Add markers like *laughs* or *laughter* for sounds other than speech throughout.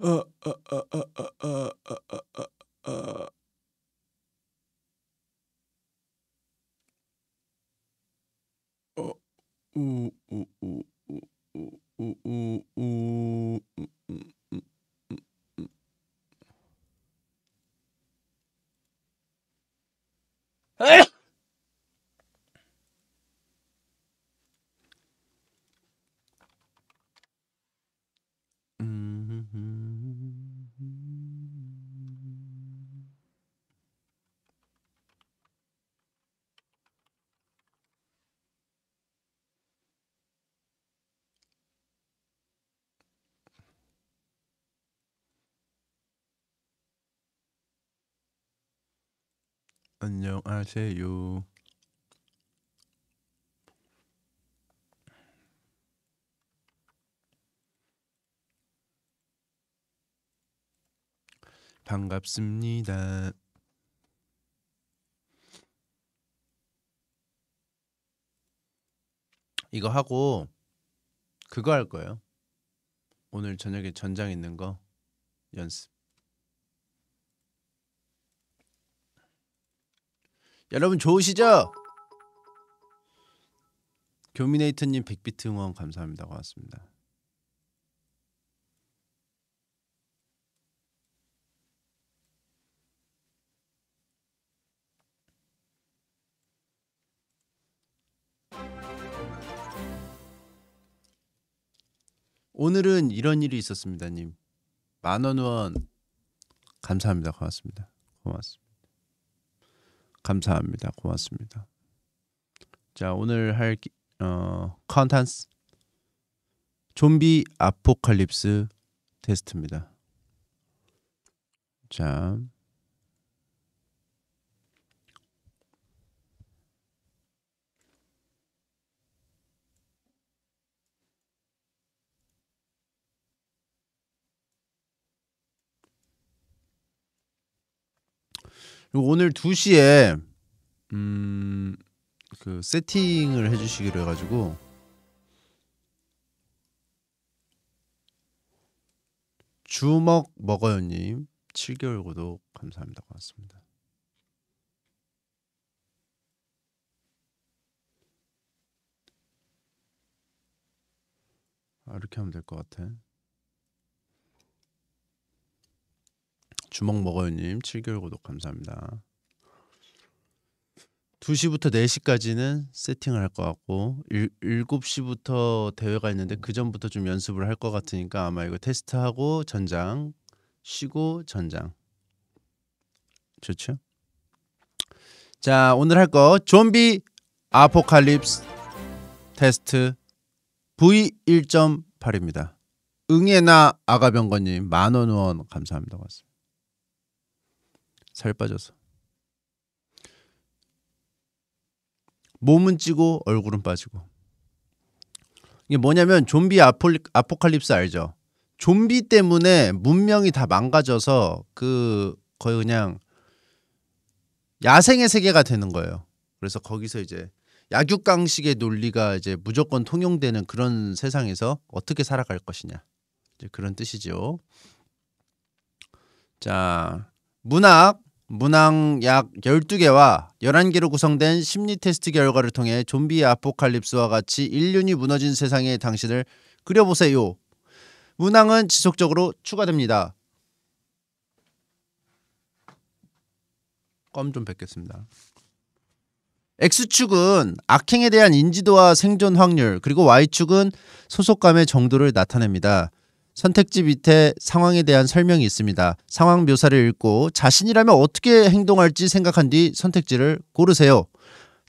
呃呃呃呃呃呃呃呃呃。呃呜呜呜呜呜呜呜呜呜呜。哎呀！ 안녕하세요. 반갑습니다. 이거 하고 그거 할 거예요. 오늘 저녁에 전장 있는 거 연습. 여러분 좋으시죠? 교미네이트님 백비트 응원 감사합니다. 고맙습니다. 오늘은 이런 일이 있었습니다, 님. 만원 원 감사합니다. 고맙습니다. 고맙습니다. 감사합니다. 고맙습니다. 자, 오늘 할 어, 컨텐츠 좀비 아포칼립스 테스트입니다. 자, 오늘 2시에 음, 그 세팅을 해주시기로 해가지고 주먹 먹어요님 7개월 구독 감사합니다 고맙습니다 아, 이렇게 하면 될 것 같아 주먹 먹어요님 7개월 구독 감사합니다. 2시부터 4시까지는 세팅을 할 것 같고 7, 7시부터 대회가 있는데 그 전부터 좀 연습을 할 것 같으니까 아마 이거 테스트하고 전장 쉬고 전장 좋죠? 자 오늘 할 거 좀비 아포칼립스 테스트 V1.8입니다. 응애나 아가병건님 만원 후원 감사합니다. 고맙습니다. 살 빠져서 몸은 찌고 얼굴은 빠지고 이게 뭐냐면 좀비 아폴리, 아포칼립스 알죠? 좀비 때문에 문명이 다 망가져서 그 거의 그냥 야생의 세계가 되는 거예요. 그래서 거기서 이제 약육강식의 논리가 이제 무조건 통용되는 그런 세상에서 어떻게 살아갈 것이냐 이제 그런 뜻이죠. 자 문학 문항 약 12개와 11개로 구성된 심리 테스트 결과를 통해 좀비 아포칼립스와 같이 인륜이 무너진 세상의 당신을 그려보세요. 문항은 지속적으로 추가됩니다. 껌좀 뱉겠습니다. X축은 악행에 대한 인지도와 생존 확률, 그리고 Y축은 소속감의 정도를 나타냅니다. 선택지 밑에 상황에 대한 설명이 있습니다. 상황 묘사를 읽고 자신이라면 어떻게 행동할지 생각한 뒤 선택지를 고르세요.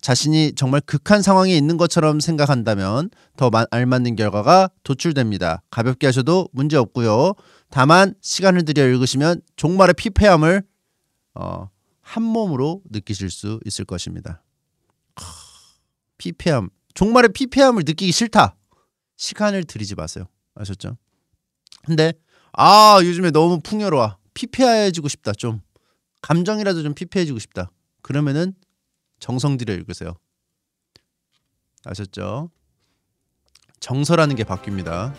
자신이 정말 극한 상황에 있는 것처럼 생각한다면 더 알맞는 결과가 도출됩니다. 가볍게 하셔도 문제 없고요. 다만 시간을 들여 읽으시면 종말의 피폐함을 어, 한 몸으로 느끼실 수 있을 것입니다. 피폐함. 종말의 피폐함을 느끼기 싫다. 시간을 들이지 마세요. 아셨죠? 근데 아 요즘에 너무 풍요로워 피폐해지고 싶다 좀 감정이라도 좀 피폐해지고 싶다 그러면은 정성 들여 읽으세요 아셨죠? 정서라는 게 바뀝니다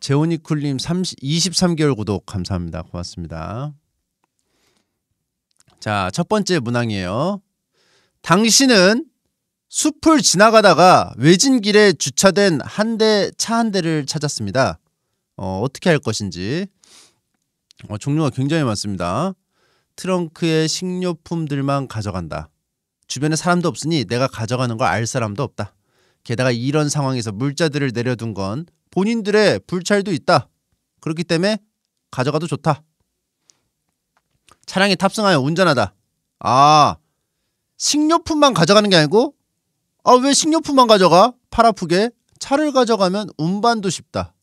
제오니쿨님 30, 23개월 구독 감사합니다 고맙습니다 자 첫 번째 문항이에요 당신은 숲을 지나가다가 외진 길에 주차된 한 대 차 한 대를 찾았습니다 어, 어떻게 할 것인지 어, 종류가 굉장히 많습니다. 트렁크에 식료품들만 가져간다. 주변에 사람도 없으니 내가 가져가는 걸 알 사람도 없다. 게다가 이런 상황에서 물자들을 내려둔 건 본인들의 불찰도 있다. 그렇기 때문에 가져가도 좋다. 차량에 탑승하여 운전하다. 아, 식료품만 가져가는 게 아니고, 아, 왜 식료품만 가져가? 팔 아프게. 차를 가져가면 운반도 쉽다.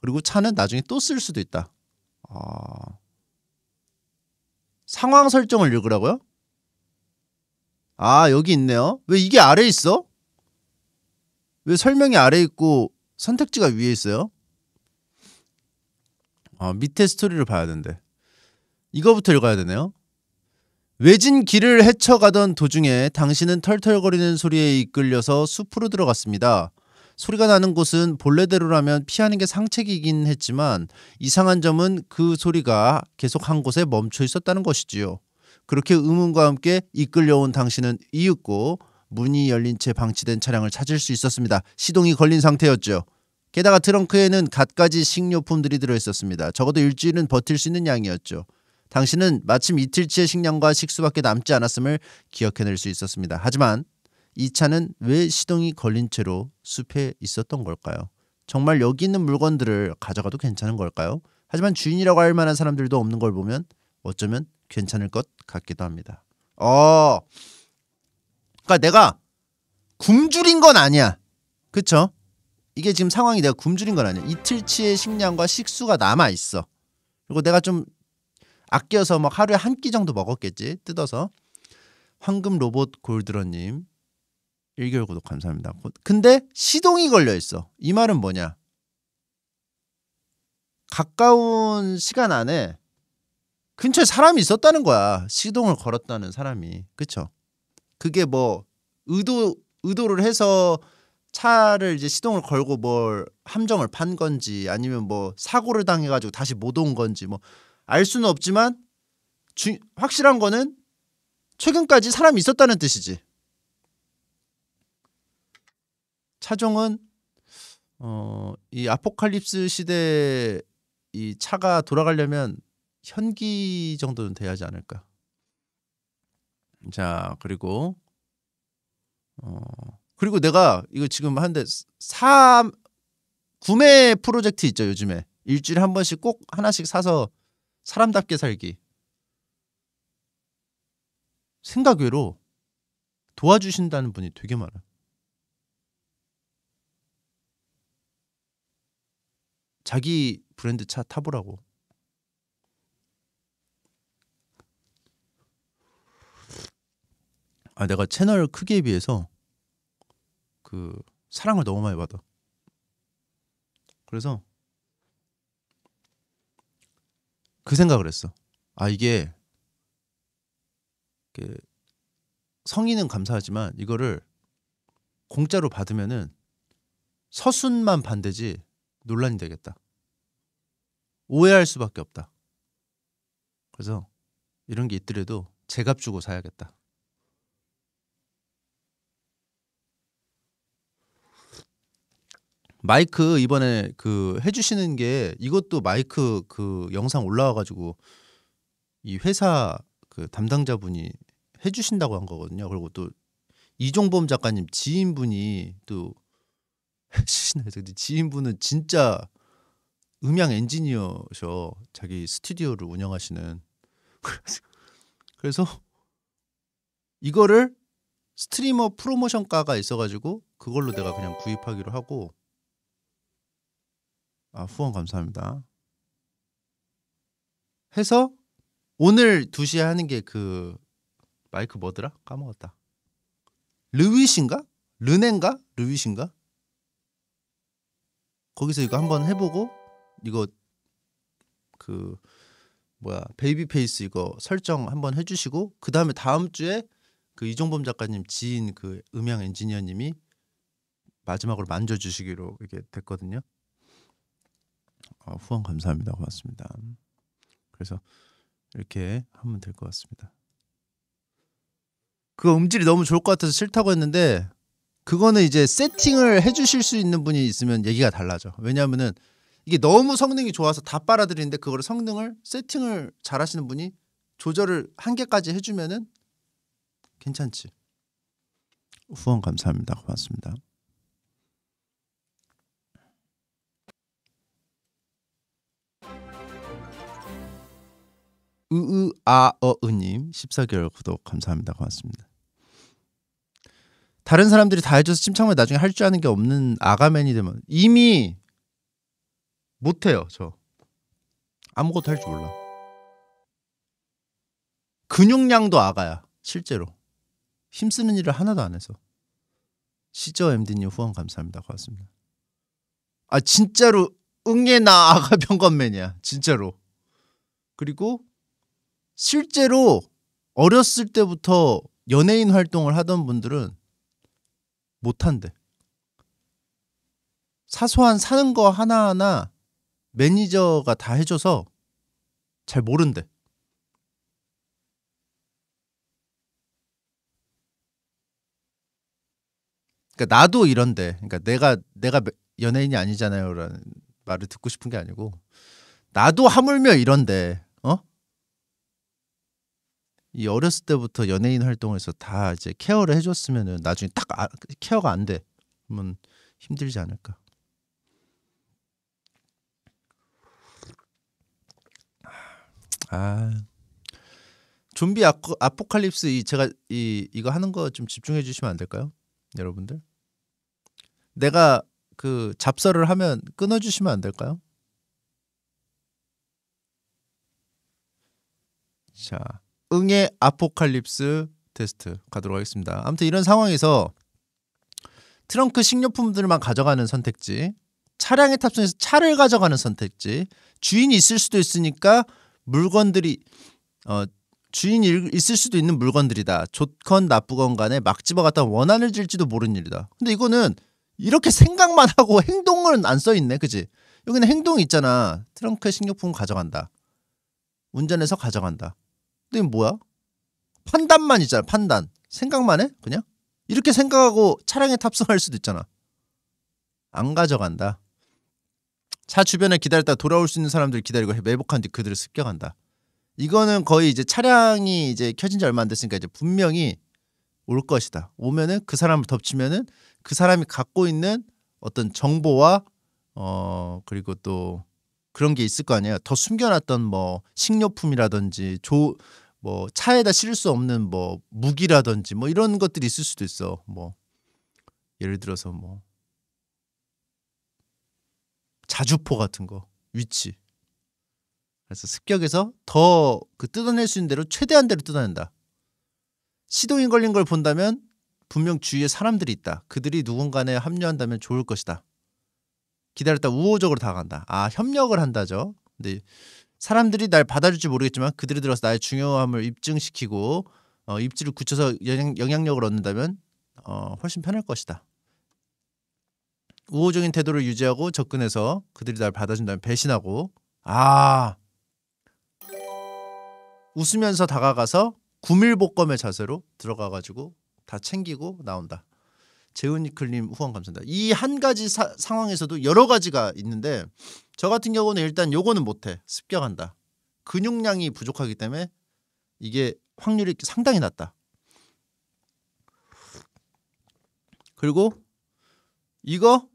그리고 차는 나중에 또 쓸 수도 있다. 어... 상황 설정을 읽으라고요? 아 여기 있네요. 왜 이게 아래 에 있어? 왜 설명이 아래 에 있고 선택지가 위에 있어요? 어, 밑에 스토리를 봐야 되는데 이거부터 읽어야 되네요. 외진 길을 헤쳐가던 도중에 당신은 털털거리는 소리에 이끌려서 숲으로 들어갔습니다. 소리가 나는 곳은 본래대로라면 피하는 게 상책이긴 했지만 이상한 점은 그 소리가 계속 한 곳에 멈춰 있었다는 것이지요. 그렇게 의문과 함께 이끌려온 당신은 이윽고 문이 열린 채 방치된 차량을 찾을 수 있었습니다. 시동이 걸린 상태였죠. 게다가 트렁크에는 갖가지 식료품들이 들어있었습니다. 적어도 일주일은 버틸 수 있는 양이었죠. 당신은 마침 이틀치의 식량과 식수밖에 남지 않았음을 기억해낼 수 있었습니다. 하지만 이 차는 왜 시동이 걸린 채로 숲에 있었던 걸까요? 정말 여기 있는 물건들을 가져가도 괜찮은 걸까요? 하지만 주인이라고 할 만한 사람들도 없는 걸 보면 어쩌면 괜찮을 것 같기도 합니다. 어, 그러니까 내가 굶주린 건 아니야. 그쵸? 이게 지금 상황이 내가 굶주린 건 아니야. 이틀치의 식량과 식수가 남아 있어. 그리고 내가 좀 아껴서 막 하루에 한 끼 정도 먹었겠지 뜯어서. 황금 로봇 골드러님 1개월 구독 감사합니다. 근데 시동이 걸려 있어. 이 말은 뭐냐? 가까운 시간 안에 근처에 사람이 있었다는 거야. 시동을 걸었다는 사람이. 그쵸? 그게 뭐 의도 의도를 해서 차를 이제 시동을 걸고 뭘 함정을 판 건지 아니면 뭐 사고를 당해 가지고 다시 못 온 건지 뭐 알 수는 없지만 주, 확실한 거는 최근까지 사람이 있었다는 뜻이지. 차종은 어, 이 아포칼립스 시대 이 차가 돌아가려면 현기 정도는 돼야 하지 않을까. 자 그리고 어 그리고 내가 이거 지금 한데 사 구매 프로젝트 있죠 요즘에 일주일에 한 번씩 꼭 하나씩 사서 사람답게 살기 생각 외로 도와주신다는 분이 되게 많아 자기 브랜드 차 타보라고. 아 내가 채널 크기에 비해서 그 사랑을 너무 많이 받아. 그래서 그 생각을 했어. 아 이게 성인은 감사하지만 이거를 공짜로 받으면은 서순만 반대지 논란이 되겠다. 오해할 수밖에 없다. 그래서 이런 게 있더라도 제값 주고 사야겠다. 마이크 이번에 그 해주시는 게 이것도 마이크 그 영상 올라와가지고 이 회사 그 담당자분이 해주신다고 한 거거든요. 그리고 또 이종범 작가님 지인분이 또 *laughs* 해주신다 해서 지인분은 진짜 음향 엔지니어셔 자기 스튜디오를 운영하시는 *laughs* 그래서 이거를 스트리머 프로모션가가 있어가지고 그걸로 내가 그냥 구입하기로 하고 아 후원 감사합니다 해서 오늘 2시에 하는 게 그 마이크 뭐더라? 까먹었다 르윗인가? 르넨가? 르윗인가? 거기서 이거 한번 해보고 이거 그 뭐야 베이비 페이스 이거 설정 한번 해주시고 그 다음에 다음 주에 그 이종범 작가님 지인 그 음향 엔지니어님이 마지막으로 만져주시기로 이게 렇 됐거든요. 어, 후원 감사합니다. 고맙습니다. 그래서 이렇게 하면 될 것 같습니다. 그 음질이 너무 좋을 것 같아서 싫다고 했는데 그거는 이제 세팅을 해주실 수 있는 분이 있으면 얘기가 달라져. 왜냐하면은 이게 너무 성능이 좋아서 다 빨아들이는데 그거를 성능을 세팅을 잘 하시는 분이 조절을 한개까지 해주면은 괜찮지. 후원 감사합니다. 고맙습니다. 으으아어으님 14개월 구독 감사합니다. 고맙습니다. 다른 사람들이 다 해줘서 찜창만 나중에 할 줄 아는 게 없는 아가맨이 되면 이미 못해요 저 아무것도 할 줄 몰라 근육량도 아가야 실제로 힘쓰는 일을 하나도 안 해서 시저 MD님 후원 감사합니다 고맙습니다 아 진짜로 응애나 아가 *laughs* 병건맨이야 진짜로 그리고 실제로 어렸을 때부터 연예인 활동을 하던 분들은 못한대 사소한 사는 거 하나하나 매니저가 다 해줘서 잘 모른대. 그러니까 나도 이런데. 그러니까 내가 내가 연예인이 아니잖아요라는 말을 듣고 싶은 게 아니고 나도 하물며 이런데. 어? 이 어렸을 때부터 연예인 활동에서 다 이제 케어를 해줬으면은 나중에 딱 아, 케어가 안 돼. 그러면 힘들지 않을까. 아 좀비 아포, 아포칼립스 이 제가 이 이거 하는 거 좀 집중해 주시면 안 될까요, 여러분들? 내가 그 잡설을 하면 끊어 주시면 안 될까요? 자, 응의 아포칼립스 테스트 가도록 하겠습니다. 아무튼 이런 상황에서 트렁크 식료품들만 가져가는 선택지, 차량에 탑승해서 차를 가져가는 선택지, 주인이 있을 수도 있으니까 물건들이 어, 주인이 있을 수도 있는 물건들이다. 좋건 나쁘건 간에 막 집어갔다 원한을 질지도 모르는 일이다. 근데 이거는 이렇게 생각만 하고 행동은 안 써있네. 그지? 여기는 행동이 있잖아. 트렁크에 식료품 가져간다. 운전해서 가져간다. 근데 뭐야? 판단만 있잖아. 판단. 생각만 해? 그냥? 이렇게 생각하고 차량에 탑승할 수도 있잖아. 안 가져간다. 차 주변에 기다렸다 돌아올 수 있는 사람들 기다리고 매복한 뒤 그들을 습격한다. 이거는 거의 이제 차량이 이제 켜진 지 얼마 안 됐으니까 이제 분명히 올 것이다. 오면은 그 사람을 덮치면은 그 사람이 갖고 있는 어떤 정보와 어 그리고 또 그런 게 있을 거 아니에요. 더 숨겨놨던 뭐 식료품이라든지 조 뭐 차에다 실을 수 없는 뭐 무기라든지 뭐 이런 것들이 있을 수도 있어. 뭐 예를 들어서 뭐 자주포 같은 거 위치 그래서 습격에서 더 그 뜯어낼 수 있는 대로 최대한 대로 뜯어낸다 시동이 걸린 걸 본다면 분명 주위에 사람들이 있다 그들이 누군가에 합류한다면 좋을 것이다 기다렸다 우호적으로 다가간다 아 협력을 한다죠 근데 사람들이 날 받아줄지 모르겠지만 그들이 들어서 나의 중요함을 입증시키고 어, 입지를 굳혀서 영향, 영향력을 얻는다면 어, 훨씬 편할 것이다 우호적인 태도를 유지하고 접근해서 그들이 날 받아준다면 배신하고 아 웃으면서 다가가서 구밀복검의 자세로 들어가가지고 다 챙기고 나온다. 재훈이클님 후원 감사합니다. 이 한 가지 사, 상황에서도 여러 가지가 있는데 저 같은 경우는 일단 요거는 못해 습격한다. 근육량이 부족하기 때문에 이게 확률이 상당히 낮다. 그리고 이거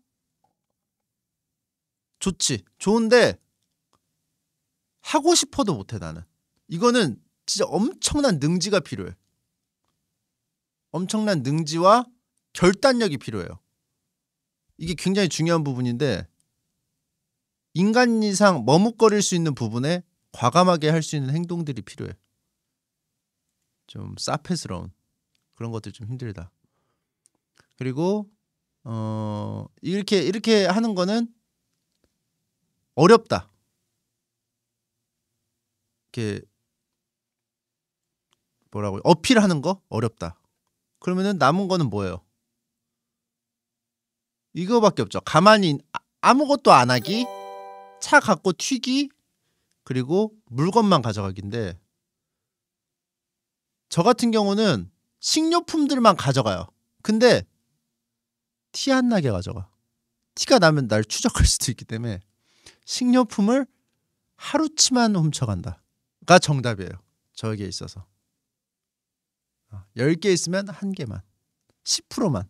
좋지. 좋은데 하고 싶어도 못해 나는. 이거는 진짜 엄청난 능지가 필요해. 엄청난 능지와 결단력이 필요해요. 이게 굉장히 중요한 부분인데 인간이상 머뭇거릴 수 있는 부분에 과감하게 할 수 있는 행동들이 필요해. 좀 싸패스러운 그런 것들 좀 힘들다. 그리고 어 이렇게 이렇게 하는 거는 어렵다. 이렇게 뭐라고 어필하는 거 어렵다. 그러면은 남은 거는 뭐예요? 이거밖에 없죠. 가만히 아, 아무것도 안 하기, 차 갖고 튀기, 그리고 물건만 가져가기인데 저 같은 경우는 식료품들만 가져가요. 근데 티 안 나게 가져가. 티가 나면 날 추적할 수도 있기 때문에 식료품을 하루치만 훔쳐간다가 정답이에요. 저에게 있어서. 10개 아, 있으면 1 개만. 10%만.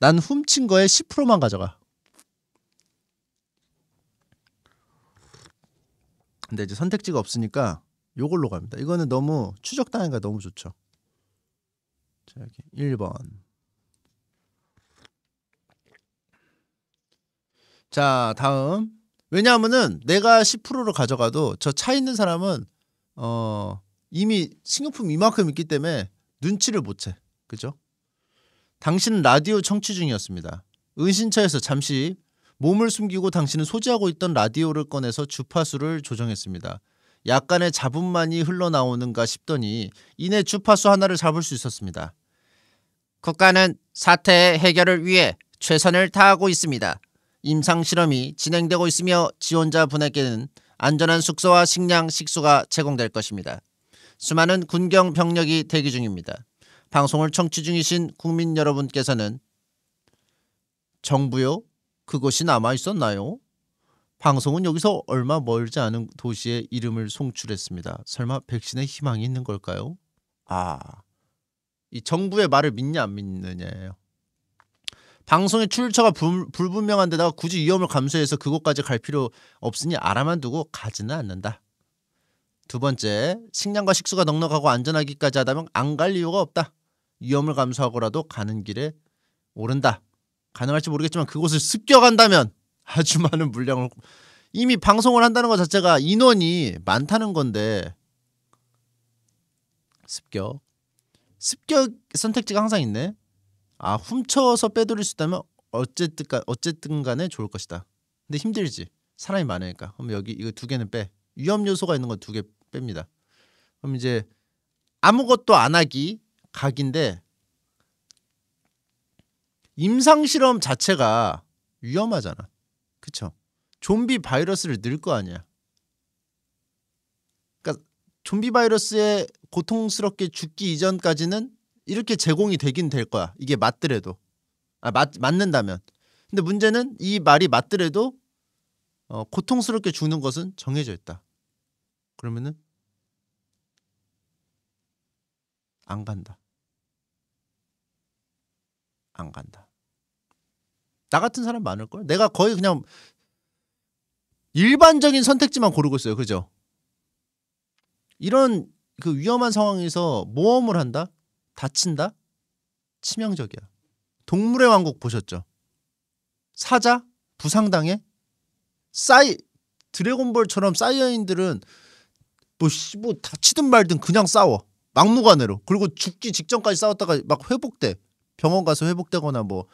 난 훔친 거에 10%만 가져가. 근데 이제 선택지가 없으니까 요걸로 갑니다. 이거는 너무 추적당해가 너무 좋죠. 자, 여기 1번. 자, 다음. 왜냐하면은 내가 10%를 가져가도 저 차 있는 사람은 어 이미 신용품 이만큼 있기 때문에 눈치를 못 채. 그죠? 당신은 라디오 청취 중이었습니다. 은신처에서 잠시 몸을 숨기고 당신은 소지하고 있던 라디오를 꺼내서 주파수를 조정했습니다. 약간의 잡음만이 흘러나오는가 싶더니 이내 주파수 하나를 잡을 수 있었습니다. 국가는 사태 해결을 위해 최선을 다하고 있습니다. 임상실험이 진행되고 있으며 지원자분에게는 안전한 숙소와 식량, 식수가 제공될 것입니다. 수많은 군경 병력이 대기 중입니다. 방송을 청취 중이신 국민 여러분께서는 정부요? 그곳이 남아있었나요? 방송은 여기서 얼마 멀지 않은 도시에 이름을 송출했습니다. 설마 백신에 희망이 있는 걸까요? 아, 이 정부의 말을 믿냐 안 믿느냐예요. 방송의 출처가 불, 불분명한 데다가 굳이 위험을 감수해서 그곳까지 갈 필요 없으니 알아만 두고 가지는 않는다. 두 번째, 식량과 식수가 넉넉하고 안전하기까지 하다면 안 갈 이유가 없다. 위험을 감수하고라도 가는 길에 오른다. 가능할지 모르겠지만 그곳을 습격한다면 아주 많은 물량을 이미 방송을 한다는 것 자체가 인원이 많다는 건데 습격 습격 선택지가 항상 있네. 아 훔쳐서 빼돌릴 수 있다면 어쨌든 어쨌든 간에 좋을 것이다. 근데 힘들지. 사람이 많으니까. 그럼 여기 이거 두 개는 빼. 위험 요소가 있는 건 두 개 뺍니다. 그럼 이제 아무것도 안 하기 각인데 임상 실험 자체가 위험하잖아. 그쵸? 좀비 바이러스를 늘 거 아니야. 그러니까 좀비 바이러스에 고통스럽게 죽기 이전까지는 이렇게 제공이 되긴 될 거야. 이게 맞더라도. 아, 맞, 맞는다면. 근데 문제는 이 말이 맞더라도 어, 고통스럽게 죽는 것은 정해져 있다. 그러면은 안 간다. 안 간다. 나 같은 사람 많을 걸. 내가 거의 그냥 일반적인 선택지만 고르고 있어요. 그죠? 이런 그 위험한 상황에서 모험을 한다? 다친다? 치명적이야. 동물의 왕국 보셨죠? 사자 부상당해? 싸이 드래곤볼처럼 사이어인들은 뭐, 뭐 다치든 말든 그냥 싸워 막무가내로 그리고 죽기 직전까지 싸웠다가 막 회복돼 병원 가서 회복되거나 뭐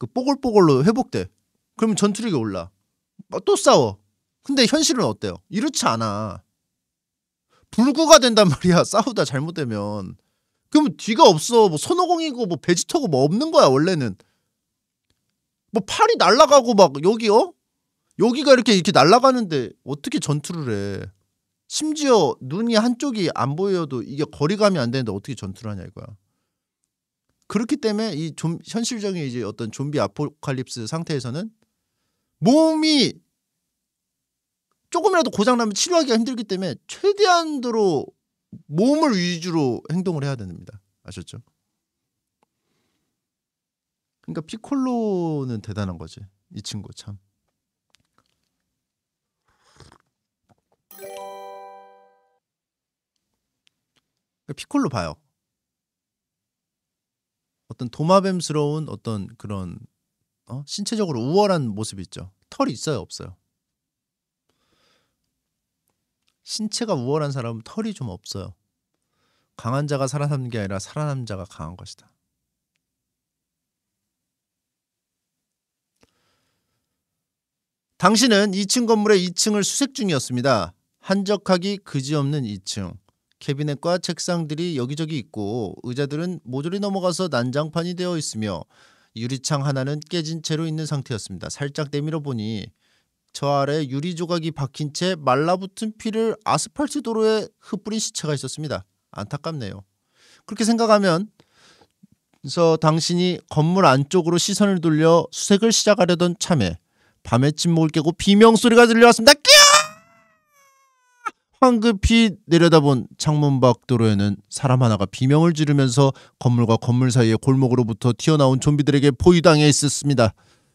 그 뽀글뽀글로 회복돼 그러면 전투력이 올라 뭐 또 싸워 근데 현실은 어때요? 이렇지 않아 불구가 된단 말이야 *laughs* 싸우다 잘못되면 그럼 뒤가 없어. 뭐 손오공이고 뭐 베지터고 뭐 없는 거야 원래는. 뭐 팔이 날라가고 막 여기요? 어? 여기가 이렇게 이렇게 날라가는데 어떻게 전투를 해? 심지어 눈이 한쪽이 안 보여도 이게 거리감이 안 되는데 어떻게 전투를 하냐 이거야. 그렇기 때문에 이 좀 현실적인 이제 어떤 좀비 아포칼립스 상태에서는 몸이 조금이라도 고장나면 치료하기가 힘들기 때문에 최대한으로 몸을 위주로 행동을 해야 됩니다. 아셨죠? 그러니까 피콜로는 대단한 거지. 이 친구 참. 그러니까 피콜로 봐요. 어떤 도마뱀스러운 어떤 그런 어? 신체적으로 우월한 모습이 있죠. 털이 있어요, 없어요? 신체가 우월한 사람은 털이 좀 없어요. 강한 자가 살아남는 게 아니라 살아남는 자가 강한 것이다. 당신은 2층 건물의 2층을 수색 중이었습니다. 한적하기 그지없는 2층. 캐비넷과 책상들이 여기저기 있고 의자들은 모조리 넘어가서 난장판이 되어 있으며 유리창 하나는 깨진 채로 있는 상태였습니다. 살짝 내밀어 보니 저 아래 유리 조각이 박힌 채 말라붙은 피를 아스팔트 도로에 흩뿌린 시체가 있었습니다. 안타깝네요. 그렇게 생각하면 그래서 당신이 건물 안쪽으로 시선을 돌려 수색을 시작하려던 참에 밤에 침묵을 깨고 비명소리가 들려왔습니다. 끼야! 황급히 내려다본 창문 밖 도로에는 사람 하나가 비명을 지르면서 건물과 건물 사이의 골목으로부터 튀어나온 좀비들에게 포위당해 있었습니다.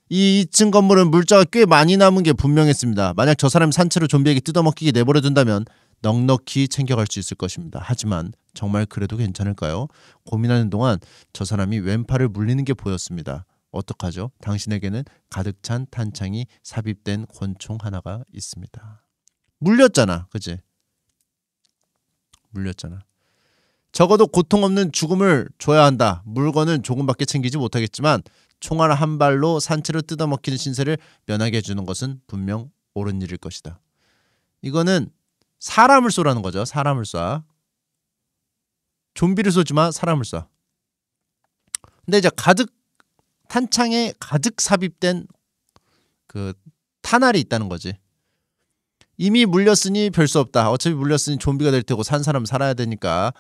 이 2층 건물은 물자가 꽤 많이 남은 게 분명했습니다. 만약 저 사람 산채를 좀비에게 뜯어먹히게 내버려 둔다면 넉넉히 챙겨갈 수 있을 것입니다. 하지만 정말 그래도 괜찮을까요? 고민하는 동안 저 사람이 왼팔을 물리는 게 보였습니다. 어떡하죠? 당신에게는 가득 찬 탄창이 삽입된 권총 하나가 있습니다. 물렸잖아, 그지? 물렸잖아. 적어도 고통 없는 죽음을 줘야 한다. 물건은 조금밖에 챙기지 못하겠지만 총알 한 발로 산채를 뜯어먹히는 신세를 면하게 해주는 것은 분명 옳은 일일 것이다. 이거는 사람을 쏘라는 거죠. 사람을 쏴. 좀비를 쏘지 마. 사람을 쏴. 근데 이제 가득 탄창에 가득 삽입된 그 탄알이 있다는 거지. 이미 물렸으니 별 수 없다. 어차피 물렸으니 좀비가 될 테고 산 사람 살아야 되니까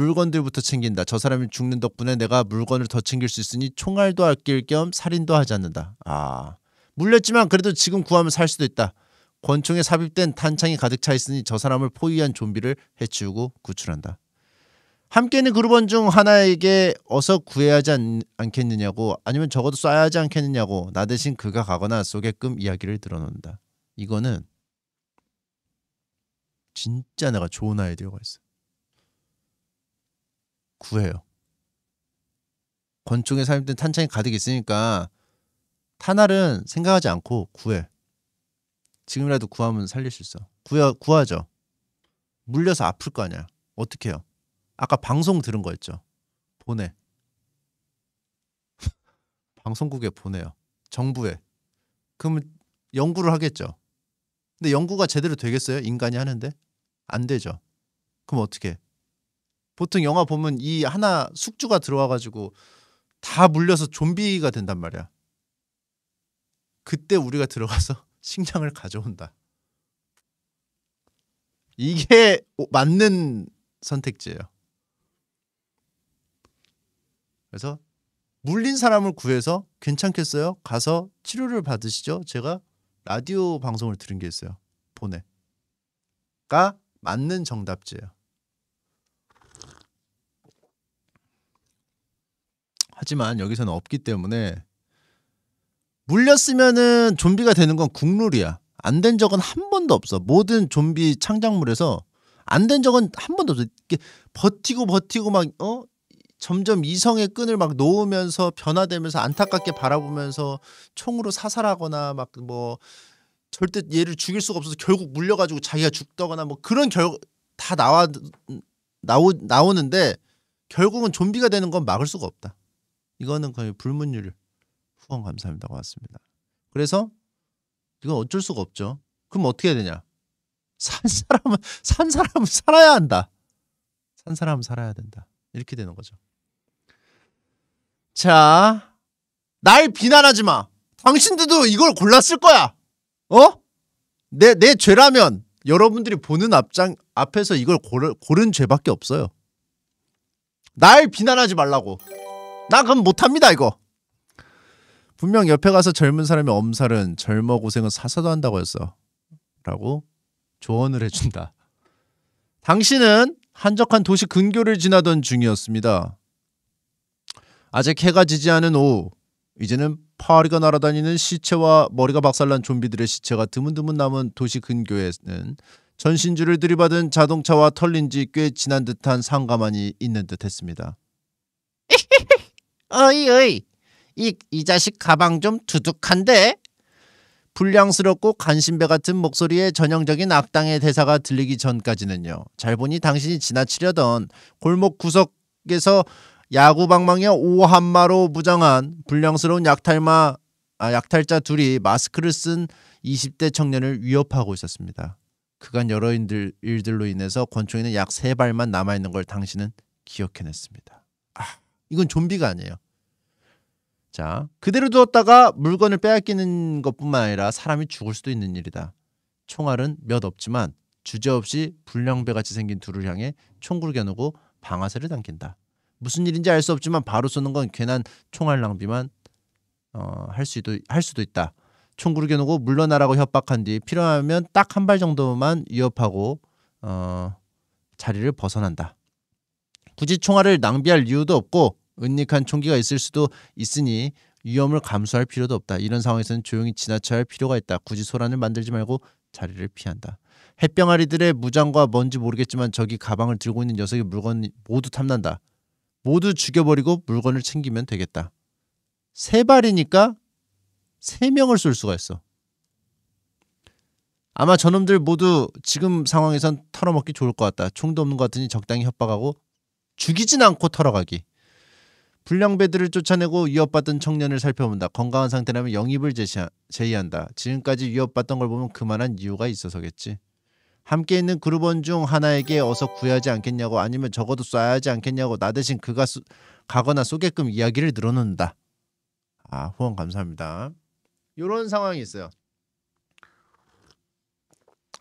물건들부터 챙긴다. 저 사람이 죽는 덕분에 내가 물건을 더 챙길 수 있으니 총알도 아낄 겸 살인도 하지 않는다. 아 물렸지만 그래도 지금 구하면 살 수도 있다. 권총에 삽입된 탄창이 가득 차 있으니 저 사람을 포위한 좀비를 해치우고 구출한다. 함께 있는 그룹원 중 하나에게 어서 구해야지 않, 겠느냐고 아니면 적어도 쏴야 하지 않겠느냐고 나 대신 그가 가거나 쏘게끔 이야기를 들어놓는다. 이거는 진짜 내가 좋은 아이디어가 있어. 구해요. 권총에 삽입된 탄창이 가득 있으니까 탄알은 생각하지 않고 구해. 지금이라도 구하면 살릴 수 있어. 구하, 구하죠. 물려서 아플 거 아니야. 어떻게 해요? 아까 방송 들은 거 있죠. 보내. *laughs* 방송국에 보내요. 정부에. 그러면 연구를 하겠죠. 근데 연구가 제대로 되겠어요? 인간이 하는데? 안 되죠. 그럼 어떻게? 해? 보통 영화 보면 이 하나 숙주가 들어와가지고 다 물려서 좀비가 된단 말이야. 그때 우리가 들어가서 *laughs* 식량을 가져온다. 이게 맞는 선택지예요. 그래서 물린 사람을 구해서 괜찮겠어요? 가서 치료를 받으시죠. 제가 라디오 방송을 들은 게 있어요. 보내가 맞는 정답지예요. 하지만 여기서는 없기 때문에 물렸으면은 좀비가 되는 건 국룰이야. 안 된 적은 한 번도 없어. 모든 좀비 창작물에서 안 된 적은 한 번도 없어. 이렇게 버티고 버티고 막 어? 점점 이성의 끈을 막 놓으면서 변화되면서 안타깝게 바라보면서 총으로 사살하거나 막 뭐 절대 얘를 죽일 수가 없어서 결국 물려가지고 자기가 죽더거나뭐 그런 결다 나와 나오 나오는데 결국은 좀비가 되는 건 막을 수가 없다. 이거는 거의 불문율 후원 감사합니다 고맙습니다. 그래서 이건 어쩔 수가 없죠. 그럼 어떻게 해야 되냐? 산 사람은 산 사람은 살아야 한다. 산 사람은 살아야 된다. 이렇게 되는 거죠. 자, 날 비난하지 마. 당신들도 이걸 골랐을 거야. 어? 내 내 죄라면 여러분들이 보는 앞장 앞에서 이걸 고르, 고른 죄밖에 없어요. 날 비난하지 말라고. 나 그럼 못합니다 이거. 분명 옆에 가서 젊은 사람의 엄살은 젊어 고생은 사서도 한다고 했어. 라고 조언을 해준다. 당신은 한적한 도시 근교를 지나던 중이었습니다. 아직 해가 지지 않은 오후 이제는 파리가 날아다니는 시체와 머리가 박살난 좀비들의 시체가 드문드문 남은 도시 근교에는 전신주를 들이받은 자동차와 털린 지 꽤 지난 듯한 상가만이 있는 듯 했습니다. *laughs* 어이 어이 이, 이 자식 가방 좀 두둑한데? 불량스럽고 간신배 같은 목소리에 전형적인 악당의 대사가 들리기 전까지는요. 잘 보니 당신이 지나치려던 골목 구석에서 야구방망이와 오한마로 무장한 불량스러운 약탈마 아, 약탈자 둘이 마스크를 쓴 20대 청년을 위협하고 있었습니다. 그간 여러 인들, 일들로 인해서 권총에는약세 발만 남아있는 걸 당신은 기억해냈습니다. 이건 좀비가 아니에요. 자, 그대로 두었다가 물건을 빼앗기는 것뿐만 아니라 사람이 죽을 수도 있는 일이다. 총알은 몇 없지만 주저없이 불량배같이 생긴 둘을 향해 총구를 겨누고 방아쇠를 당긴다. 무슨 일인지 알 수 없지만 바로 쏘는 건 괜한 총알 낭비만 어, 할 수도 할 수도 있다. 총구를 겨누고 물러나라고 협박한 뒤 필요하면 딱 한 발 정도만 위협하고 어, 자리를 벗어난다. 굳이 총알을 낭비할 이유도 없고 은닉한 총기가 있을 수도 있으니 위험을 감수할 필요도 없다. 이런 상황에서는 조용히 지나쳐야 할 필요가 있다. 굳이 소란을 만들지 말고 자리를 피한다. 햇병아리들의 무장과 뭔지 모르겠지만 저기 가방을 들고 있는 녀석의 물건 모두 탐난다. 모두 죽여버리고 물건을 챙기면 되겠다. 세 발이니까 세 명을 쏠 수가 있어. 아마 저놈들 모두 지금 상황에선 털어먹기 좋을 것 같다. 총도 없는 것 같으니 적당히 협박하고 죽이진 않고 털어가기. 불량배들을 쫓아내고 위협받던 청년을 살펴본다. 건강한 상태라면 영입을 제시하, 제의한다. 지금까지 위협받던 걸 보면 그만한 이유가 있어서겠지. 함께 있는 그룹원 중 하나에게 어서 구해하지 않겠냐고 아니면 적어도 쏴야지 않겠냐고 나 대신 그가 수, 가거나 쏘게끔 이야기를 늘어놓는다. 아 후원 감사합니다. 이런 상황이 있어요.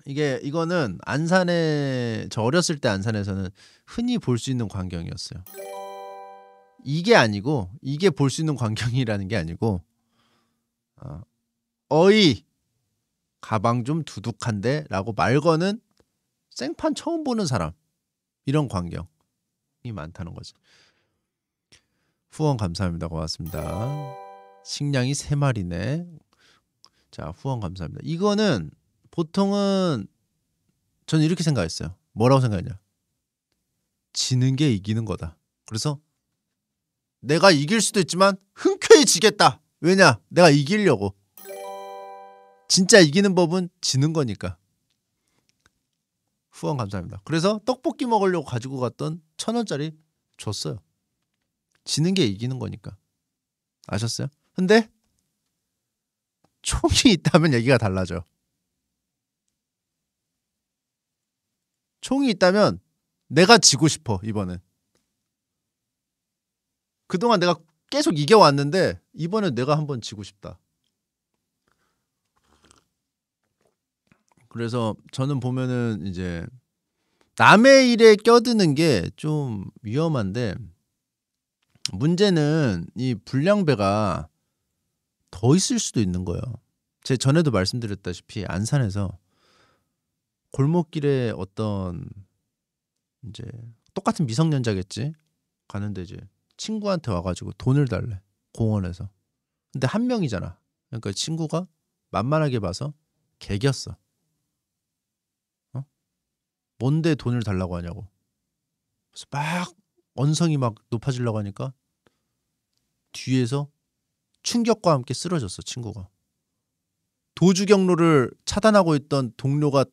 이게 이거는 안산에 저 어렸을 때 안산에서는 흔히 볼 수 있는 광경이었어요. 이게 아니고 이게 볼 수 있는 광경이라는 게 아니고 어, 어이 가방 좀 두둑한데 라고 말거는 생판 처음 보는 사람 이런 광경이 많다는 거죠 후원 감사합니다 고맙습니다 식량이 세마리네자 후원 감사합니다 이거는 보통은 저는 이렇게 생각했어요 뭐라고 생각했냐 지는 게 이기는 거다 그래서 내가 이길 수도 있지만 흔쾌히 지겠다. 왜냐? 내가 이기려고. 진짜 이기는 법은 지는 거니까. 후원 감사합니다. 그래서 떡볶이 먹으려고 가지고 갔던 천 원짜리 줬어요. 지는 게 이기는 거니까. 아셨어요? 근데 총이 있다면 얘기가 달라져. 총이 있다면 내가 지고 싶어 이번엔. 그동안 내가 계속 이겨왔는데 이번에 내가 한 번 지고 싶다. 그래서 저는 보면은 이제 남의 일에 껴드는 게 좀 위험한데 문제는 이 불량배가 더 있을 수도 있는 거예요. 제 전에도 말씀드렸다시피 안산에서 골목길에 어떤 이제 똑같은 미성년자겠지 가는데 이제 친구한테 와가지고 돈을 달래 공원에서 근데 한 명이잖아 그러니까 친구가 만만하게 봐서 개겼어 어? 뭔데 돈을 달라고 하냐고 그래서 막 언성이 막 높아지려고 하니까 뒤에서 충격과 함께 쓰러졌어 친구가 도주 경로를 차단하고 있던 동료가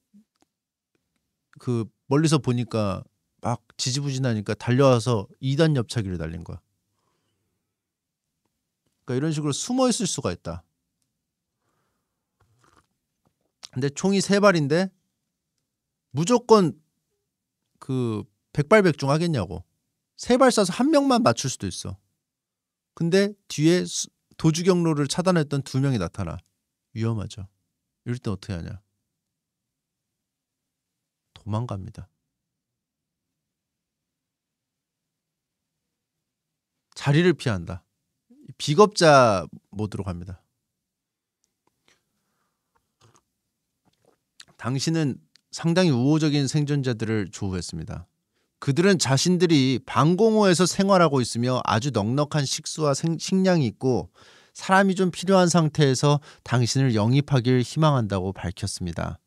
그 멀리서 보니까 막 지지부진하니까 달려와서 2단 옆차기를 날린 거야. 그러니까 이런 식으로 숨어 있을 수가 있다. 근데 총이 세 발인데 무조건 그 백발백중 하겠냐고. 세발 쏴서 한 명만 맞출 수도 있어. 근데 뒤에 도주 경로를 차단했던 두 명이 나타나. 위험하죠. 이럴 땐 어떻게 하냐? 도망갑니다. 자리를 피한다. 비겁자 모드로 갑니다. 당신은 상당히 우호적인 생존자들을 조우했습니다. 그들은 자신들이 방공호에서 생활하고 있으며 아주 넉넉한 식수와 생, 식량이 있고 사람이 좀 필요한 상태에서 당신을 영입하길 희망한다고 밝혔습니다.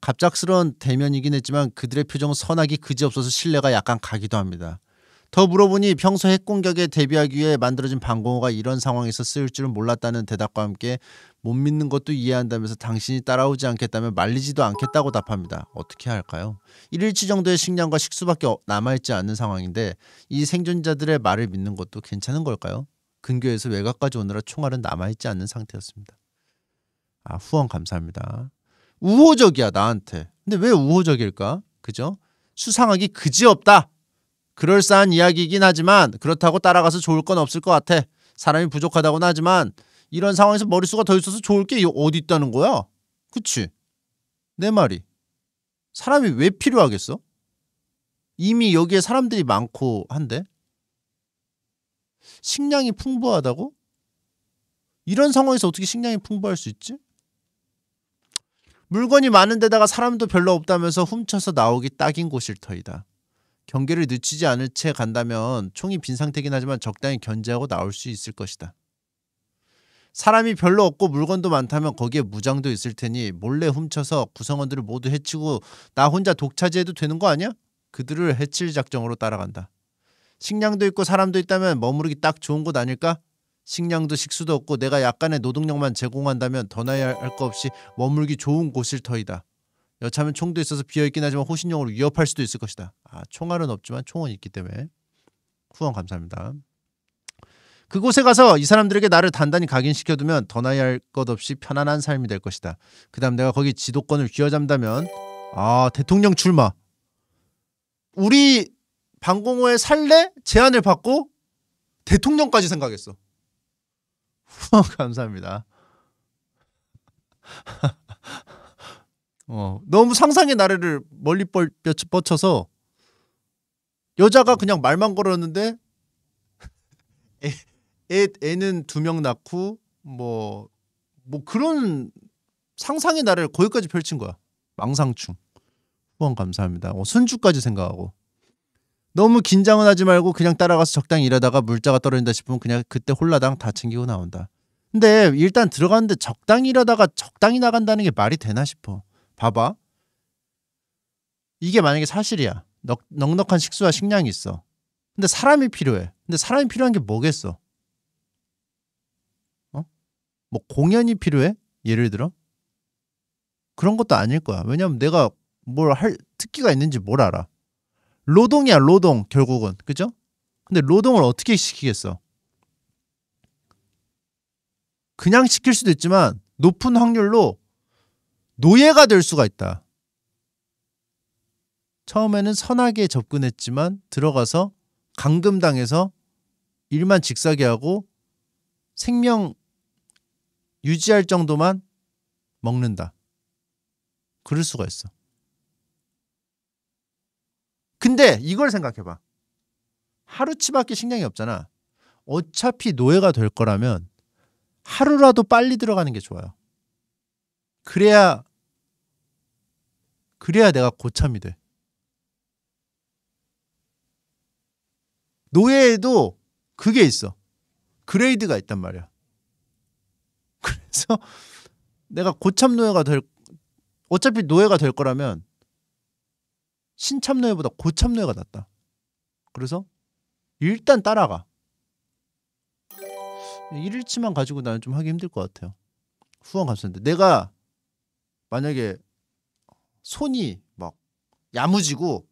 갑작스러운 대면이긴 했지만 그들의 표정은 선악이 그지없어서 신뢰가 약간 가기도 합니다. 더 물어보니 평소 핵 공격에 대비하기 위해 만들어진 방공호가 이런 상황에서 쓰일 줄은 몰랐다는 대답과 함께 못 믿는 것도 이해한다면서 당신이 따라오지 않겠다면 말리지도 않겠다고 답합니다. 어떻게 할까요? 1일치 정도의 식량과 식수밖에 어, 남아있지 않은 상황인데 이 생존자들의 말을 믿는 것도 괜찮은 걸까요? 근교에서 외곽까지 오느라 총알은 남아있지 않는 상태였습니다. 아 후원 감사합니다. 우호적이야 나한테. 근데 왜 우호적일까? 그죠? 수상하기 그지없다. 그럴싸한 이야기이긴 하지만 그렇다고 따라가서 좋을 건 없을 것 같아. 사람이 부족하다고는 하지만 이런 상황에서 머릿수가 더 있어서 좋을 게 어디 있다는 거야? 그치? 내 말이. 사람이 왜 필요하겠어? 이미 여기에 사람들이 많고 한데? 식량이 풍부하다고? 이런 상황에서 어떻게 식량이 풍부할 수 있지? 물건이 많은 데다가 사람도 별로 없다면서 훔쳐서 나오기 딱인 곳일 터이다. 경계를 늦추지 않을 채 간다면 총이 빈 상태긴 하지만 적당히 견제하고 나올 수 있을 것이다. 사람이 별로 없고 물건도 많다면 거기에 무장도 있을 테니 몰래 훔쳐서 구성원들을 모두 해치고 나 혼자 독차지해도 되는 거 아니야? 그들을 해칠 작정으로 따라간다. 식량도 있고 사람도 있다면 머무르기 딱 좋은 곳 아닐까? 식량도 식수도 없고 내가 약간의 노동력만 제공한다면 더 나야 할것 없이 머물기 좋은 곳일 터이다. 여차하면 총도 있어서 비어있긴 하지만 호신용으로 위협할 수도 있을 것이다. 아, 총알은 없지만 총은 있기 때문에 후원 감사합니다. 그곳에 가서 이 사람들에게 나를 단단히 각인시켜두면 더 나이 할것 없이 편안한 삶이 될 것이다. 그 다음 내가 거기 지도권을 쥐어잡다면 아 대통령 출마 우리 방공호에 살래? 제안을 받고 대통령까지 생각했어. *laughs* 후원 감사합니다. *laughs* 어, 너무 상상의 나래를 멀리 뻗, 쳐서 여자가 그냥 말만 걸었는데 *laughs* 애, 애, 애는 두 명 낳고 뭐뭐 뭐 그런 상상의 나를 래 거기까지 펼친 거야. 망상충. 후원 감사합니다. 어, 순주까지 생각하고. 너무 긴장은 하지 말고 그냥 따라가서 적당히 일하다가 물자가 떨어진다 싶으면 그냥 그때 홀라당 다 챙기고 나온다. 근데 일단 들어갔는데 적당히 일하다가 적당히 나간다는 게 말이 되나 싶어. 봐봐. 이게 만약에 사실이야. 넉, 넉넉한 식수와 식량이 있어. 근데 사람이 필요해. 근데 사람이 필요한 게 뭐겠어? 어? 뭐 공연이 필요해? 예를 들어? 그런 것도 아닐 거야. 왜냐면 내가 뭘 할 특기가 있는지 뭘 알아. 노동이야, 노동 결국은. 그죠? 근데 노동을 어떻게 시키겠어? 그냥 시킬 수도 있지만 높은 확률로 노예가 될 수가 있다. 처음에는 선하게 접근했지만 들어가서 강금당해서 일만 직사게 하고 생명 유지할 정도만 먹는다. 그럴 수가 있어. 근데 이걸 생각해봐. 하루치밖에 신경이 없잖아. 어차피 노예가 될 거라면 하루라도 빨리 들어가는 게 좋아요. 그래야 그래야 내가 고참이 돼. 노예에도 그게 있어. 그레이드가 있단 말이야. *laughs* 그래서 내가 고참 노예가 될 어차피 노예가 될 거라면 신참 노예보다 고참 노예가 낫다. 그래서 일단 따라가. 1일치만 가지고 나는 좀 하기 힘들 것 같아요. 후원 감사인데 내가 만약에 손이 막 야무지고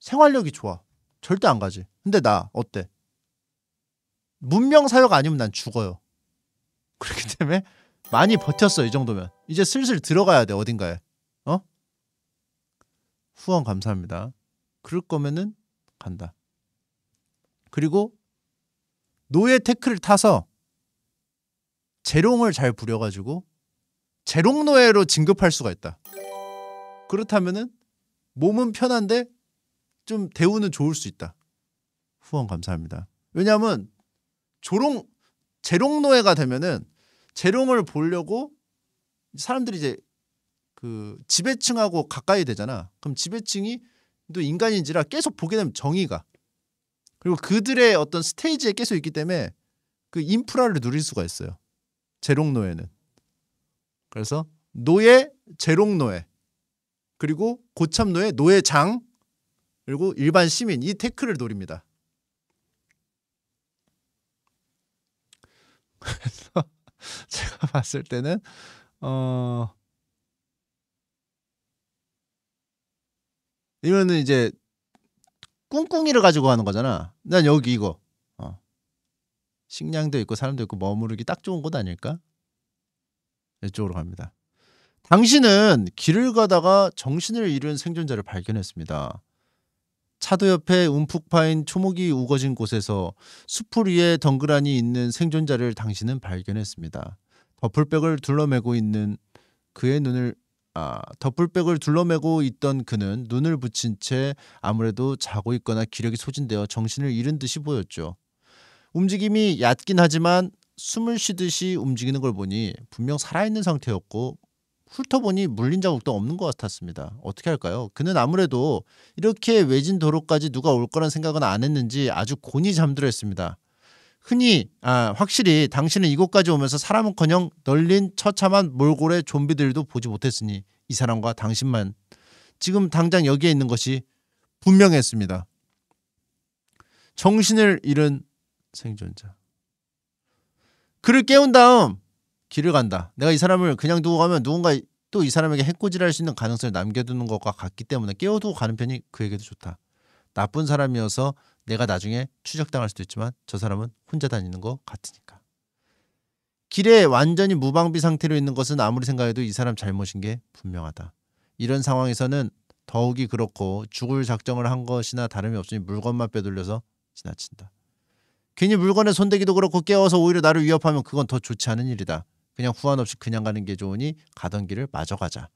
생활력이 좋아. 절대 안 가지. 근데 나 어때? 문명 사역 아니면 난 죽어요. *laughs* 그렇기 때문에 많이 버텼어 이 정도면. 이제 슬슬 들어가야 돼 어딘가에. 어? 후원 감사합니다. 그럴 거면은 간다. 그리고 노예 테크를 타서 재롱을 잘 부려가지고 재롱 노예로 진급할 수가 있다. 그렇다면은 몸은 편한데 좀 대우는 좋을 수 있다. 후원 감사합니다. 왜냐하면 조롱 재롱 노예가 되면은 재롱을 보려고 사람들이 이제 그 지배층하고 가까이 되잖아. 그럼 지배층이 또 인간인지라 계속 보게 되면 정의가 그리고 그들의 어떤 스테이지에 계속 있기 때문에 그 인프라를 누릴 수가 있어요. 재롱 노예는. 그래서 노예 재롱 노예 그리고 고참노의 노예장 그리고 일반 시민 이 태클을 노립니다. *laughs* 그래서 제가 봤을 때는 어 이거는 이제 꿍꿍이를 가지고 하는 거잖아. 난 여기 이거 어. 식량도 있고 사람도 있고 머무르기 딱 좋은 곳 아닐까? 이쪽으로 갑니다. 당신은 길을 가다가 정신을 잃은 생존자를 발견했습니다. 차도 옆에 움푹 파인 초목이 우거진 곳에서 수풀 위에 덩그라니 있는 생존자를 당신은 발견했습니다. 덮을백을 둘러매고 있는 그의 눈을 아, 덮을백을 둘러매고 있던 그는 눈을 붙인 채 아무래도 자고 있거나 기력이 소진되어 정신을 잃은 듯이 보였죠. 움직임이 얕긴 하지만 숨을 쉬듯이 움직이는 걸 보니 분명 살아있는 상태였고 훑어보니 물린 자국도 없는 것 같았습니다. 어떻게 할까요? 그는 아무래도 이렇게 외진 도로까지 누가 올 거란 생각은 안 했는지 아주 곤히 잠들어 있습니다. 흔히 아 확실히 당신은 이곳까지 오면서 사람은커녕 널린 처참한 몰골의 좀비들도 보지 못했으니 이 사람과 당신만 지금 당장 여기에 있는 것이 분명했습니다. 정신을 잃은 생존자. 그를 깨운 다음 길을 간다. 내가 이 사람을 그냥 두고 가면 누군가 또 이 사람에게 해코지를 할 수 있는 가능성을 남겨두는 것과 같기 때문에 깨워두고 가는 편이 그에게도 좋다. 나쁜 사람이어서 내가 나중에 추적당할 수도 있지만 저 사람은 혼자 다니는 것 같으니까. 길에 완전히 무방비 상태로 있는 것은 아무리 생각해도 이 사람 잘못인 게 분명하다. 이런 상황에서는 더욱이 그렇고 죽을 작정을 한 것이나 다름이 없으니 물건만 빼돌려서 지나친다. 괜히 물건에 손대기도 그렇고 깨워서 오히려 나를 위협하면 그건 더 좋지 않은 일이다. 그냥 후한 없이 그냥 가는 게 좋으니 가던 길을 마저 가자.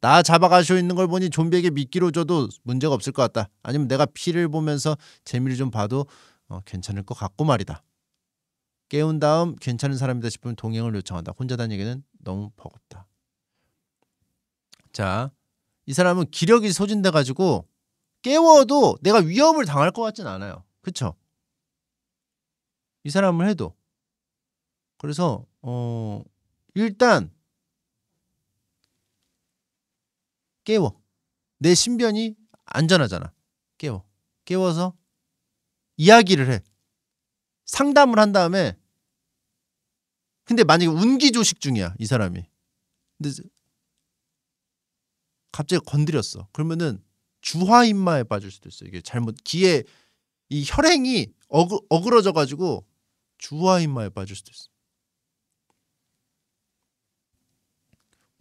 나잡아가시 있는 걸 보니 좀비에게 미끼로 줘도 문제가 없을 것 같다. 아니면 내가 피를 보면서 재미를 좀 봐도 어, 괜찮을 것 같고 말이다. 깨운 다음 괜찮은 사람이다 싶으면 동행을 요청한다. 혼자 다니기는 너무 버겁다. 자, 이 사람은 기력이 소진돼 가지고 깨워도 내가 위협을 당할 것 같진 않아요. 그쵸? 이 사람을 해도 그래서 어 일단 깨워. 내 신변이 안전하잖아. 깨워. 깨워서 이야기를 해. 상담을 한 다음에 근데 만약에 운기조식 중이야 이 사람이 근데 갑자기 건드렸어 그러면은 주화인마에 빠질 수도 있어 이게 잘못 기에 이 혈행이 어그, 어그러져 가지고 주화인마에 빠질 수도 있어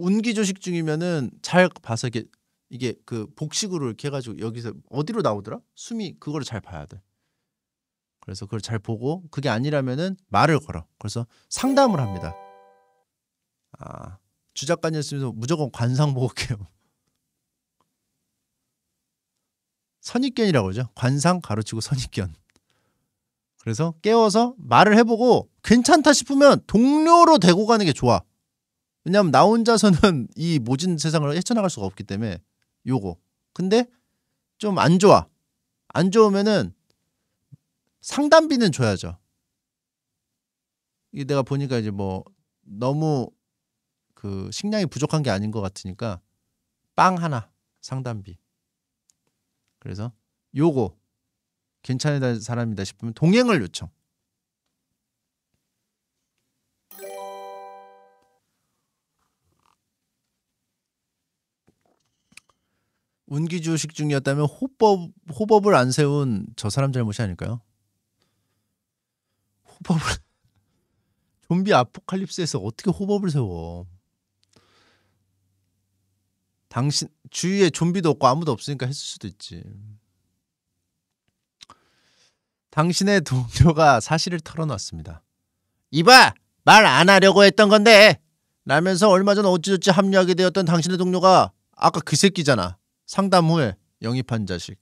운기 조식 중이면은 잘 봐서 이게 이게 그 복식으로 이렇게 해가지고 여기서 어디로 나오더라? 숨이 그거를 잘 봐야 돼. 그래서 그걸 잘 보고 그게 아니라면은 말을 걸어. 그래서 상담을 합니다. 아 주작관이었으면서 무조건 관상 보고게요. 선입견이라고 그러죠. 관상 가로치고 선입견. 그래서 깨워서 말을 해보고 괜찮다 싶으면 동료로 데고 가는 게 좋아. 왜냐하면 나 혼자서는 *laughs* 이 모진 세상을 헤쳐나갈 수가 없기 때문에 요거 근데 좀 안 좋아 안 좋으면은 상담비는 줘야죠 이게 내가 보니까 이제 뭐 너무 그 식량이 부족한 게 아닌 것 같으니까 빵 하나 상담비 그래서 요거 괜찮은 사람이다 싶으면 동행을 요청 운기 주식 중이었다면 호법 호법을 안 세운 저 사람 잘못이 아닐까요? 호법을 *laughs* 좀비 아포칼립스에서 어떻게 호법을 세워? 당신 주위에 좀비도 없고 아무도 없으니까 했을 수도 있지. 당신의 동료가 사실을 털어놨습니다. 이봐! 말 안 하려고 했던 건데! 라면서 얼마 전 어찌저찌 합류하게 되었던 당신의 동료가 아까 그 새끼잖아. 상담 후에 영입한 자식.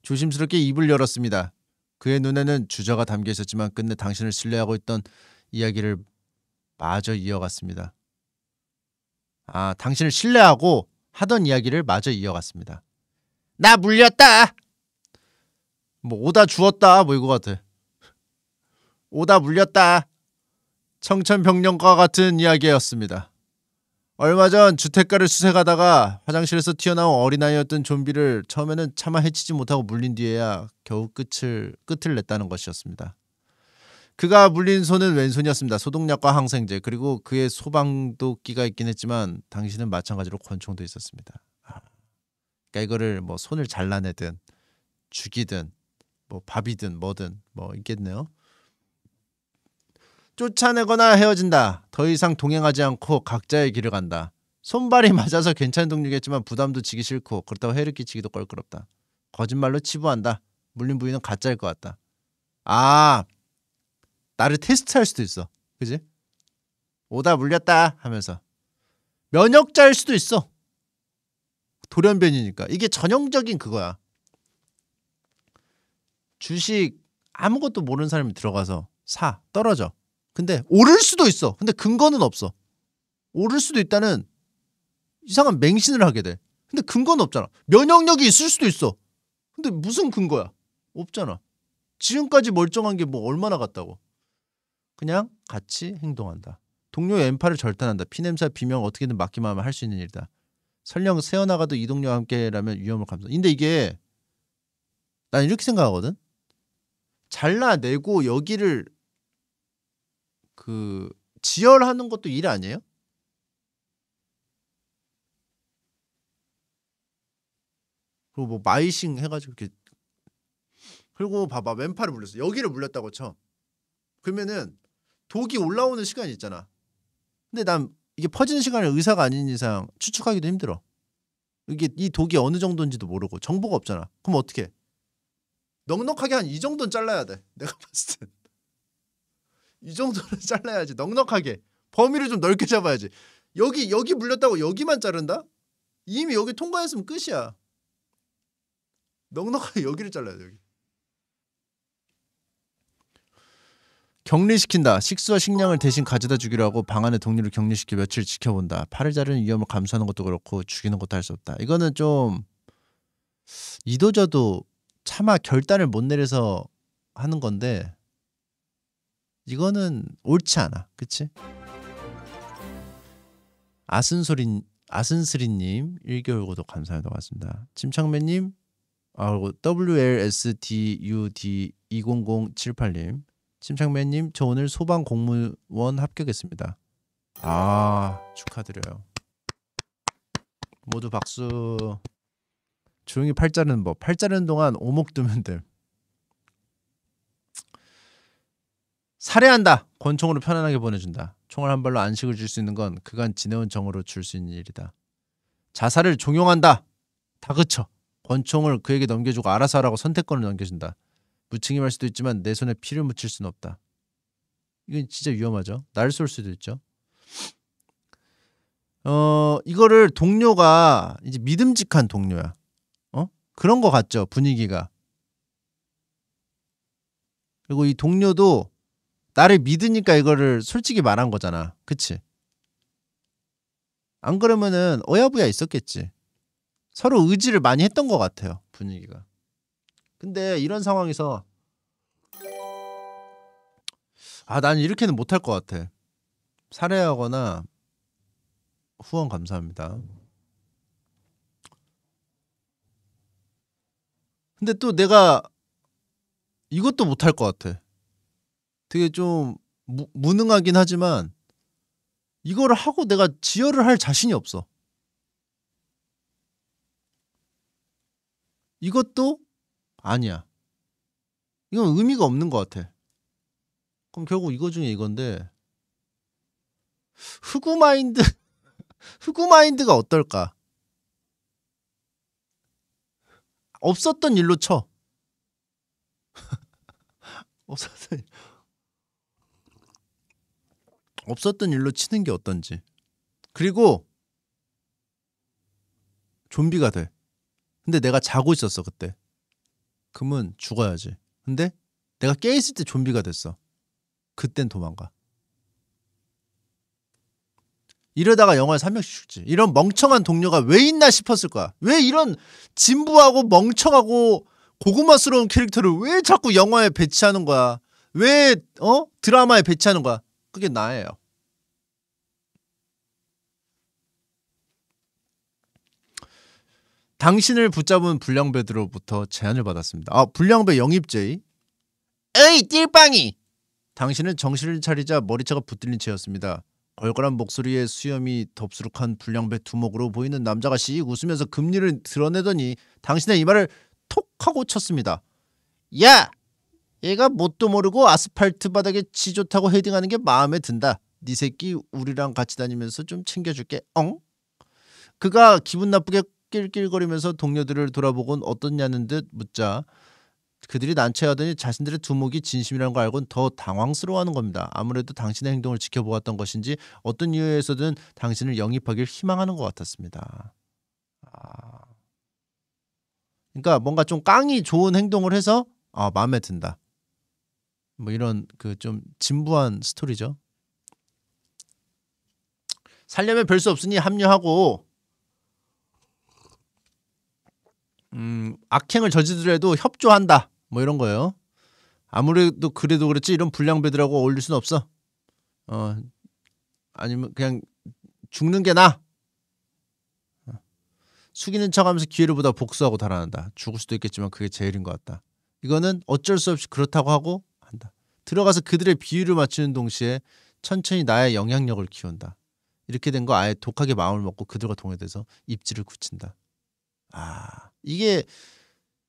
조심스럽게 입을 열었습니다. 그의 눈에는 주저가 담겨 있었지만 끝내 당신을 신뢰하고 있던 이야기를 마저 이어갔습니다. 아, 당신을 신뢰하고 하던 이야기를 마저 이어갔습니다. 나 물렸다. 뭐 오다 주었다 뭐 이거 같아. 오다 물렸다. 청천벽력과 같은 이야기였습니다. 얼마 전 주택가를 수색하다가 화장실에서 튀어나온 어린아이였던 좀비를 처음에는 차마 해치지 못하고 물린 뒤에야 겨우 끝을 끝을 냈다는 것이었습니다. 그가 물린 손은 왼손이었습니다. 소독약과 항생제 그리고 그의 소방도끼가 있긴 했지만 당신은 마찬가지로 권총도 있었습니다. 아, 그러니까 이거를 뭐 손을 잘라내든 죽이든 뭐 밥이든 뭐든 뭐 있겠네요. 쫓아내거나 헤어진다. 더 이상 동행하지 않고 각자의 길을 간다. 손발이 *laughs* 맞아서 괜찮은 동료겠지만 부담도 지기 싫고 그렇다고 해를 끼치기도 껄끄럽다. 거짓말로 치부한다. 물린 부위는 가짜일 것 같다. 아, 나를 테스트할 수도 있어. 그지? 오다 물렸다 하면서 면역자일 수도 있어. 돌연변이니까 이게 전형적인 그거야. 주식 아무것도 모르는 사람이 들어가서 사 떨어져 근데 오를 수도 있어. 근데 근거는 없어. 오를 수도 있다는 이상한 맹신을 하게 돼. 근데 근거는 없잖아. 면역력이 있을 수도 있어. 근데 무슨 근거야? 없잖아. 지금까지 멀쩡한 게 뭐 얼마나 같다고. 그냥 같이 행동한다. 동료의 엠파를 절단한다. 피냄새, 비명 어떻게든 막기만 하면 할 수 있는 일이다. 설령 새어나가도 이 동료와 함께라면 위험을 감수. 근데 이게 난 이렇게 생각하거든. 잘라내고 여기를 그지혈하는 것도 일 아니에요? 그리고 뭐 마이싱 해가지고 이렇게 그리고 봐봐 왼팔을 물렸어 여기를 물렸다고 쳐 그러면은 독이 올라오는 시간이 있잖아 근데 난 이게 퍼지는 시간을 의사가 아닌 이상 추측하기도 힘들어 이게 이 독이 어느 정도인지도 모르고 정보가 없잖아 그럼 어떻게 넉넉하게 한 이 정도는 잘라야 돼 *laughs* 내가 봤을 때이 정도는 *laughs* 잘라야지 넉넉하게 범위를 좀 넓게 잡아야지 여기 여기 물렸다고 여기만 자른다? 이미 여기 통과했으면 끝이야 넉넉하게 여기를 잘라야 돼 여기 격리시킨다. 식수와 식량을 대신 가져다 주기로 하고 방 안에 동료를 격리시켜 며칠 지켜본다. 팔을 자르는 위험을 감수하는 것도 그렇고 죽이는 것도 할 수 없다. 이거는 좀 이도저도 차마 결단을 못 내려서 하는 건데 이거는 옳지 않아. 그치? 아슨소린 아슨스리님 1개월 구독 감사합니다. 고습니다 침착맨님 아, 그리고 WLSDUD20078님 e 침착맨님 저 오늘 소방 공무원 합격했습니다. 아 축하드려요. 모두 박수. 조용히 팔 자르는 법. 팔 자르는 동안 오목 두면 됨. 살해한다. 권총으로 편안하게 보내준다. 총을한 발로 안식을 줄 수 있는 건 그간 지내온 정으로 줄 수 있는 일이다. 자살을 종용한다. 다그쳐. 권총을 그에게 넘겨주고 알아서 하라고 선택권을 넘겨준다. 무책임할 수도 있지만 내 손에 피를 묻힐 수는 없다. 이건 진짜 위험하죠. 날 쏠 수도 있죠. 어 이거를 동료가 이제 믿음직한 동료야. 어 그런 거 같죠 분위기가. 그리고 이 동료도 나를 믿으니까 이거를 솔직히 말한 거잖아. 그치? 안 그러면은 어야부야 있었겠지. 서로 의지를 많이 했던 것 같아요. 분위기가. 근데 이런 상황에서 아, 난 이렇게는 못할 것 같아. 살해하거나 후원 감사합니다. 근데 또 내가 이것도 못할 것 같아. 되게 좀 무, 무능하긴 하지만 이거를 하고 내가 지혈을 할 자신이 없어. 이것도 아니야. 이건 의미가 없는 것 같아. 그럼 결국 이거 중에 이건데 흑우 마인드 *laughs* 흑우 마인드가 어떨까? 없었던 일로 쳐. *laughs* 없었던 일. 없었던 일로 치는 게 어떤지. 그리고 좀비가 돼. 근데 내가 자고 있었어 그때. 그러면 죽어야지. 근데 내가 깨 있을 때 좀비가 됐어. 그땐 도망가. 이러다가 영화에 3명씩 죽지. 이런 멍청한 동료가 왜 있나 싶었을 거야. 왜 이런 진부하고 멍청하고 고구마스러운 캐릭터를 왜 자꾸 영화에 배치하는 거야? 왜, 어? 드라마에 배치하는 거야? 그게 나예요. 당신을 붙잡은 불량배들로부터 제안을 받았습니다. 아, 불량배 영입제이? 에이, 띨빵이! 당신은 정신을 차리자 머리채가 붙들린 채였습니다. 걸걸한 목소리에 수염이 덥수룩한 불량배 두목으로 보이는 남자가 씩 웃으면서 금리를 드러내더니 당신의 이마를 톡 하고 쳤습니다. 야! 얘가 뭣도 모르고 아스팔트 바닥에 지 좋다고 헤딩하는 게 마음에 든다. 네 새끼 우리랑 같이 다니면서 좀 챙겨줄게. 엉? 그가 기분 나쁘게 낄낄거리면서 동료들을 돌아보곤 어떻냐는 듯 묻자 그들이 난처하더니 자신들의 두목이 진심이라는 걸 알곤 더 당황스러워하는 겁니다. 아무래도 당신의 행동을 지켜보았던 것인지 어떤 이유에서든 당신을 영입하길 희망하는 것 같았습니다. 아... 그러니까 뭔가 좀 깡이 좋은 행동을 해서 아 마음에 든다. 뭐 이런 그 좀 진부한 스토리죠. 살려면 별 수 없으니 합류하고 음, 악행을 저지더라도 협조한다. 뭐 이런 거예요. 아무래도 그래도 그렇지 이런 불량배들하고 어울릴 수는 없어. 어 아니면 그냥 죽는 게 나. 어. 숙이는 척하면서 기회를 보다 복수하고 달아난다. 죽을 수도 있겠지만 그게 제일인 것 같다. 이거는 어쩔 수 없이 그렇다고 하고 들어가서 그들의 비율을 맞추는 동시에 천천히 나의 영향력을 키운다. 이렇게 된 거 아예 독하게 마음을 먹고 그들과 동요돼서 입지를 굳힌다. 아, 이게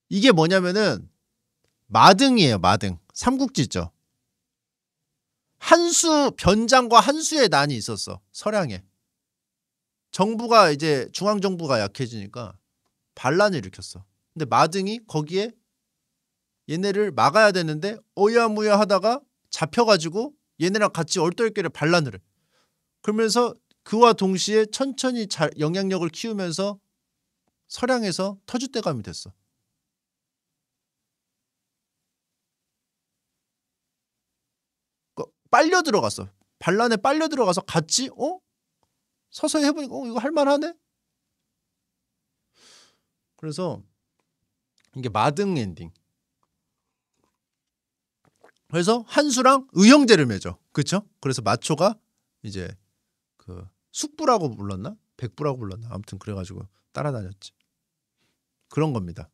이게 뭐냐면은 마등이에요, 마등. 삼국지죠. 한수 변장과 한수의 난이 있었어. 서량에. 정부가 이제 중앙 정부가 약해지니까 반란을 일으켰어. 근데 마등이 거기에 얘네를 막아야 되는데 어야무야 하다가 잡혀가지고 얘네랑 같이 얼떨결에 반란을 해. 그러면서 그와 동시에 천천히 잘 영향력을 키우면서 서량에서 터줏대감이 됐어. 그 빨려 들어갔어. 반란에 빨려 들어가서 같이 어? 서서히 해보니까 어 이거 할만하네? 그래서 이게 마등 엔딩 그래서 한수랑 의형제를 맺어. 그렇죠? 그래서 마초가 이제 그 숙부라고 불렀나? 백부라고 불렀나? 아무튼 그래 가지고 따라다녔지. 그런 겁니다.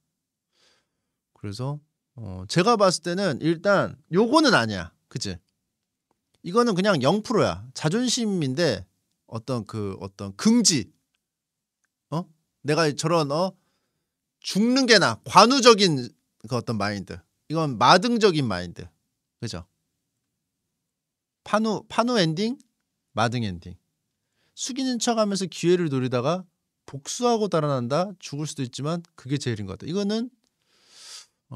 그래서 어 제가 봤을 때는 일단 요거는 아니야. 그치 이거는 그냥 0%야. 자존심인데 어떤 그 어떤 긍지. 어? 내가 저런 어 죽는 게 나. 관우적인 그 어떤 마인드. 이건 마등적인 마인드. 그죠? 파누 파누 엔딩, 마등 엔딩. 숙이는 척하면서 기회를 노리다가 복수하고 달아난다. 죽을 수도 있지만 그게 제일인 것 같다. 이거는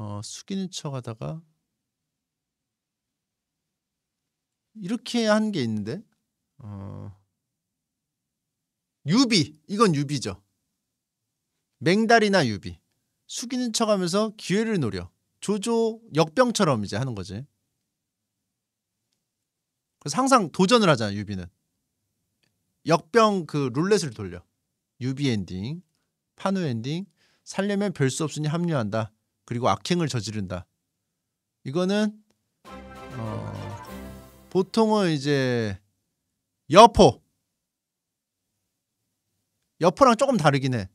어, 숙이는 척하다가 이렇게 한 게 있는데 어, 유비 이건 유비죠. 맹달이나 유비 숙이는 척하면서 기회를 노려 조조 역병처럼 이제 하는 거지. 그래서 항상 도전을 하잖아 유비는 역병 그 룰렛을 돌려 유비 엔딩 판우 엔딩 살려면 별 수 없으니 합류한다 그리고 악행을 저지른다 이거는 어, 보통은 이제 여포 여포랑 조금 다르긴 해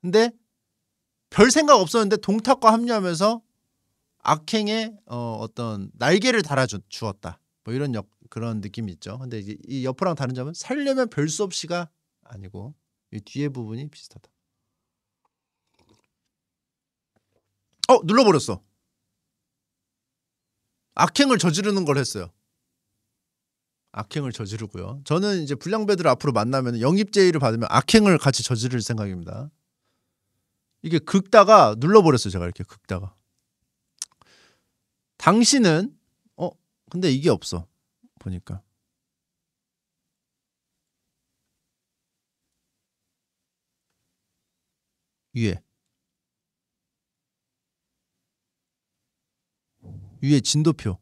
근데 별 생각 없었는데 동탁과 합류하면서 악행의 어, 어떤 날개를 달아주었다 뭐 이런 역 그런 느낌이 있죠. 근데 이 여포랑 다른 점은 살려면 별 수 없이가 아니고 이 뒤에 부분이 비슷하다. 어 눌러버렸어. 악행을 저지르는 걸 했어요. 악행을 저지르고요. 저는 이제 불량배들 앞으로 만나면 영입 제의를 받으면 악행을 같이 저지를 생각입니다. 이게 극다가 눌러버렸어요. 제가 이렇게 극다가. 당신은 어 근데 이게 없어. 보니까. 위에 위에 진도표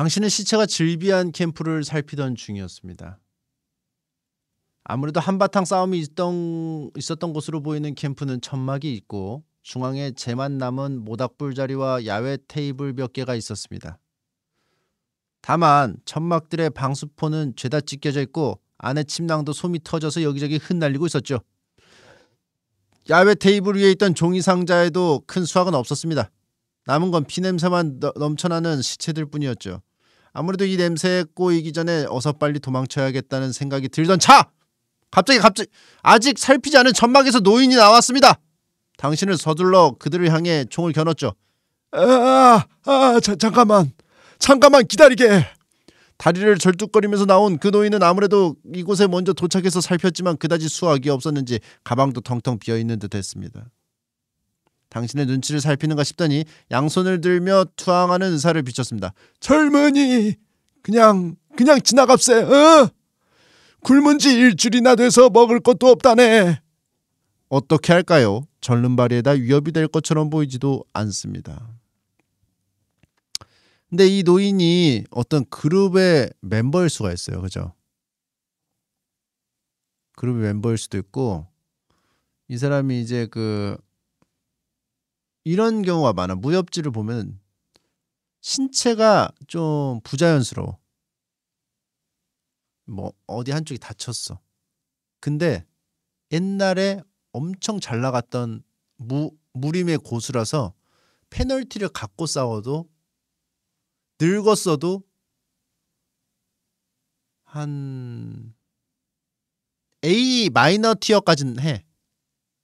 당신의 시체가 즐비한 캠프를 살피던 중이었습니다. 아무래도 한바탕 싸움이 있던, 있었던 곳으로 보이는 캠프는 천막이 있고 중앙에 재만 남은 모닥불 자리와 야외 테이블 몇 개가 있었습니다. 다만 천막들의 방수포는 죄다 찢겨져 있고 안에 침낭도 솜이 터져서 여기저기 흩날리고 있었죠. 야외 테이블 위에 있던 종이 상자에도 큰 수확은 없었습니다. 남은 건 피냄새만 넘쳐나는 시체들 뿐이었죠. 아무래도 이 냄새에 꼬이기 전에 어서 빨리 도망쳐야겠다는 생각이 들던 차! 갑자기 갑자기 아직 살피지 않은 전막에서 노인이 나왔습니다. 당신을 서둘러 그들을 향해 총을 겨눴죠. 아, 아, 아 자, 잠깐만. 잠깐만 기다리게. 다리를 절뚝거리면서 나온 그 노인은 아무래도 이곳에 먼저 도착해서 살폈지만 그다지 수확이 없었는지 가방도 텅텅 비어 있는 듯했습니다. 당신의 눈치를 살피는가 싶더니 양손을 들며 투항하는 의사를 비쳤습니다. 젊은이 그냥 그냥 지나갑세. 어? 굶은 지 일주일이나 돼서 먹을 것도 없다네. 어떻게 할까요? 절름발이에다 위협이 될 것처럼 보이지도 않습니다. 근데 이 노인이 어떤 그룹의 멤버일 수가 있어요. 그죠? 그룹의 멤버일 수도 있고 이 사람이 이제 그 이런 경우가 많아. 무협지를 보면 신체가 좀 부자연스러워. 뭐 어디 한쪽이 다쳤어. 근데 옛날에 엄청 잘 나갔던 무, 무림의 고수라서 페널티를 갖고 싸워도 늙었어도 한 A 마이너 티어까지는 해.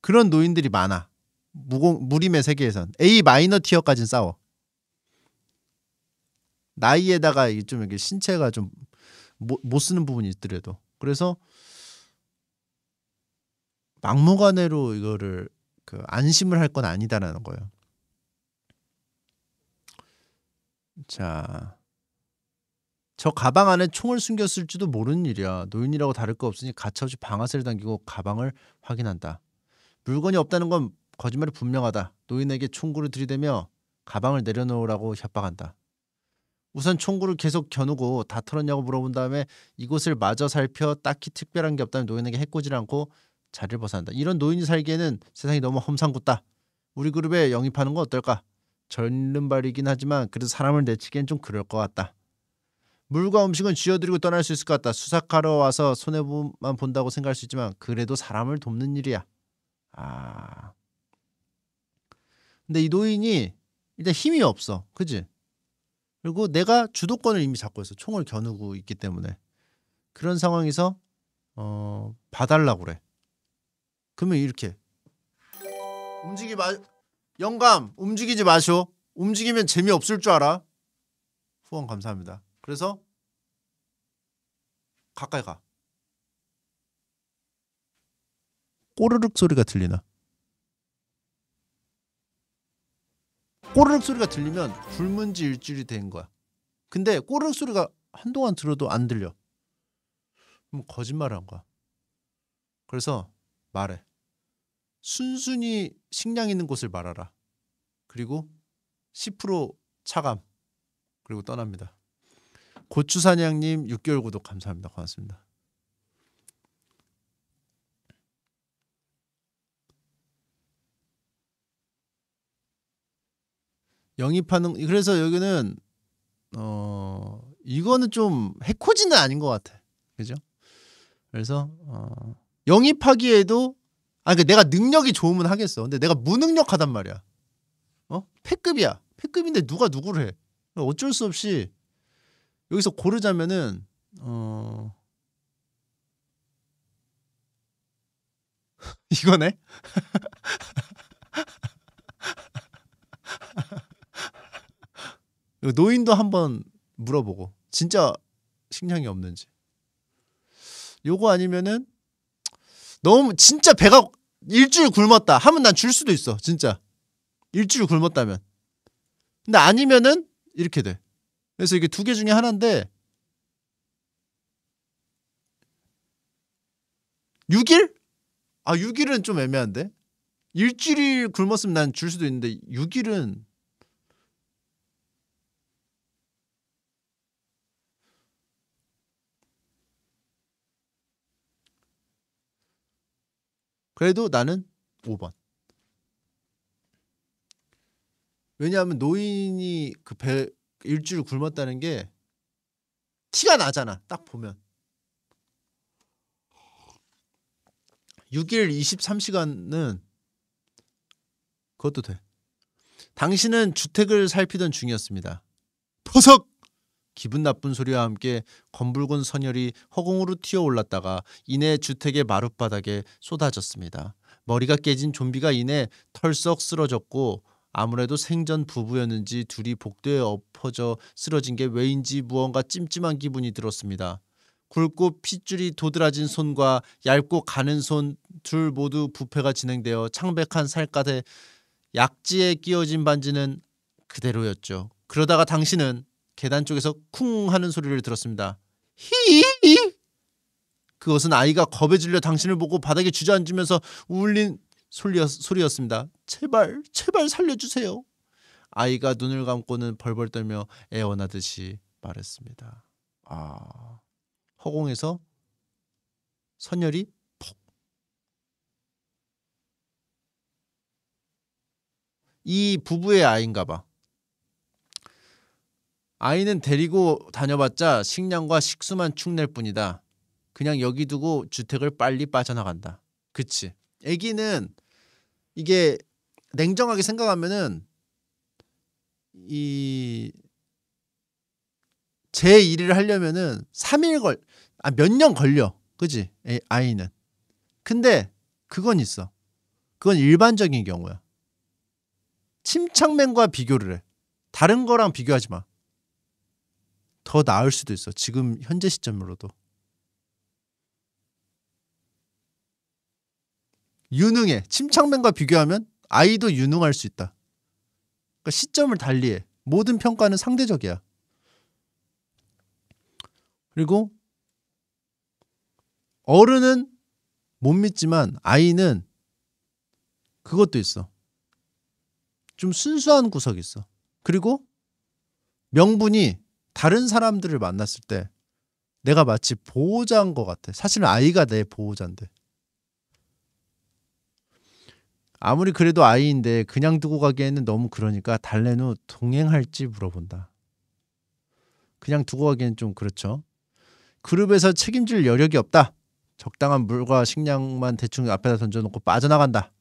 그런 노인들이 많아. 무공 무림의 세계에선 A 마이너 티어까지는 싸워. 나이에다가 좀 이렇게 신체가 좀 못 쓰는 부분이 있더라도 그래서 막무가내로 이거를 그 안심을 할 건 아니다라는 거예요. 자, 저 가방 안에 총을 숨겼을지도 모르는 일이야. 노인이라고 다를 거 없으니 가차없이 방아쇠를 당기고 가방을 확인한다. 물건이 없다는 건 거짓말이 분명하다. 노인에게 총구를 들이대며 가방을 내려놓으라고 협박한다. 우선 총구를 계속 겨누고 다 털었냐고 물어본 다음에 이곳을 마저 살펴 딱히 특별한 게 없다면 노인에게 해코질 않고 자리를 벗어난다. 이런 노인이 살기에는 세상이 너무 험상궂다. 우리 그룹에 영입하는 건 어떨까? 절름발이긴 하지만 그래도 사람을 내치기엔 좀 그럴 것 같다. 물과 음식은 쥐어드리고 떠날 수 있을 것 같다. 수사하러 와서 손해만 본다고 생각할 수 있지만 그래도 사람을 돕는 일이야. 아... 근데 이 노인이 일단 힘이 없어. 그지? 그리고 내가 주도권을 이미 잡고 있어. 총을 겨누고 있기 때문에. 그런 상황에서 어, 봐달라고 그래. 그러면 이렇게 움직이 마 영감 움직이지 마쇼. 움직이면 재미없을 줄 알아. 후원 감사합니다. 그래서 가까이 가. 꼬르륵 소리가 들리나? 꼬르륵 소리가 들리면 굶은 지 일주일이 된 거야. 근데 꼬르륵 소리가 한동안 들어도 안 들려. 그럼 거짓말한 거야. 그래서 말해. 순순히 식량 있는 곳을 말하라. 그리고 10% 차감. 그리고 떠납니다. 고추사냥님 6개월 구독 감사합니다. 고맙습니다. 영입하는 그래서 여기는 어 이거는 좀 해코지는 아닌 것 같아. 그죠? 그래서 어 영입하기에도 아 그러니까 내가 능력이 좋으면 하겠어. 근데 내가 무능력하단 말이야. 어? 패급이야. 패급인데 누가 누구를 해? 그러니까 어쩔 수 없이 여기서 고르자면은 어 *laughs* 이거네. *laughs* 노인도 한번 물어보고 진짜 식량이 없는지 요거 아니면은 너무 진짜 배가 일주일 굶었다 하면 난 줄 수도 있어 진짜 일주일 굶었다면 근데 아니면은 이렇게 돼 그래서 이게 두 개 중에 하나인데 6일? 아 6일은 좀 애매한데 일주일 굶었으면 난 줄 수도 있는데 6일은 그래도 나는 5번. 왜냐하면 노인이 그배 일주일 굶었다는 게 티가 나잖아. 딱 보면. 6일 23시간은 그것도 돼. 당신은 주택을 살피던 중이었습니다. 보석 기분 나쁜 소리와 함께 검붉은 선열이 허공으로 튀어올랐다가 이내 주택의 마룻바닥에 쏟아졌습니다. 머리가 깨진 좀비가 이내 털썩 쓰러졌고 아무래도 생전 부부였는지 둘이 복도에 엎어져 쓰러진 게 왜인지 무언가 찜찜한 기분이 들었습니다. 굵고 핏줄이 도드라진 손과 얇고 가는 손 둘 모두 부패가 진행되어 창백한 살갗에 약지에 끼어진 반지는 그대로였죠. 그러다가 당신은 계단 쪽에서 쿵 하는 소리를 들었습니다. 히히히 그것은 아이가 겁에 질려 당신을 보고 바닥에 주저앉으면서 울린 소리였, 소리였습니다. 제발 제발 살려주세요. 아이가 눈을 감고는 벌벌 떨며 애원하듯이 말했습니다. 아 허공에서 선열이 폭. 이 부부의 아이인가 봐. 아이는 데리고 다녀봤자 식량과 식수만 축낼 뿐이다. 그냥 여기 두고 주택을 빨리 빠져나간다. 그치. 애기는 이게 냉정하게 생각하면은 이제1위를 하려면은 3일 걸, 아, 몇 년 걸려. 그지? 아이는. 근데 그건 있어. 그건 일반적인 경우야. 침착맨과 비교를 해. 다른 거랑 비교하지 마. 더 나을 수도 있어. 지금 현재 시점으로도. 유능해. 침착맨과 비교하면 아이도 유능할 수 있다. 그러니까 시점을 달리해. 모든 평가는 상대적이야. 그리고 어른은 못 믿지만 아이는 그것도 있어. 좀 순수한 구석이 있어. 그리고 명분이 다른 사람들을 만났을 때 내가 마치 보호자인 것 같아. 사실은 아이가 내 보호자인데. 아무리 그래도 아이인데 그냥 두고 가기에는 너무 그러니까 달래누 동행할지 물어본다. 그냥 두고 가기엔 좀 그렇죠. 그룹에서 책임질 여력이 없다. 적당한 물과 식량만 대충 앞에다 던져놓고 빠져나간다.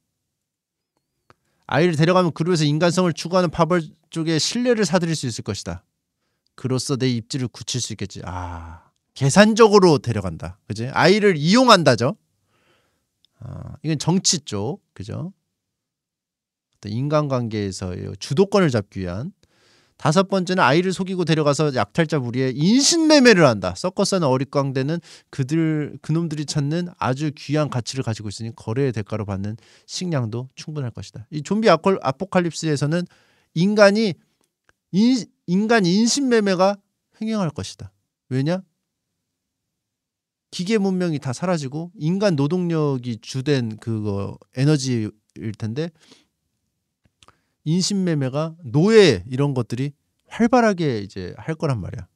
아이를 데려가면 그룹에서 인간성을 추구하는 파벌 쪽에 신뢰를 사들일 수 있을 것이다. 그로써 내 입지를 굳힐 수 있겠지. 아, 계산적으로 데려간다. 그지? 아이를 이용한다죠. 아, 이건 정치 쪽, 그죠? 어떤 인간관계에서의 주도권을 잡기 위한 다섯 번째는 아이를 속이고 데려가서 약탈자 무리에 인신매매를 한다. 서커스는 어릿광대는 그들 그놈들이 찾는 아주 귀한 가치를 가지고 있으니 거래의 대가로 받는 식량도 충분할 것이다. 이 좀비 아포칼립스에서는 인간이 인, 인간 인신매매가 횡행할 것이다. 왜냐? 기계 문명이 다 사라지고 인간 노동력이 주된 그거 에너지일 텐데 인신매매가 노예 이런 것들이 활발하게 이제 할 거란 말이야.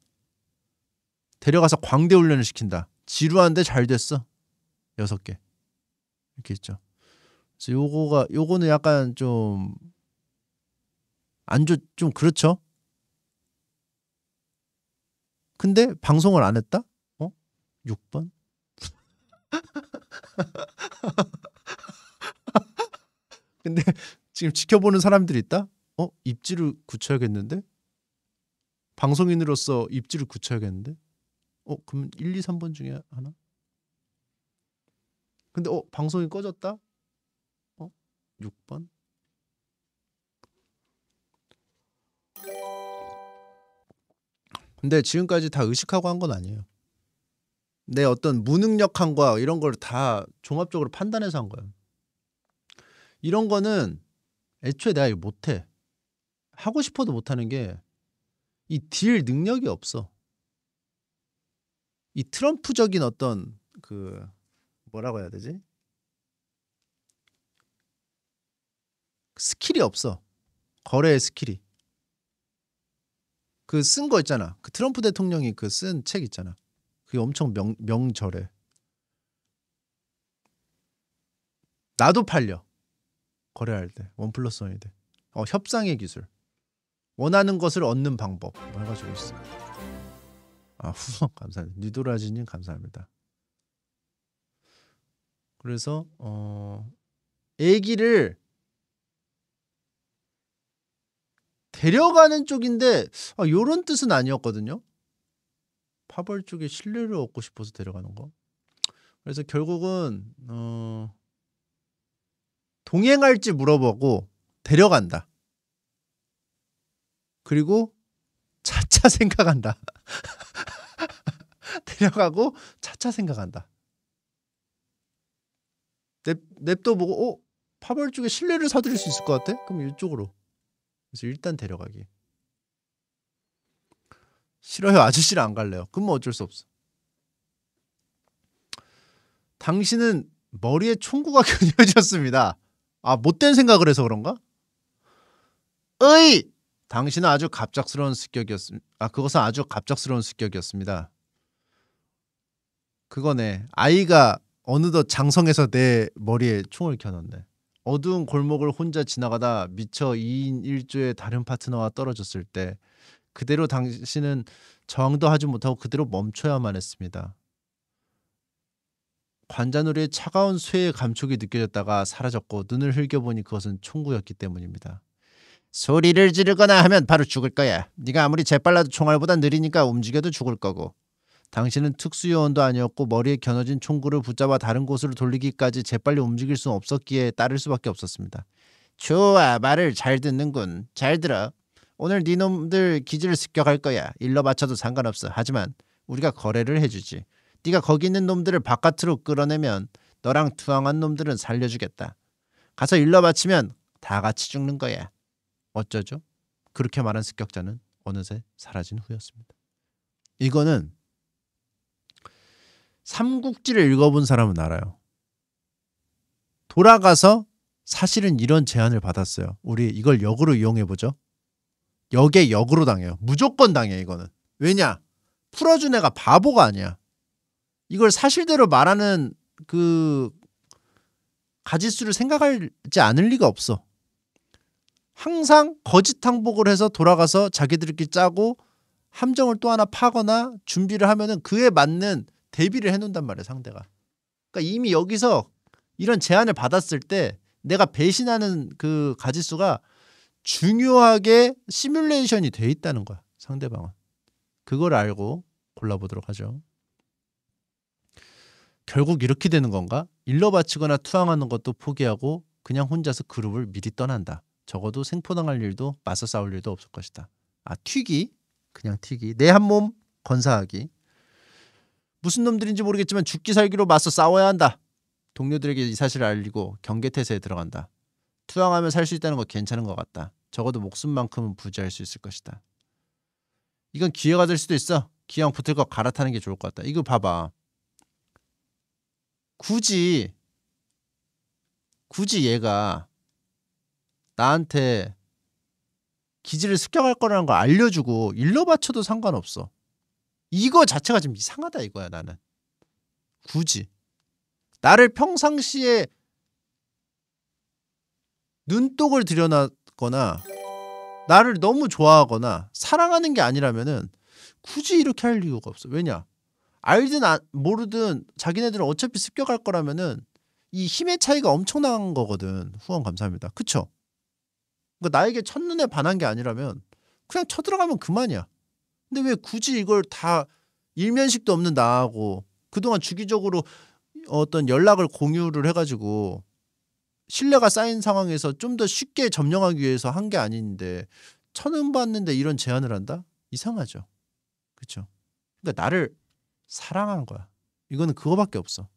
데려가서 광대 훈련을 시킨다. 지루한데 잘 됐어. 여섯 개 이렇게 있죠. 그래서 요거가 요거는 약간 좀 안좋좀 그렇죠. 근데 방송을 안 했다? 어? 6번? *laughs* 근데 지금 지켜보는 사람들이 있다? 어? 입지를 굳혀야겠는데? 방송인으로서 입지를 굳혀야겠는데? 어? 그럼 1, 2, 3번 중에 하나? 근데 어? 방송이 꺼졌다? 어? 6번? 근데 지금까지 다 의식하고 한 건 아니에요. 내 어떤 무능력함과 이런 걸 다 종합적으로 판단해서 한 거예요. 이런 거는 애초에 내가 못해. 하고 싶어도 못하는 게 이 딜 능력이 없어. 이 트럼프적인 어떤 그 뭐라고 해야 되지? 스킬이 없어. 거래의 스킬이. 그쓴거 있잖아. 그 트럼프 대통령이 그 쓴 책 있잖아. 그게 엄청 명, 명절에 나도 팔려. 거래할 때. 원 플러스 원이 돼. 어, 협상의 기술. 원하는 것을 얻는 방법. 뭐 해가지고 있어. 아, *laughs* 후원 감사합니다. 니도라지님 감사합니다. 그래서 어 애기를 데려가는 쪽인데 아, 요런 뜻은 아니었거든요. 파벌 쪽에 신뢰를 얻고 싶어서 데려가는 거. 그래서 결국은 어, 동행할지 물어보고 데려간다. 그리고 차차 *laughs* 생각한다. *laughs* 데려가고 차차 생각한다. 냅, 냅둬 보고 어? 파벌 쪽에 신뢰를 사들일 수 있을 것 같아? 그럼 이쪽으로 그래서 일단 데려가기. 싫어요. 아저씨랑 안 갈래요. 그럼 뭐 어쩔 수 없어. 당신은 머리에 총구가 겨져졌습니다. *laughs* 아 못된 생각을 해서 그런가? 으이! 당신은 아주 갑작스러운 습격이었습니다. 아 그것은 아주 갑작스러운 습격이었습니다. 그거네. 아이가 어느덧 장성해서 내 머리에 총을 켜놨네. 어두운 골목을 혼자 지나가다 미처 2인 1조의 다른 파트너와 떨어졌을 때 그대로 당신은 저항도 하지 못하고 그대로 멈춰야만 했습니다. 관자놀이의 차가운 쇠의 감촉이 느껴졌다가 사라졌고 눈을 흘겨보니 그것은 총구였기 때문입니다. 소리를 지르거나 하면 바로 죽을 거야. 네가 아무리 재빨라도 총알보다 느리니까 움직여도 죽을 거고. 당신은 특수요원도 아니었고 머리에 겨눠진 총구를 붙잡아 다른 곳으로 돌리기까지 재빨리 움직일 수는 없었기에 따를 수밖에 없었습니다. 좋아 말을 잘 듣는군. 잘 들어. 오늘 네 놈들 기지를 습격할 거야. 일러 바쳐도 상관없어. 하지만 우리가 거래를 해주지. 네가 거기 있는 놈들을 바깥으로 끌어내면 너랑 투항한 놈들은 살려주겠다. 가서 일러 바치면 다 같이 죽는 거야. 어쩌죠? 그렇게 말한 습격자는 어느새 사라진 후였습니다. 이거는 삼국지를 읽어본 사람은 알아요. 돌아가서 사실은 이런 제안을 받았어요. 우리 이걸 역으로 이용해보죠. 역에 역으로 당해요. 무조건 당해 이거는. 왜냐? 풀어준 애가 바보가 아니야. 이걸 사실대로 말하는 그 가짓수를 생각하지 않을 리가 없어. 항상 거짓 항복을 해서 돌아가서 자기들끼리 짜고 함정을 또 하나 파거나 준비를 하면은 그에 맞는 대비를 해놓는단 말이에요 상대가 그러니까 이미 여기서 이런 제안을 받았을 때 내가 배신하는 그 가지수가 중요하게 시뮬레이션이 돼 있다는 거야 상대방은 그걸 알고 골라보도록 하죠 결국 이렇게 되는 건가 일러 바치거나 투항하는 것도 포기하고 그냥 혼자서 그룹을 미리 떠난다 적어도 생포당할 일도 맞서 싸울 일도 없을 것이다 아 튀기 그냥 튀기 내 한 몸 건사하기 무슨 놈들인지 모르겠지만 죽기 살기로 맞서 싸워야 한다. 동료들에게 이 사실을 알리고 경계태세에 들어간다. 투항하면 살 수 있다는 거 괜찮은 것 같다. 적어도 목숨만큼은 부지할 수 있을 것이다. 이건 기회가 될 수도 있어. 기왕 붙을 거 갈아타는 게 좋을 것 같다. 이거 봐봐. 굳이 굳이 얘가 나한테 기지를 습격할 거라는 걸 알려주고 일러 바쳐도 상관없어. 이거 자체가 좀 이상하다 이거야 나는 굳이 나를 평상시에 눈독을 들여놨거나 나를 너무 좋아하거나 사랑하는 게 아니라면은 굳이 이렇게 할 이유가 없어 왜냐 알든 아, 모르든 자기네들은 어차피 습격할 거라면은 이 힘의 차이가 엄청난 거거든 후원 감사합니다 그쵸 그러니까 나에게 첫눈에 반한 게 아니라면 그냥 쳐들어가면 그만이야 근데 왜 굳이 이걸 다 일면식도 없는 나하고 그동안 주기적으로 어떤 연락을 공유를 해가지고 신뢰가 쌓인 상황에서 좀 더 쉽게 점령하기 위해서 한 게 아닌데 천음 받는데 이런 제안을 한다? 이상하죠. 그쵸 그러니까 나를 사랑한 거야. 이거는 그거밖에 없어.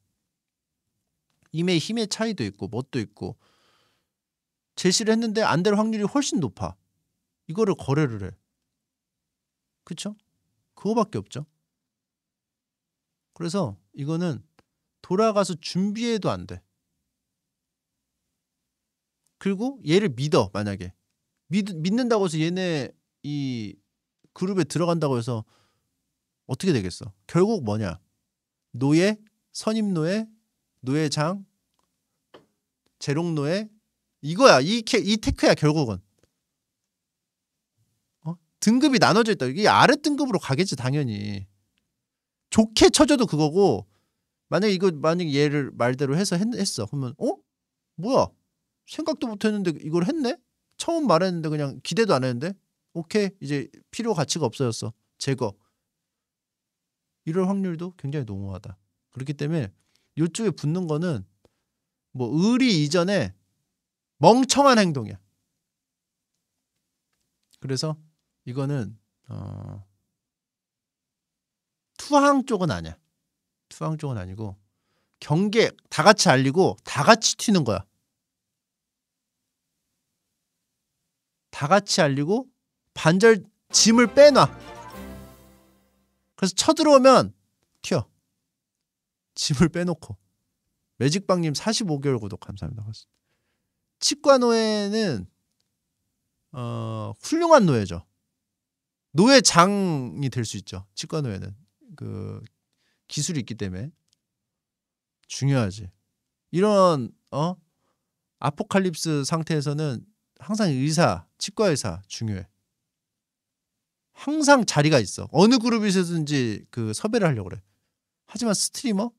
임의 힘의 차이도 있고 멋도 있고 제시를 했는데 안 될 확률이 훨씬 높아. 이거를 거래를 해. 그쵸? 그거밖에 없죠. 그래서 이거는 돌아가서 준비해도 안 돼. 그리고 얘를 믿어 만약에 믿, 믿는다고 해서 얘네 이 그룹에 들어간다고 해서 어떻게 되겠어? 결국 뭐냐? 노예, 선임노예, 노예장, 재롱노예 이거야 이, 이 테크야 결국은 등급이 나눠져 있다. 이게 아래 등급으로 가겠지 당연히. 좋게 쳐줘도 그거고 만약에 이거 만약에 얘를 말대로 해서 했, 했어. 그러면 어? 뭐야? 생각도 못 했는데 이걸 했네? 처음 말했는데 그냥 기대도 안 했는데 오케이 이제 필요 가치가 없어졌어 제거 이럴 확률도 굉장히 농후하다 그렇기 때문에 요쪽에 붙는 거는 뭐 의리 이전에 멍청한 행동이야 그래서 이거는 어, 투항 쪽은 아니야. 투항 쪽은 아니고 경계 다 같이 알리고 다 같이 튀는 거야. 다 같이 알리고 반절 짐을 빼놔. 그래서 쳐들어오면 튀어. 짐을 빼놓고. 매직방님 45개월 구독 감사합니다. 치과 노예는 어, 훌륭한 노예죠. 노예장이 될 수 있죠. 치과 노예는 그 기술이 있기 때문에 중요하지. 이런 어 아포칼립스 상태에서는 항상 의사, 치과 의사 중요해. 항상 자리가 있어. 어느 그룹에서든지 그 섭외를 하려고 그래. 하지만 스트리머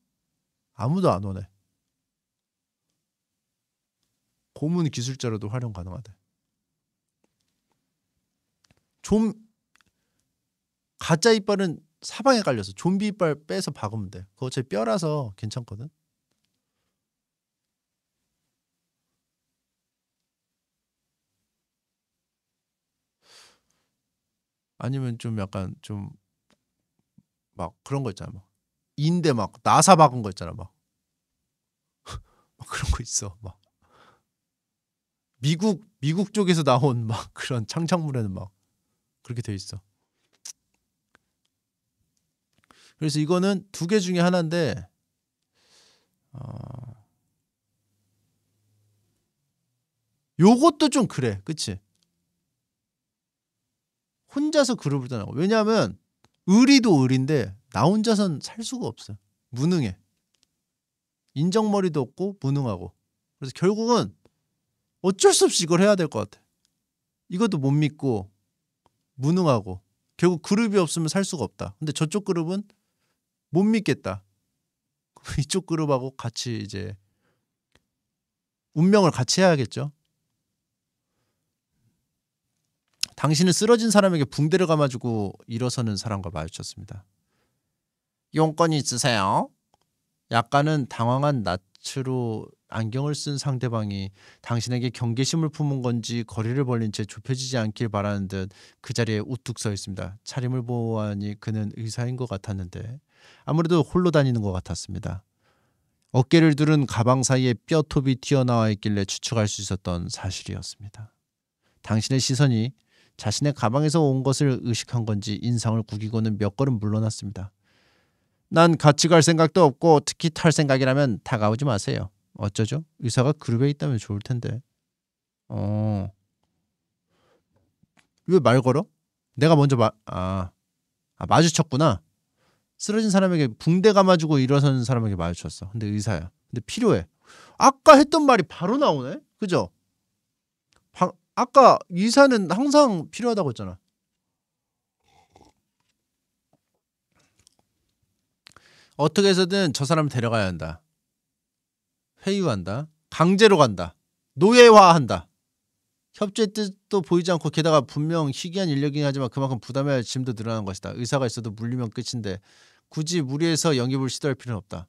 아무도 안 오네. 고문 기술자로도 활용 가능하대. 좀 가짜 이빨은 사방에 깔려서 좀비 이빨 빼서 박으면 돼. 그거 제 뼈라서 괜찮거든. 아니면 좀 약간 좀 막 그런 거 있잖아. 막인대막 나사 박은 거 있잖아. 막, *laughs* 막 그런 거 있어. 막 미국 미국 쪽에서 나온 막 그런 창작물에는 막 그렇게 돼 있어. 그래서 이거는 두 개 중에 하나인데 어, 요것도 좀 그래 그치 혼자서 그룹을 떠나고 왜냐하면 의리도 의리인데 나 혼자선 살 수가 없어 무능해 인정머리도 없고 무능하고 그래서 결국은 어쩔 수 없이 이걸 해야 될 것 같아 이것도 못 믿고 무능하고 결국 그룹이 없으면 살 수가 없다 근데 저쪽 그룹은 못 믿겠다. *laughs* 이쪽 그룹하고 같이 이제 운명을 같이 해야겠죠. 당신은 쓰러진 사람에게 붕대를 감아주고 일어서는 사람과 마주쳤습니다. 용건이 있으세요? 약간은 당황한 낯으로 안경을 쓴 상대방이 당신에게 경계심을 품은 건지 거리를 벌린 채 좁혀지지 않길 바라는 듯 그 자리에 우뚝 서 있습니다. 차림을 보호하니 그는 의사인 것 같았는데 아무래도 홀로 다니는 것 같았습니다. 어깨를 두른 가방 사이에 뼈톱이 튀어나와 있길래 추측할 수 있었던 사실이었습니다. 당신의 시선이 자신의 가방에서 온 것을 의식한 건지 인상을 구기고는 몇 걸음 물러났습니다. 난 같이 갈 생각도 없고 특히 탈 생각이라면 다가오지 마세요. 어쩌죠? 의사가 그룹에 있다면 좋을 텐데. 어. 왜 말 걸어? 내가 먼저 마, 아, 아 마주쳤구나. 쓰러진 사람에게 붕대 감아주고 일어선 사람에게 마주쳤어. 근데 의사야. 근데 필요해. 아까 했던 말이 바로 나오네. 그죠? 바, 아까 의사는 항상 필요하다고 했잖아. 어떻게 해서든 저사람 데려가야 한다. 회유한다. 강제로 간다. 노예화한다. 협조의 뜻도 보이지 않고 게다가 분명 희귀한 인력이긴 하지만 그만큼 부담해야 할 짐도 늘어나는 것이다. 의사가 있어도 물리면 끝인데 굳이 무리해서 영입을 시도할 필요는 없다.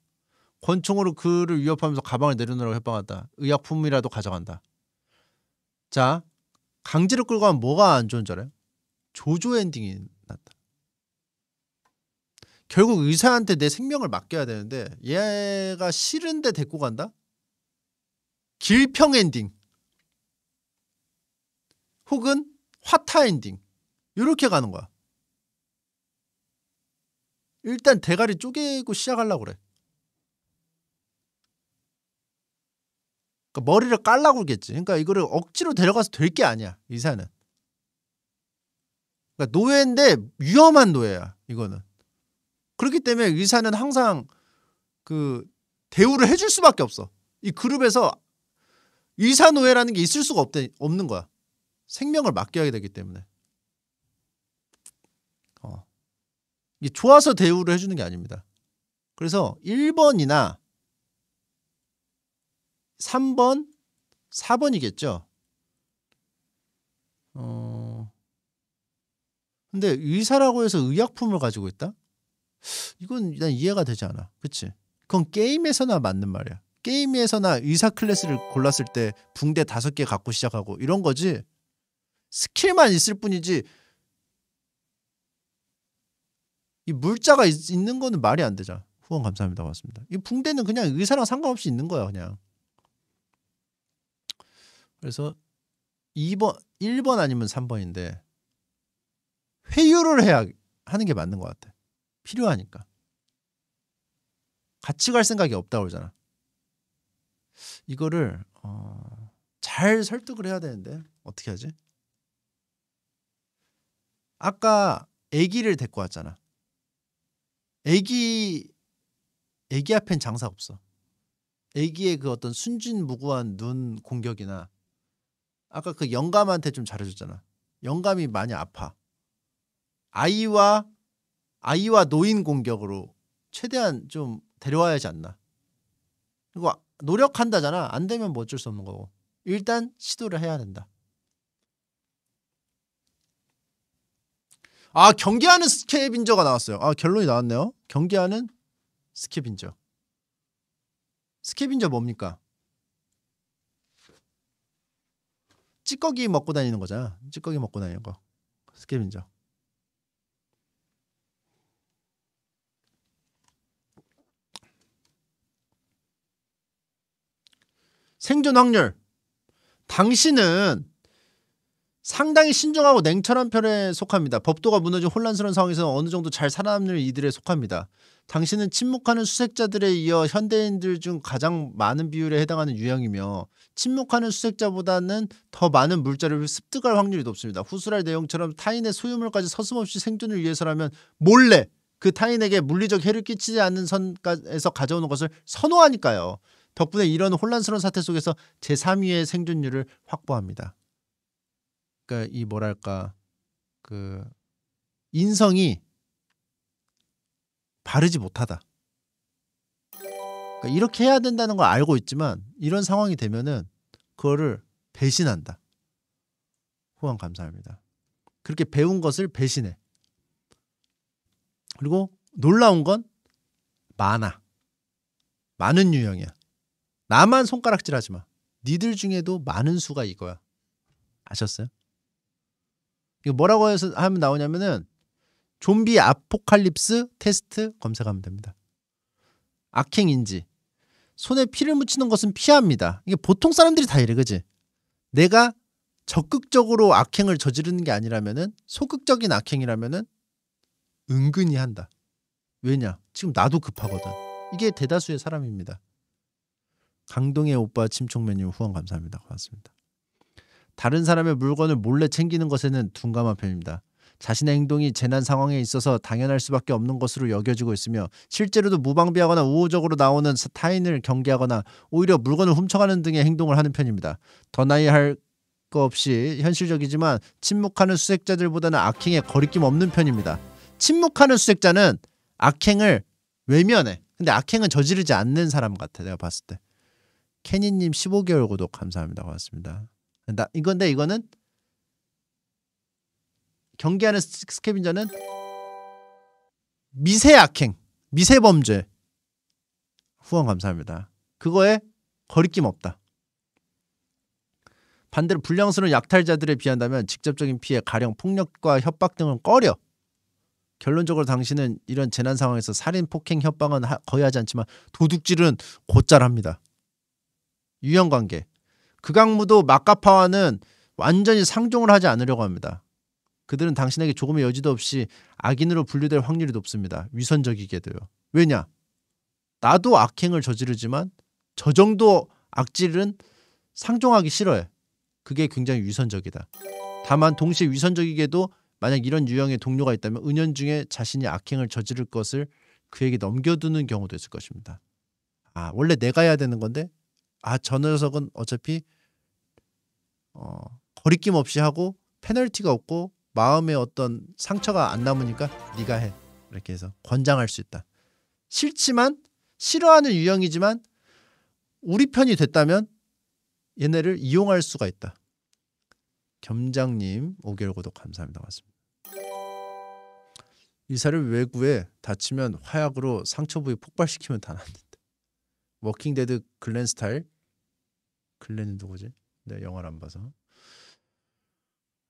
권총으로 그를 위협하면서 가방을 내려놓으라고 협박한다. 의약품이라도 가져간다. 자, 강제로 끌고 가면 뭐가 안 좋은 줄 알아요? 조조 엔딩이 났다. 결국 의사한테 내 생명을 맡겨야 되는데 얘가 싫은데 데리고 간다? 길평 엔딩 혹은 화타 엔딩 이렇게 가는 거야. 일단 대가리 쪼개고 시작하려고 그래. 그러니까 머리를 깔라고 그러겠지. 그러니까 이거를 억지로 데려가서 될 게 아니야. 이사는. 그러니까 노예인데 위험한 노예야. 이거는. 그렇기 때문에 의사는 항상 그 대우를 해줄 수밖에 없어. 이 그룹에서 의사 노예라는 게 있을 수가 없대, 없는 거야. 생명을 맡겨야 되기 때문에. 좋아서 대우를 해주는 게 아닙니다. 그래서 1번이나 3번, 4번이겠죠. 어. 근데 의사라고 해서 의약품을 가지고 있다? 이건 난 이해가 되지 않아. 그치? 그건 게임에서나 맞는 말이야. 게임에서나 의사 클래스를 골랐을 때 붕대 5개 갖고 시작하고 이런 거지. 스킬만 있을 뿐이지 이 물자가 있, 는 거는 말이 안 되잖아. 후원 감사합니다. 고습니다이 붕대는 그냥 의사랑 상관없이 있는 거야, 그냥. 그래서 2번, 1번 아니면 3번인데 회유를 해야 하는 게 맞는 것 같아. 필요하니까. 같이 갈 생각이 없다 고 그러잖아. 이거를 어, 잘 설득을 해야 되는데 어떻게 하지? 아까 아기를 데리고 왔잖아. 애기 애기 앞엔 장사 없어. 애기의 그 어떤 순진무구한 눈 공격이나 아까 그 영감한테 좀 잘해줬잖아. 영감이 많이 아파. 아이와 아이와 노인 공격으로 최대한 좀 데려와야지 않나. 그리고 노력한다잖아. 안 되면 뭐 어쩔 수 없는 거고. 일단 시도를 해야 된다. 아 경계하는 스캡 빈저가 나왔어요. 아 결론이 나왔네요. 경계하는 스캡 빈저 스캡 빈저 뭡니까? 찌꺼기 먹고 다니는 거잖아. 찌꺼기 먹고 다니는 거. 스캡 빈저 생존 확률. 당신은 상당히 신중하고 냉철한 편에 속합니다. 법도가 무너진 혼란스러운 상황에서 는 어느 정도 잘 살아남는 이들에 속합니다. 당신은 침묵하는 수색자들에 이어 현대인들 중 가장 많은 비율에 해당하는 유형이며 침묵하는 수색자보다는 더 많은 물자를 습득할 확률이 높습니다. 후술할 내용처럼 타인의 소유물까지 서슴없이 생존을 위해서라면 몰래 그 타인에게 물리적 해를 끼치지 않는 선에서 가져오는 것을 선호하니까요. 덕분에 이런 혼란스러운 사태 속에서 제3위의 생존율을 확보합니다. 그러니까 이 뭐랄까 그 인성이 바르지 못하다. 그러니까 이렇게 해야 된다는 걸 알고 있지만 이런 상황이 되면은 그거를 배신한다. 후원 감사합니다. 그렇게 배운 것을 배신해. 그리고 놀라운 건 많아. 많은 유형이야. 나만 손가락질 하지 마. 니들 중에도 많은 수가 이거야. 아셨어요? 이거 뭐라고 해서 하면 나오냐면은 좀비 아포칼립스 테스트 검색하면 됩니다. 악행인지 손에 피를 묻히는 것은 피합니다. 이게 보통 사람들이 다 이래 그지? 내가 적극적으로 악행을 저지르는 게 아니라면은 소극적인 악행이라면은 은근히 한다. 왜냐? 지금 나도 급하거든. 이게 대다수의 사람입니다. 강동의 오빠 침총메뉴 후원 감사합니다. 고맙습니다. 다른 사람의 물건을 몰래 챙기는 것에는 둔감한 편입니다. 자신의 행동이 재난 상황에 있어서 당연할 수밖에 없는 것으로 여겨지고 있으며 실제로도 무방비하거나 우호적으로 나오는 타인을 경계하거나 오히려 물건을 훔쳐가는 등의 행동을 하는 편입니다. 더 나이 할거 없이 현실적이지만 침묵하는 수색자들보다는 악행에 거리낌 없는 편입니다. 침묵하는 수색자는 악행을 외면해. 근데 악행은 저지르지 않는 사람 같아 내가 봤을 때. 케니님 15개월 구독 감사합니다. 고맙습니다. 된다. 이건데 이거는 경계하는 스캐빈저는 미세 악행, 미세 범죄. 후원 감사합니다. 그거에 거리낌 없다. 반대로 불량스러운 약탈자들에 비한다면 직접적인 피해, 가령 폭력과 협박 등은 꺼려. 결론적으로 당신은 이런 재난 상황에서 살인, 폭행, 협박은 하, 거의 하지 않지만 도둑질은 곧잘 합니다. 유형 관계. 극악무도 막가파와는 완전히 상종을 하지 않으려고 합니다. 그들은 당신에게 조금의 여지도 없이 악인으로 분류될 확률이 높습니다. 위선적이게도요. 왜냐? 나도 악행을 저지르지만 저 정도 악질은 상종하기 싫어해. 그게 굉장히 위선적이다. 다만 동시에 위선적이게도 만약 이런 유형의 동료가 있다면 은연중에 자신이 악행을 저지를 것을 그에게 넘겨두는 경우도 있을 것입니다. 아 원래 내가 해야 되는 건데 아저 녀석은 어차피 어, 거리낌 없이 하고 페널티가 없고 마음에 어떤 상처가 안 남으니까 네가 해 이렇게 해서 권장할 수 있다. 싫지만 싫어하는 유형이지만 우리 편이 됐다면 얘네를 이용할 수가 있다. 겸장님 5개월 구독 감사합니다. 맞습니다. 이 사람이 외구에 다치면 화약으로 상처 부위 폭발시키면 다 낫는데. 워킹데드 글렌 스타일 글렌은 누구지? 네, 영화를 안 봐서.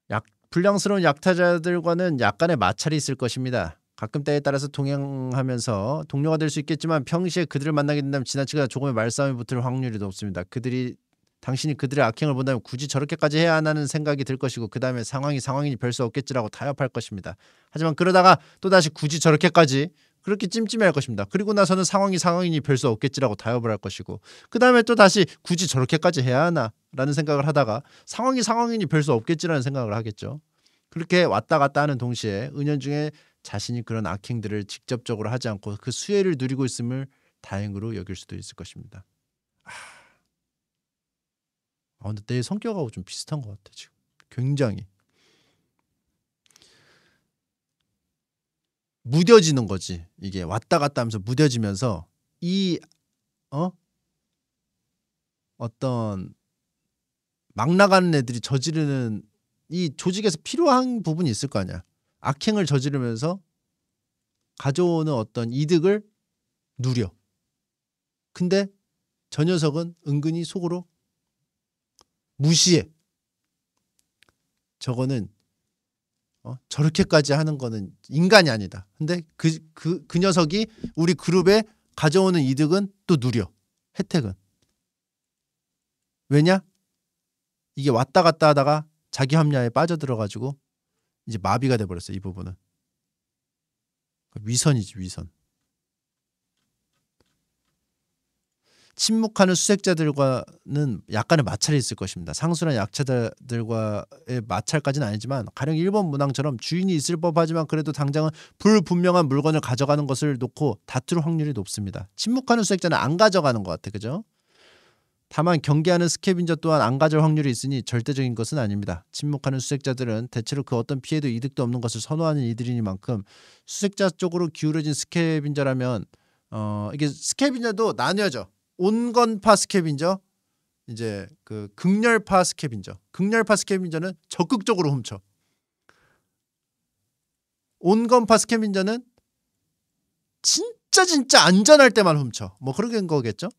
약 불량스러운 약타자들과는 약간의 마찰이 있을 것입니다. 가끔 때에 따라서 동행하면서 동료가 될 수 있겠지만 평시에 그들을 만나게 된다면 지나치거나 조금의 말싸움이 붙을 확률이 높습니다. 그들이 당신이 그들의 악행을 본다면 굳이 저렇게까지 해야 하는 나 생각이 들 것이고 그 다음에 상황이 상황이니 별수 없겠지라고 타협할 것입니다. 하지만 그러다가 또다시 굳이 저렇게까지 그렇게 찜찜해할 것입니다. 그리고 나서는 상황이 상황이니 별 수 없겠지라고 타협을 할 것이고 그 다음에 또 다시 굳이 저렇게까지 해야 하나라는 생각을 하다가 상황이 상황이니 별 수 없겠지라는 생각을 하겠죠. 그렇게 왔다 갔다 하는 동시에 은연중에 자신이 그런 악행들을 직접적으로 하지 않고 그 수혜를 누리고 있음을 다행으로 여길 수도 있을 것입니다. 아, 아 근데 내 성격하고 좀 비슷한 것 같아 지금 굉장히 무뎌지는 거지. 이게 왔다 갔다 하면서 무뎌지면서 이 어? 어떤 막 나가는 애들이 저지르는 이 조직에서 필요한 부분이 있을 거 아니야. 악행을 저지르면서 가져오는 어떤 이득을 누려. 근데 저 녀석은 은근히 속으로 무시해. 저거는 어? 저렇게까지 하는 거는 인간이 아니다. 근데 그, 그, 그 녀석이 우리 그룹에 가져오는 이득은 또 누려. 혜택은. 왜냐? 이게 왔다 갔다 하다가 자기 합리화에 빠져들어가지고 이제 마비가 돼버렸어. 이 부분은. 그러니까 위선이지, 위선. 침묵하는 수색자들과는 약간의 마찰이 있을 것입니다. 상수한 약체들과의 마찰까지는 아니지만 가령 일본 문항처럼 주인이 있을 법하지만 그래도 당장은 불분명한 물건을 가져가는 것을 놓고 다툴 확률이 높습니다. 침묵하는 수색자는 안 가져가는 것 같아, 그죠? 다만 경계하는 스케빈저 또한 안 가질 확률이 있으니 절대적인 것은 아닙니다. 침묵하는 수색자들은 대체로 그 어떤 피해도 이득도 없는 것을 선호하는 이들이니만큼 수색자 쪽으로 기울어진 스케빈저라면 어 이게 스케빈저도 나뉘어져. 온건파 스캡빈저 이제 그 극렬파 스캡빈저 극렬파 스캡빈저는 적극적으로 훔쳐 온건파 스캡빈저는 진짜 진짜 안전할 때만 훔쳐 뭐그게된 거겠죠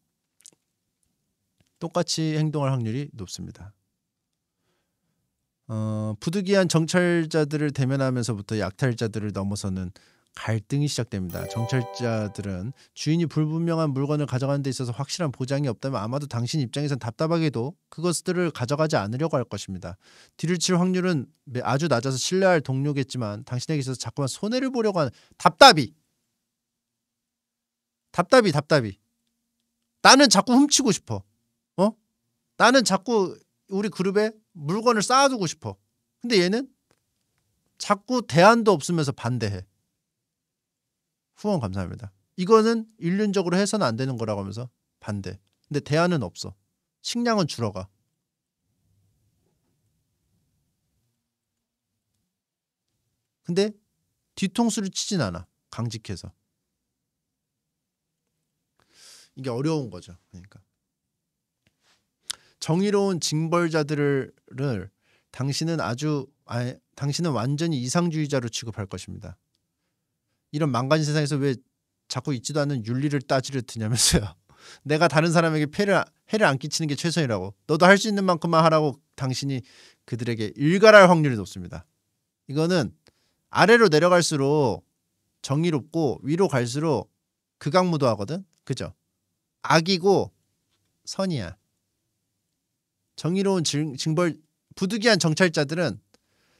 똑같이 행동할 확률이 높습니다 어, 부득이한 정찰자들을 대면하면서부터 약탈자들을 넘어서는 갈등이 시작됩니다. 정찰자들은 주인이 불분명한 물건을 가져가는 데 있어서 확실한 보장이 없다면 아마도 당신 입장에선 답답하게도 그것들을 가져가지 않으려고 할 것입니다. 뒤를 칠 확률은 아주 낮아서 신뢰할 동료겠지만 당신에게 있어서 자꾸만 손해를 보려고 하는 답답이 답답이 답답이 나는 자꾸 훔치고 싶어 어? 나는 자꾸 우리 그룹에 물건을 쌓아두고 싶어 근데 얘는 자꾸 대안도 없으면서 반대해 후원 감사합니다. 이거는 인륜적으로 해서는 안 되는 거라고 하면서 반대. 근데 대안은 없어. 식량은 줄어가. 근데 뒤통수를 치진 않아. 강직해서. 이게 어려운 거죠. 그러니까 정의로운 징벌자들을 당신은 아주 아 당신은 완전히 이상주의자로 취급할 것입니다. 이런 망가진 세상에서 왜 자꾸 있지도 않는 윤리를 따지를 드냐면서요. *laughs* 내가 다른 사람에게 폐를, 해를 안 끼치는 게 최선이라고. 너도 할 수 있는 만큼만 하라고 당신이 그들에게 일갈할 확률이 높습니다. 이거는 아래로 내려갈수록 정의롭고 위로 갈수록 극악무도하거든. 그죠? 악이고 선이야. 정의로운 증, 벌 부득이한 정찰자들은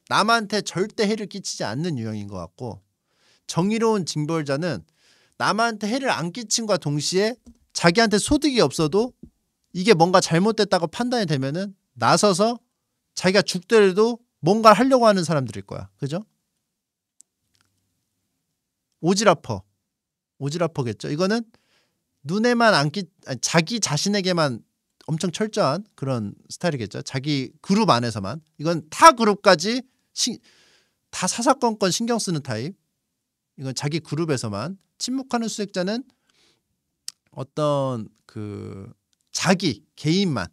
남한테 절대 해를 끼치지 않는 유형인 것 같고 정의로운 징벌자는 남한테 해를 안 끼친과 동시에 자기한테 소득이 없어도 이게 뭔가 잘못됐다고 판단이 되면은 나서서 자기가 죽더라도 뭔가 하려고 하는 사람들일 거야. 그죠? 오지라퍼. 오지라퍼겠죠. 이거는 눈에만 안 끼, 아니, 자기 자신에게만 엄청 철저한 그런 스타일이겠죠. 자기 그룹 안에서만. 이건 타 그룹까지 시, 다 사사건건 신경 쓰는 타입. 이건 자기 그룹에서만 침묵하는 수색자는 어떤 그 자기 개인만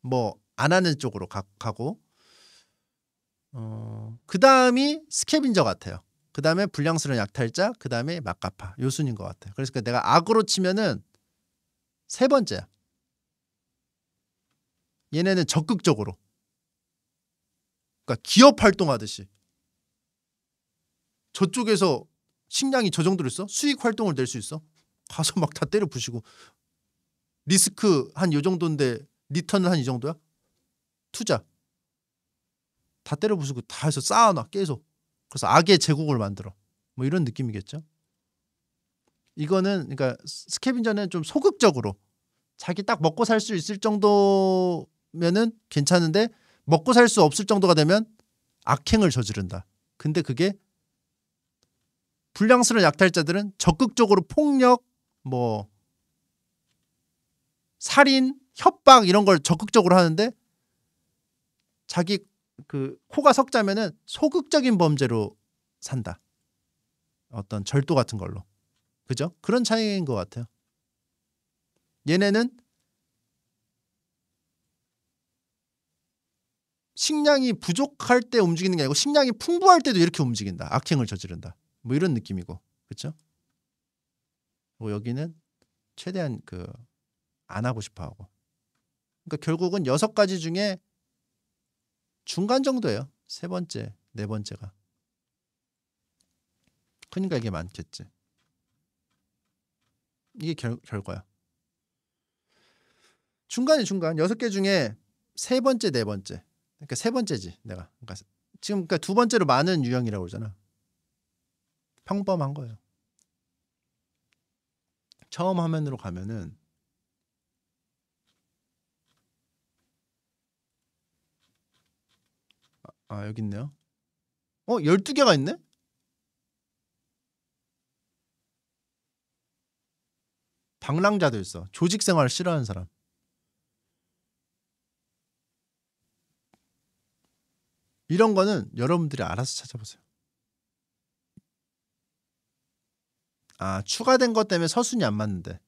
뭐 안 하는 쪽으로 가, 고 어, 그 다음이 스케빈저 같아요. 그 다음에 불량스러운 약탈자, 그 다음에 막가파 요순인 것 같아요. 그래서 그러니까 내가 악으로 치면은 세 번째야. 얘네는 적극적으로, 그러니까 기업 활동하듯이 저쪽에서 식량이 저 정도로 있어? 수익 활동을 낼 수 있어? 가서 막 다 때려 부시고 리스크 한 요 정도인데 리턴은 한 이 정도야? 투자 다 때려 부수고 다 해서 쌓아놔 계속 그래서 악의 제국을 만들어 뭐 이런 느낌이겠죠 이거는 그러니까 스케빈저는 좀 소극적으로 자기 딱 먹고 살 수 있을 정도면은 괜찮은데 먹고 살 수 없을 정도가 되면 악행을 저지른다 근데 그게 불량스러운 약탈자들은 적극적으로 폭력, 뭐 살인, 협박 이런 걸 적극적으로 하는데 자기 그 코가 석자면은 소극적인 범죄로 산다. 어떤 절도 같은 걸로. 그죠? 그런 차이인 것 같아요. 얘네는 식량이 부족할 때 움직이는 게 아니고 식량이 풍부할 때도 이렇게 움직인다. 악행을 저지른다. 뭐 이런 느낌이고 그렇죠? 뭐 여기는 최대한 그 안 하고 싶어하고 그러니까 결국은 여섯 가지 중에 중간 정도예요. 세 번째, 네 번째가 그러니까 이게 많겠지. 이게 결, 결과야. 중간이 중간 여섯 개 중에 세 번째 네 번째 그러니까 세 번째지 내가 그러니까 지금 그러니까 두 번째로 많은 유형이라고 그러잖아 평범한 거예요. 처음 화면으로 가면은 아, 아 여기 있네요. 어 12개가 있네? 방랑자도 있어. 조직 생활 싫어하는 사람. 이런 거는 여러분들이 알아서 찾아보세요. 아 추가된 것 때문에 서순이 안 맞는데.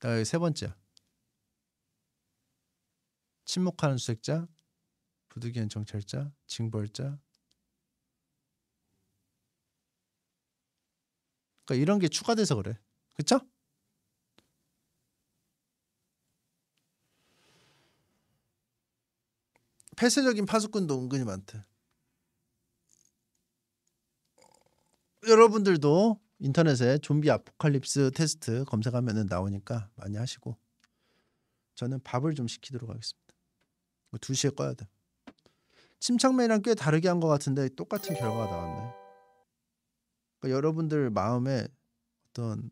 나 여기 세번째 침묵하는 수색자, 부득이한 정찰자, 징벌자. 그러니까 이런 게 추가돼서 그래. 그쵸? 폐쇄적인 파수꾼도 은근히 많대. 여러분들도 인터넷에 좀비 아포칼립스 테스트 검색하면 나오니까 많이 하시고 저는 밥을 좀 시키도록 하겠습니다. 2시에 뭐 꺼야 돼. 침착맨이랑 꽤 다르게 한 것 같은데 똑같은 결과가 나왔네. 그러니까 여러분들 마음에 어떤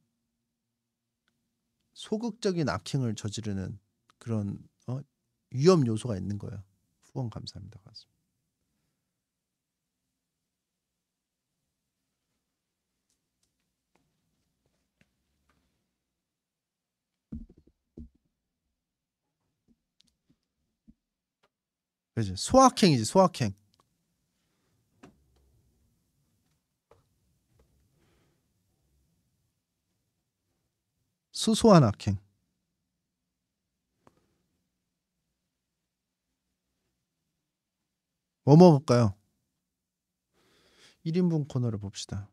소극적인 악행을 저지르는 그런 어? 위험 요소가 있는 거예요. 후원 감사합니다. 고맙습니다. 그지 그렇죠. 소확행이지 소확행 수소한 악행 뭐 먹을까요? 1인분 코너를 봅시다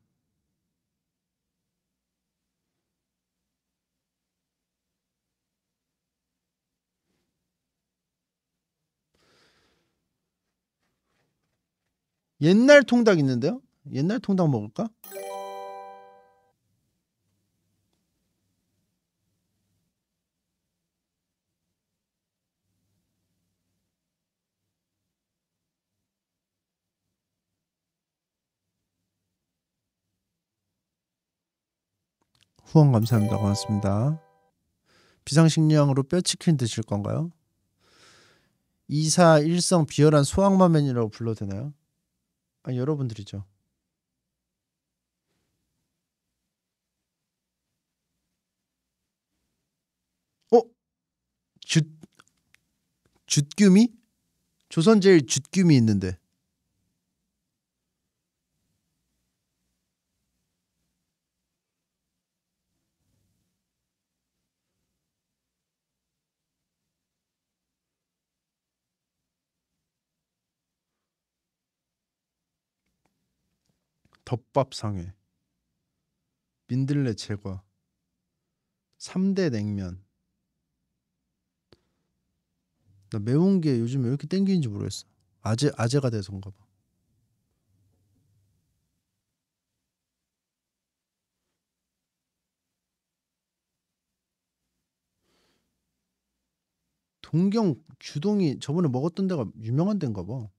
옛날 통닭 있는데요? 옛날 통닭 먹을까? 후원 감사합니다. 고맙습니다. 비상식량으로 뼈치킨 드실 건가요? 이사 일성 비열한 소악마맨이라고 불러도 되나요? 아, 여러분들이죠. 어? 주주 u 규미 조선제일 주 u 규미 있는데. 덮밥상회, 민들레 제과, 3대 냉면. 나 매운 게 요즘 왜 이렇게 땡기는지 모르겠어. 아재 아재가 돼서인가 봐. 동경 주동이 저번에 먹었던 데가 유명한 데인가 봐.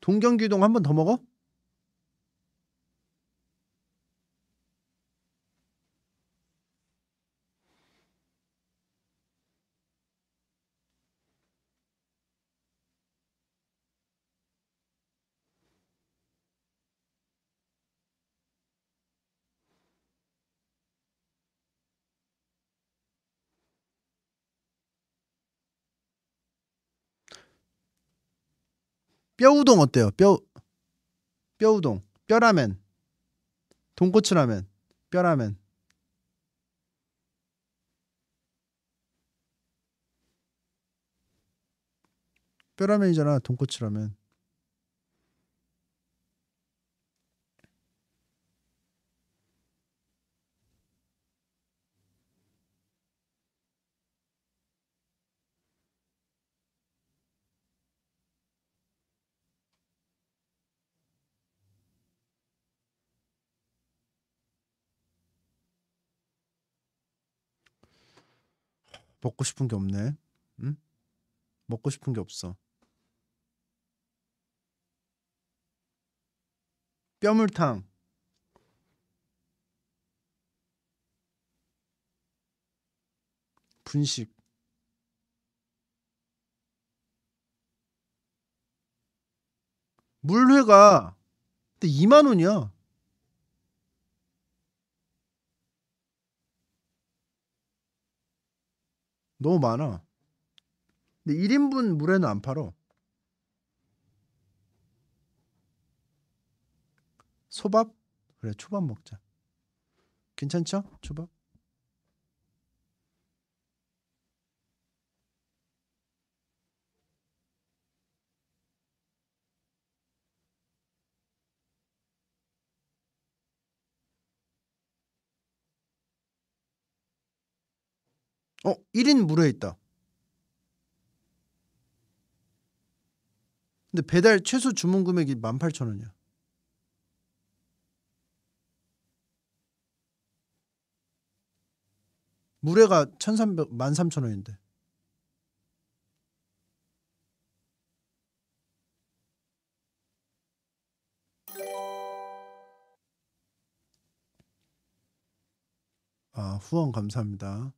동경규동 한 번 더 먹어? 뼈우동 어때요? 뼈 뼈우동, 뼈라멘, 돈코츠라멘, 뼈라멘. 뼈라면이잖아, 돈코츠라면. 먹고 싶은 게 없네. 응? 먹고 싶은 게 없어. 뼈물탕. 분식. 물회가 근데 2만 원이야. 너무 많아. 근데 1인분 물에는 안 팔어. 소밥? 그래 초밥 먹자. 괜찮죠? 초밥? 어, 1인 무료에 있다. 근데 배달 최소 주문 금액이 18,000원이야. 무례가 1,300 13,000원인데. 아, 후원 감사합니다.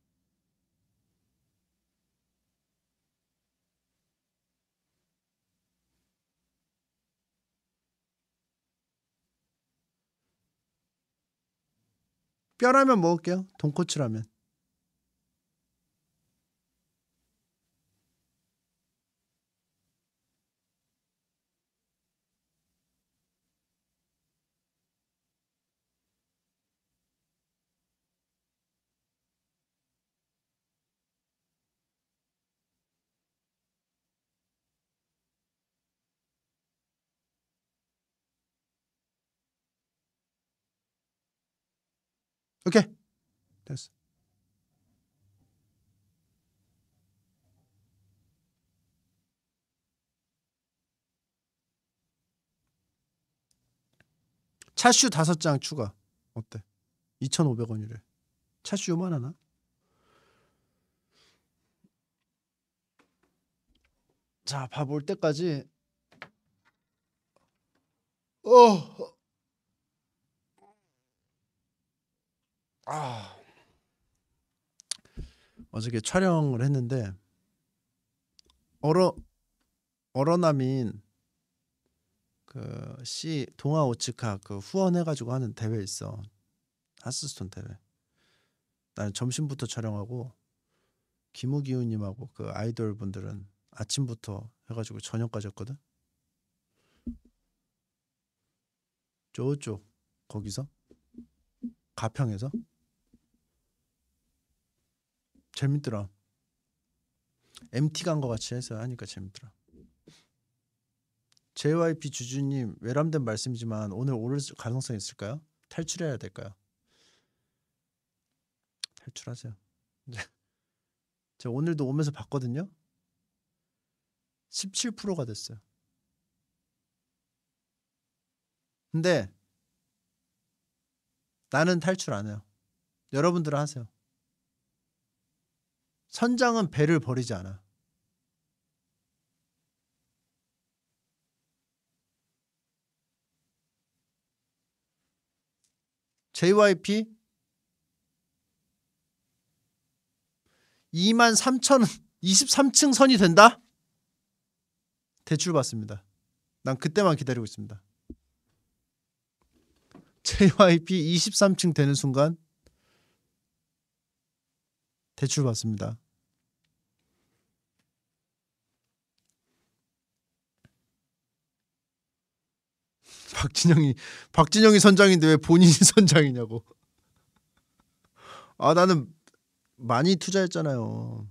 뼈라면 먹을게요. 돈코츠라면. 오케이. 됐어. 차슈 다섯 장 추가. 어때? 2,500원이래. 차슈 요만하나? 자, 밥올 때까지 어, 아 어저께 촬영을 했는데 어러 어러나민 그시 동아 오츠카 그 후원해가지고 하는 대회 있어 하스스톤 대회. 나는 점심부터 촬영하고 김우기우님하고 그 아이돌 분들은 아침부터 해가지고 저녁까지 했거든. 저쪽 거기서 가평에서 재밌더라. MT 간 거 같이 해서 하니까 재밌더라. JYP 주주님 외람된 말씀이지만 오늘 오를 가능성 있을까요? 탈출해야 될까요? 탈출하세요. *laughs* 네. 제가 오늘도 오면서 봤거든요. 17%가 됐어요. 근데 나는 탈출 안 해요. 여러분들 하세요. 선장은 배를 버리지 않아. JYP 2만 3천 23층 선이 된다? 대출 받습니다. 난 그때만 기다리고 있습니다. JYP 23층 되는 순간 대출 받습니다. 박진영이 박진영이 선장인데 왜 본인이 *laughs* 선장이냐고. 아 나는 많이 투자했잖아요.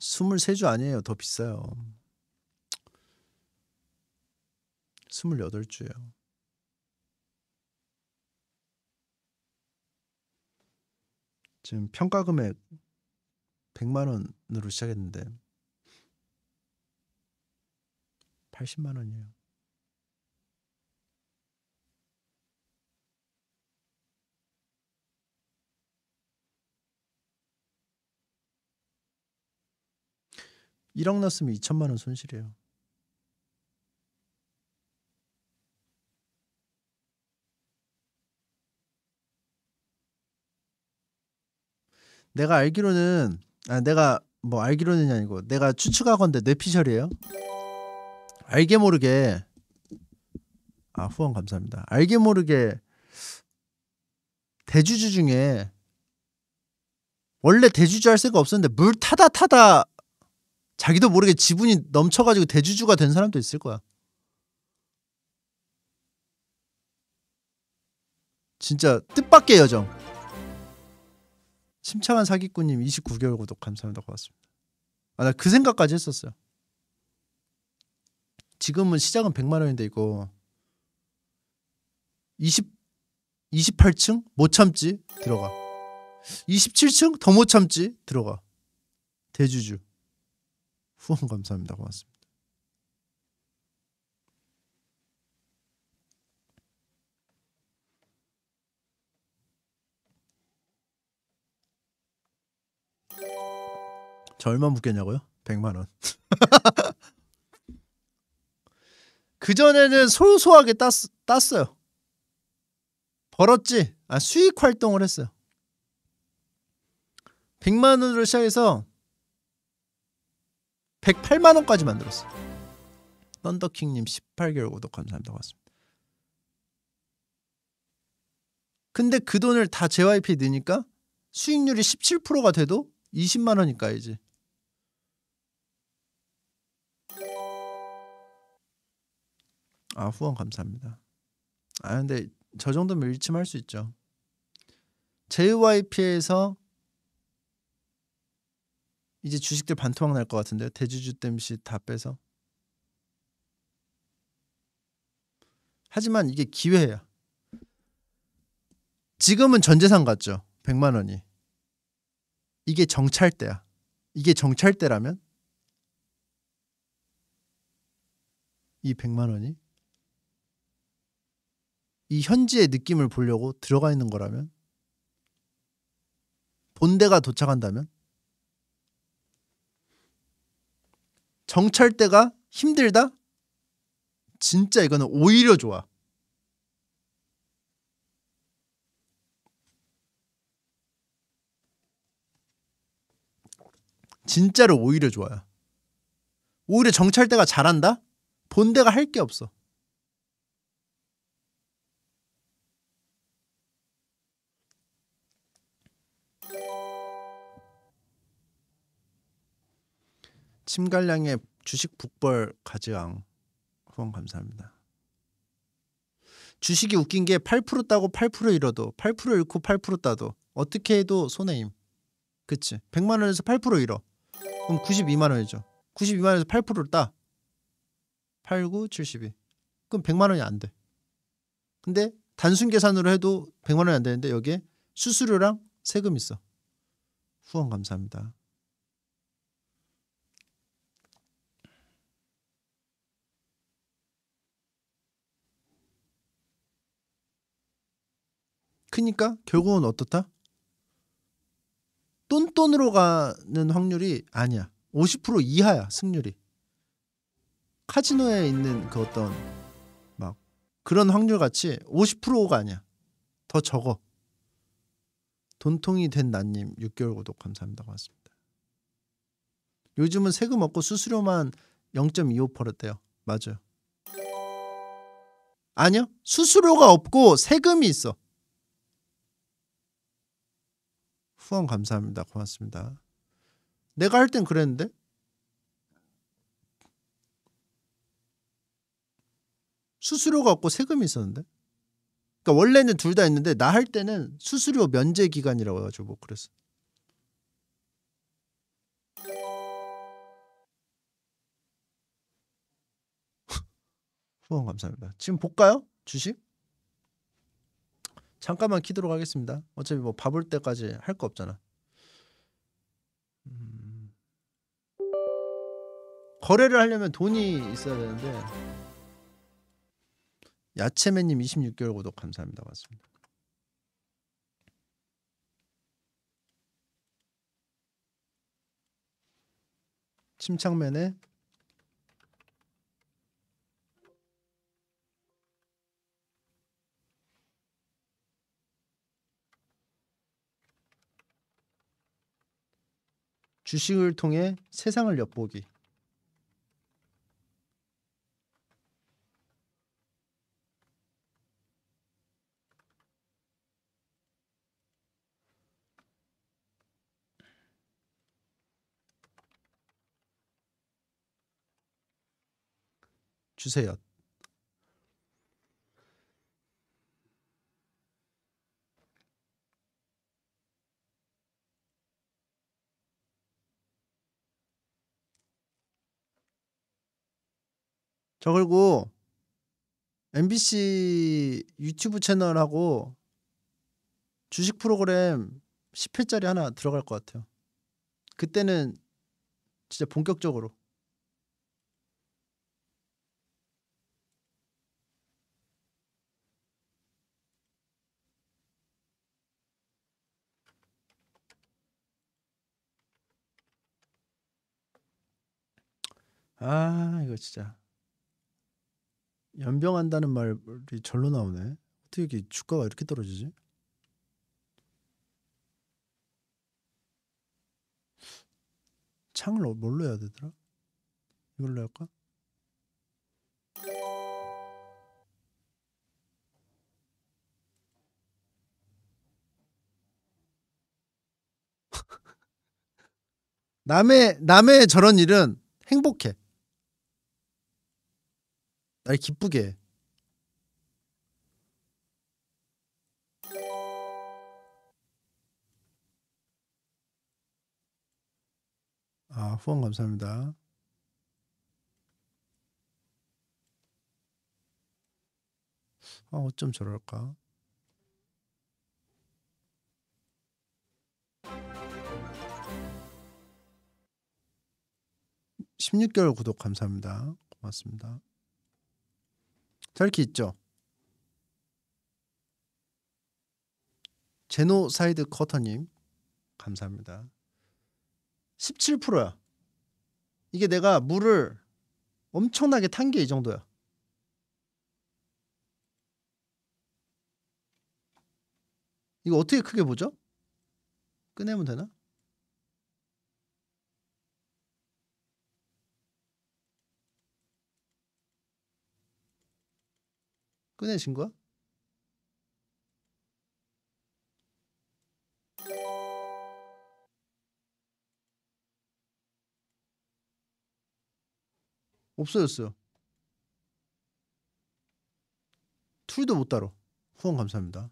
스물세 주 아니에요. 더 비싸요. 스물여덟 주예요 지금 평가 금액 100만 원으로 시작했는데 80만 원이에요. 일억 났으면 이천만원 손실이에요. 내가 알기로는 아 내가 뭐 알기로는 아니고 내가 추측하건데 뇌피셜이에요. 알게 모르게 아 후원 감사합니다. 알게 모르게 대주주 중에 원래 대주주 할생가 없었는데 물 타다 타다 자기도 모르게 지분이 넘쳐가지고 대주주가 된 사람도 있을 거야. 진짜 뜻밖의 여정. 침착한 사기꾼님 29개월 구독 감사합니다. 고맙습니다. 아, 나 그 생각까지 했었어요. 지금은 시작은 100만 원인데 이거 20 28층 못 참지 들어가. 27층 더 못 참지 들어가. 대주주 후원 감사합니다. 고맙습니다. 저 얼마 묶였냐고요? 100만 원. *laughs* 그 전에는 소소하게 땄, 땄어요. 벌었지. 아, 수익 활동을 했어요. 100만 원으로 시작해서 108만 원까지 만들었어. 넌더킹 님 18개월 구독 감사합니다. 고맙습니다. 근데 그 돈을 다 JYP에 넣으니까 수익률이 17%가 돼도 20만 원이니까이제 아 후원 감사합니다. 아 근데 저 정도면 일침할 수 있죠. JYP에서 이제 주식들 반토막 날 것 같은데요. 대주주 땜시 다 빼서. 하지만 이게 기회야. 지금은 전재산 같죠. 100만 원이. 이게 정찰대야. 이게 정찰대라면 이 100만 원이 이 현지의 느낌을 보려고 들어가 있는 거라면 본대가 도착한다면 정찰대가 힘들다? 진짜 이거는 오히려 좋아. 진짜로 오히려 좋아요. 오히려 정찰대가 잘한다? 본대가 할 게 없어. 심갈량의 주식 북벌 가지왕 후원 감사합니다. 주식이 웃긴 게8% 따고 8% 잃어도 8% 잃고 8% 따도 어떻게 해도 손해임. 그치? 100만 원에서 8% 잃어. 그럼 92만 원이죠. 92만 원에서 8%를 따. 8, 9, 72. 그럼 100만 원이 안 돼. 근데 단순 계산으로 해도 100만 원이 안 되는데 여기에 수수료랑 세금 있어. 후원 감사합니다. 크니까 결국은 어떻다? 똔똔으로 가는 확률이 아니야. 50% 이하야 승률이. 카지노에 있는 그 어떤 막 그런 확률 같이 50%가 아니야. 더 적어. 돈통이 된 나님 6개월 구독 감사합니다. 고맙습니다. 요즘은 세금 없고 수수료만 0.25%대요. 맞아요. 아니요. 수수료가 없고 세금이 있어. 후원 감사합니다. 고맙습니다. 내가 할 땐 그랬는데 수수료가 없고 세금이 있었는데 그러니까 원래는 둘 다 있는데 나 할 때는 수수료 면제 기간이라고 해가지고 뭐 그랬어 *laughs* 후원 감사합니다 지금 볼까요 주식 잠깐만 키도록 하겠습니다. 어차피 뭐 바쁠 때까지 할 거 없잖아. 음. 거래를 하려면 돈이 있어야 되는데 야채맨님 26개월 구독 감사합니다. 맞습니다. 침착맨의 주식을 통해 세상을 엿보기 주세요. 저 그리고 MBC 유튜브 채널하고 주식 프로그램 10회짜리 하나 들어갈 것 같아요. 그때는 진짜 본격적으로. 아, 이거 진짜. 연병한다는 말이 절로 나오네. 어떻게 이렇게 주가가 이렇게 떨어지지? 창을 어, 뭘로 해야 되더라? 이걸로 할까? *laughs* 남의 남의 저런 일은 행복해. 날 기쁘게 아 후원 감사합니다. 아 어쩜 저럴까? 1 6 개월 구독 감사합니다. 고맙습니다. 저렇게 있죠. 제노사이드 커터님 감사합니다. 17%야. 이게 내가 물을 엄청나게 탄 게 이 정도야. 이거 어떻게 크게 보죠? 꺼내면 되나? 꺼내신 거야? 없어졌어요. 툴도 못 따로. 후원 감사합니다.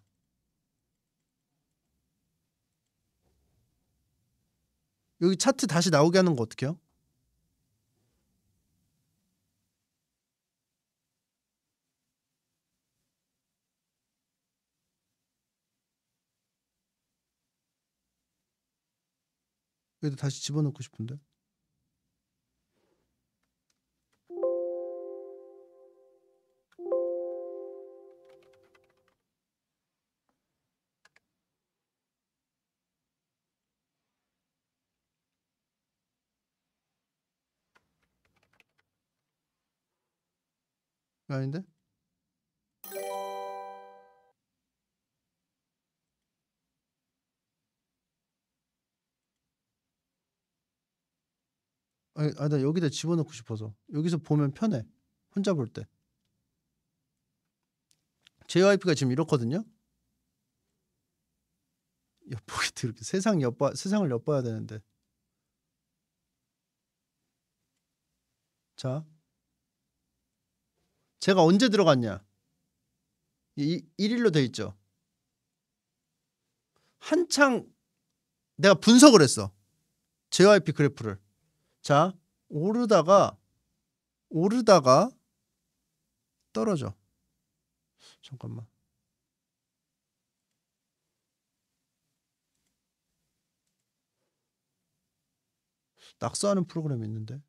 여기 차트 다시 나오게 하는 거 어떻게 해요? 그래도 다시 집어넣고 싶은데. 아닌데? 아니, 아니, 나 여기다 집어넣고 싶어서 여기서 보면 편해 혼자 볼 때 JYP가 지금 이렇거든요 엿보기 이렇게 *laughs* 세상 엿봐 세상을 엿봐야 되는데 자 제가 언제 들어갔냐 이, 1일로 돼 있죠 한창 내가 분석을 했어 JYP 그래프를 자, 오르다가 오르다가 떨어져. 잠깐만. 낙서하는 프로그램이 있는데.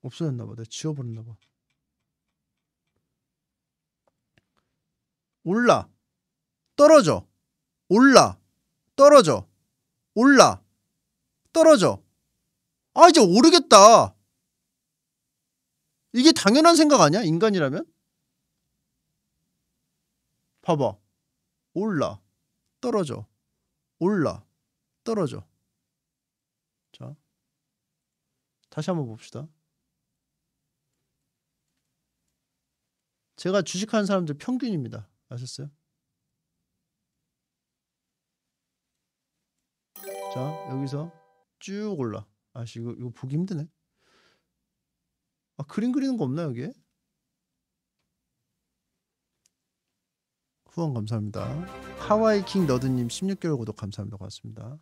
없어졌나 봐. 내가 지워버렸나 봐. 올라 떨어져 올라 떨어져 올라 떨어져 아 이제 오르겠다 이게 당연한 생각 아니야 인간이라면 봐봐 올라 떨어져 올라 떨어져 자 다시 한번 봅시다 제가 주식하는 사람들 평균입니다 아셨어요? 자 여기서 쭉 올라 아 이거, 이거 보기 힘드네 아 그림 그리는 거 없나 여기에? 후원 감사합니다. 하와이킹 너드님 16개월 구독 감사합니다. 고맙습니다.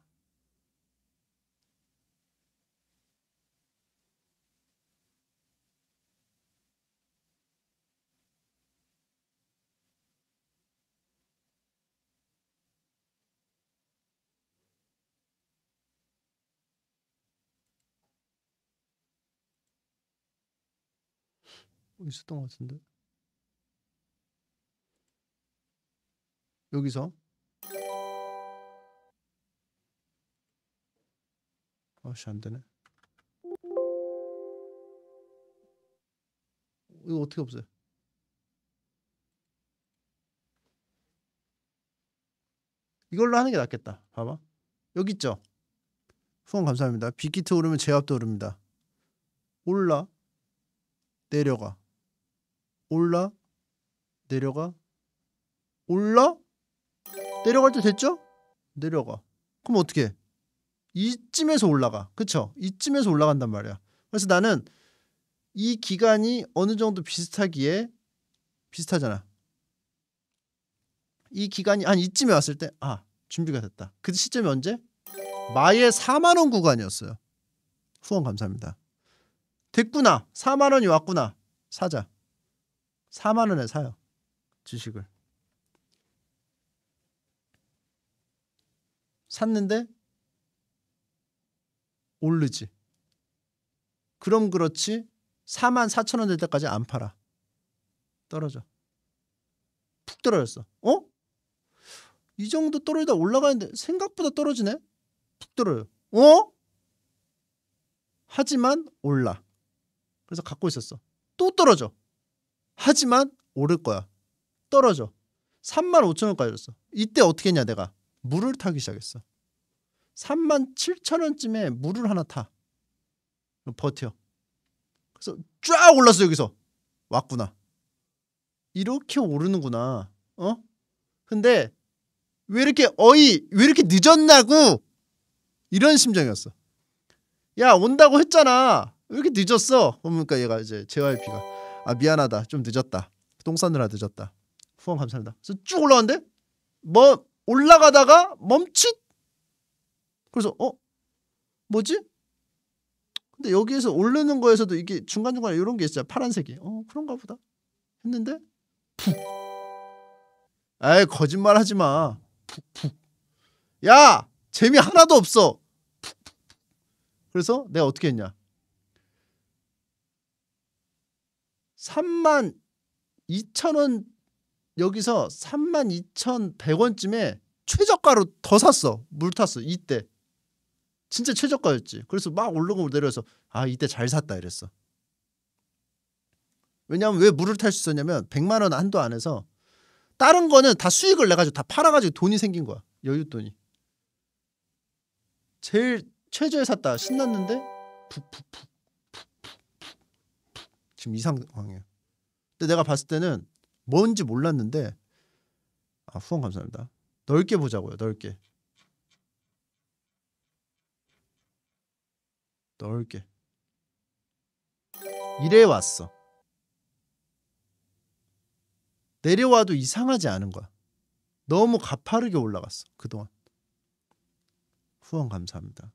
있었던 것 같은데. 여기서 아씨 안 되네. 이거 어떻게 없어요? 이걸로 하는 게 낫겠다. 봐봐. 여기 있죠? 후원 감사합니다. 빅히트 오르면 제압도 오릅니다. 올라 내려가 올라 내려가 올라 내려갈 때 됐죠? 내려가 그럼 어떻게 이쯤에서 올라가 그쵸? 이쯤에서 올라간단 말이야 그래서 나는 이 기간이 어느 정도 비슷하기에 비슷하잖아 이 기간이 한 이쯤에 왔을 때 아 준비가 됐다 그 시점이 언제? 마의 4만원 구간이었어요 후원 감사합니다 됐구나 4만원이 왔구나 사자 4만 원에 사요. 주식을. 샀는데 오르지. 그럼 그렇지 4만 4천 원 될 때까지 안 팔아. 떨어져. 푹 떨어졌어. 어? 이 정도 떨어지다 올라가는데 생각보다 떨어지네? 푹떨어져 어? 하지만 올라. 그래서 갖고 있었어. 또 떨어져. 하지만 오를 거야. 떨어져. 3만 5천 원까지 줬어. 이때 어떻게 했냐 내가. 물을 타기 시작했어. 3만 7천 원쯤에 물을 하나 타. 버텨. 그래서 쫙 올랐어 여기서. 왔구나. 이렇게 오르는구나. 어? 근데 왜 이렇게 어이 왜 이렇게 늦었냐고 이런 심정이었어. 야 온다고 했잖아. 왜 이렇게 늦었어? 그러니까 얘가 이제 JYP가 아 미안하다 좀 늦었다 똥 싸느라 늦었다 후원 감사합니다 그래서 쭉 올라왔는데 뭐 올라가다가 멈칫 그래서 어 뭐지 근데 여기에서 오르는 거에서도 이게 중간중간에 이런 게 있어요 파란색이 어 그런가 보다 했는데 푹 아이 거짓말 하지 마 푹푹 야 재미 하나도 없어 그래서 내가 어떻게 했냐 3만 2천 원 여기서 3만 2천 100원쯤에 최저가로 더 샀어. 물 탔어. 이때. 진짜 최저가였지. 그래서 막 오르고 내려서 아 이때 잘 샀다 이랬어. 왜냐면왜 물을 탈 수 있었냐면 100만 원 한도 안에서 다른 거는 다 수익을 내가지고 다 팔아가지고 돈이 생긴 거야. 여윳돈이. 제일 최저에 샀다. 신났는데 푹푹푹 지금 이 상황이에요. 근데 내가 봤을 때는 뭔지 몰랐는데 아, 후원 감사합니다. 넓게 보자고요. 넓게. 넓게. 이래 왔어. 내려와도 이상하지 않은 거야. 너무 가파르게 올라갔어. 그동안. 후원 감사합니다.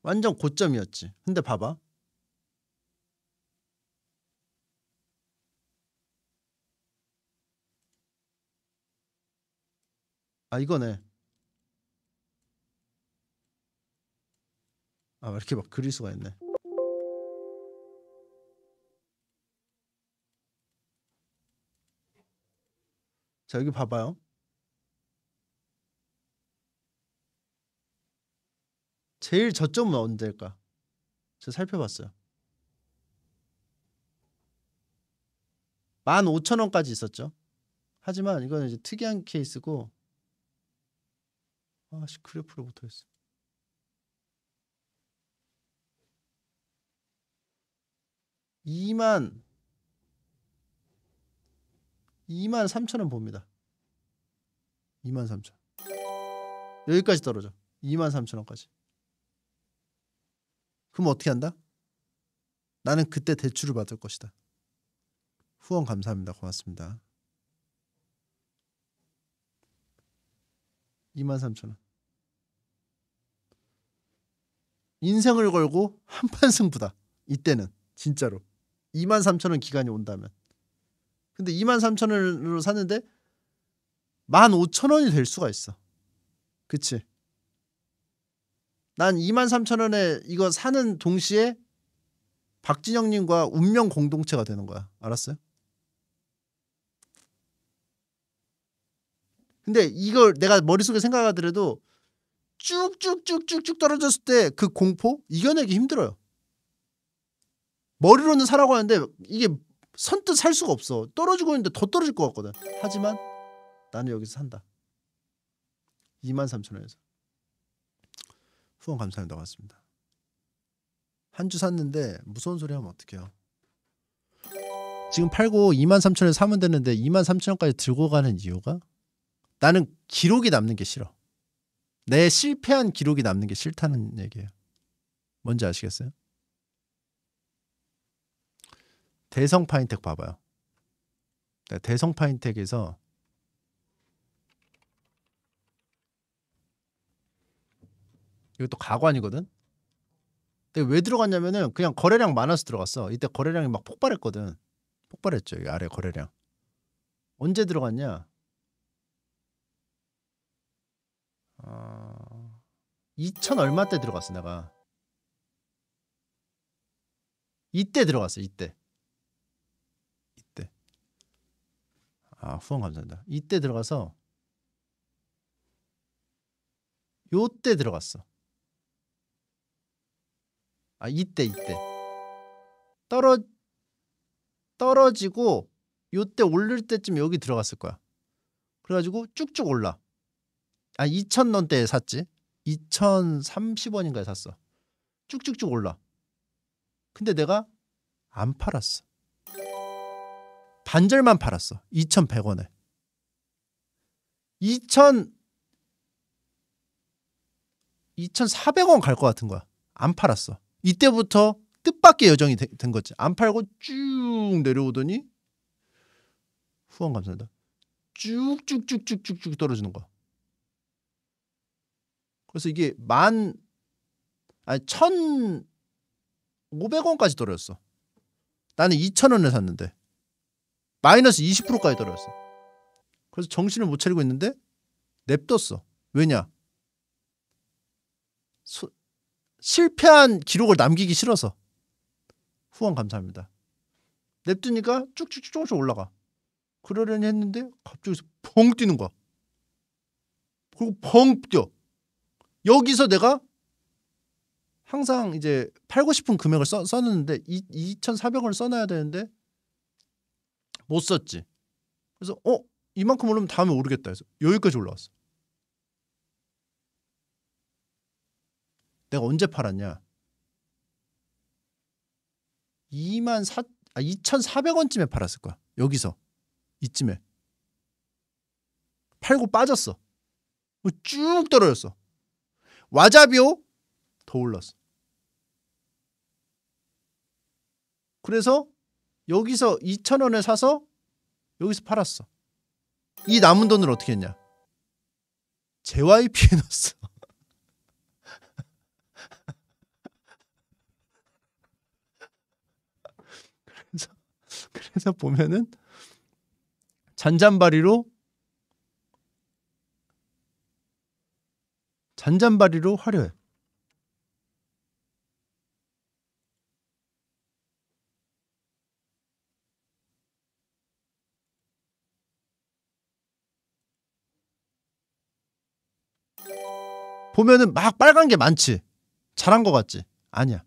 완전 고점이었지. 근데 봐봐. 아 이거네. 아 이렇게 막 그릴 수가 있네. 자 여기 봐봐요. 제일 저점은 언제일까? 제가 살펴봤어요. 15,000원까지 있었죠. 하지만 이건 이제 특이한 케이스고 아씨 크레프로 붙어있어 2만이만삼천원 봅니다 2만 3천 여기까지 떨어져 2만 3천 원까지 그럼 어떻게 한다? 나는 그때 대출을 받을 것이다 후원 감사합니다 고맙습니다 23,000원. 인생을 걸고 한판 승부다. 이때는 진짜로 23,000원 기간이 온다면. 근데 23,000원으로 샀는데 15,000원이 될 수가 있어. 그치? 난 23,000원에 이거 사는 동시에 박진영님과 운명 공동체가 되는 거야. 알았어요? 근데 이걸 내가 머릿속에 생각하더라도 쭉쭉쭉쭉쭉 떨어졌을 때 그 공포 이겨내기 힘들어요. 머리로는 사라고 하는데 이게 선뜻 살 수가 없어. 떨어지고 있는데 더 떨어질 것 같거든. 하지만 나는 여기서 산다. 23,000원에서. 후원 감사합니다. 고맙습니다. 한 주 샀는데 무서운 소리 하면 어떡해요. 지금 팔고 23,000원에 사면 되는데 23,000원까지 들고 가는 이유가? 나는 기록이 남는 게 싫어. 내 실패한 기록이 남는 게 싫다는 얘기예요. 뭔지 아시겠어요? 대성 파인텍 봐봐요. 네, 대성 파인텍에서 이것도 가관이거든. 근데 왜 들어갔냐면은 그냥 거래량 많아서 들어갔어. 이때 거래량이 막 폭발했거든. 폭발했죠. 이 아래 거래량. 언제 들어갔냐? 어... 2천 얼마 때 들어갔어 내가 이때 들어갔어 이때 이때 아 후원 감사합니다 이때 들어가서 요때 들어갔어 아 이때 이때 떨어 떨어지고 요때 올릴 때쯤 여기 들어갔을 거야 그래가지고 쭉쭉 올라 아 2천 원대에 샀지. 2,030원인가에 샀어. 쭉쭉쭉 올라. 근데 내가 안 팔았어. 반절만 팔았어. 2,100원에. 2,000 2,400원 갈 것 같은 거야. 안 팔았어. 이때부터 뜻밖의 여정이 되, 된 거지. 안 팔고 쭉 내려오더니 후원 감사합니다. 쭉쭉쭉쭉쭉쭉 떨어지는 거야. 그래서 이게 만 아니 천 오백 원까지 떨어졌어. 나는 이천 원에 샀는데 마이너스 이십 프로까지 떨어졌어. 그래서 정신을 못 차리고 있는데 냅뒀어. 왜냐? 소, 실패한 기록을 남기기 싫어서 후원 감사합니다. 냅두니까 쭉쭉쭉 조금씩 올라가. 그러려니 했는데 갑자기 펑 뛰는 거야. 그리고 펑 뛰어. 여기서 내가 항상 이제 팔고 싶은 금액을 써, 썼는데 이, 2,400원을 써놔야 되는데 못 썼지. 그래서 어 이만큼 오르면 다음에 오르겠다 해서 여기까지 올라왔어. 내가 언제 팔았냐? 2만 4, 아 2,400원쯤에 팔았을 거야. 여기서 이쯤에 팔고 빠졌어. 쭉 떨어졌어. 와자비오 더 올랐어. 그래서 여기서 2 0 0 0원에 사서 여기서 팔았어 이 남은 돈을 어떻게 했냐 JYP에 넣었어 *laughs* 그래서 그래서 보면은 잔잔바리로 잔잔바리로 화려해. 보면은 막 빨간 게 많지. 잘한 거 같지? 아니야.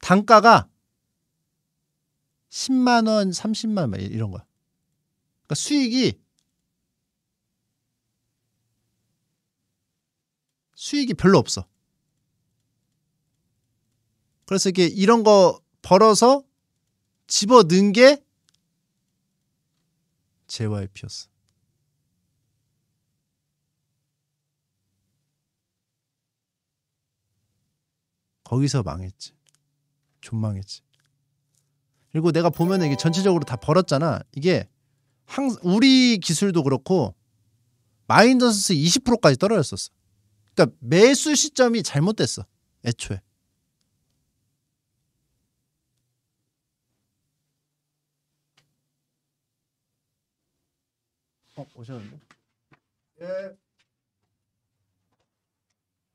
단가가 10만 원, 30만 원 이런 거야. 그러니까 수익이 수익이 별로 없어. 그래서 이게 이런 거 벌어서 집어 넣은 게 JYP였어. 거기서 망했지. 존망했지. 그리고 내가 보면 이게 전체적으로 다 벌었잖아. 이게 항 우리 기술도 그렇고 마이너스 20%까지 떨어졌었어. 그러니까 매수 시점이 잘못됐어. 애초에. 어, 오셨는데? 예.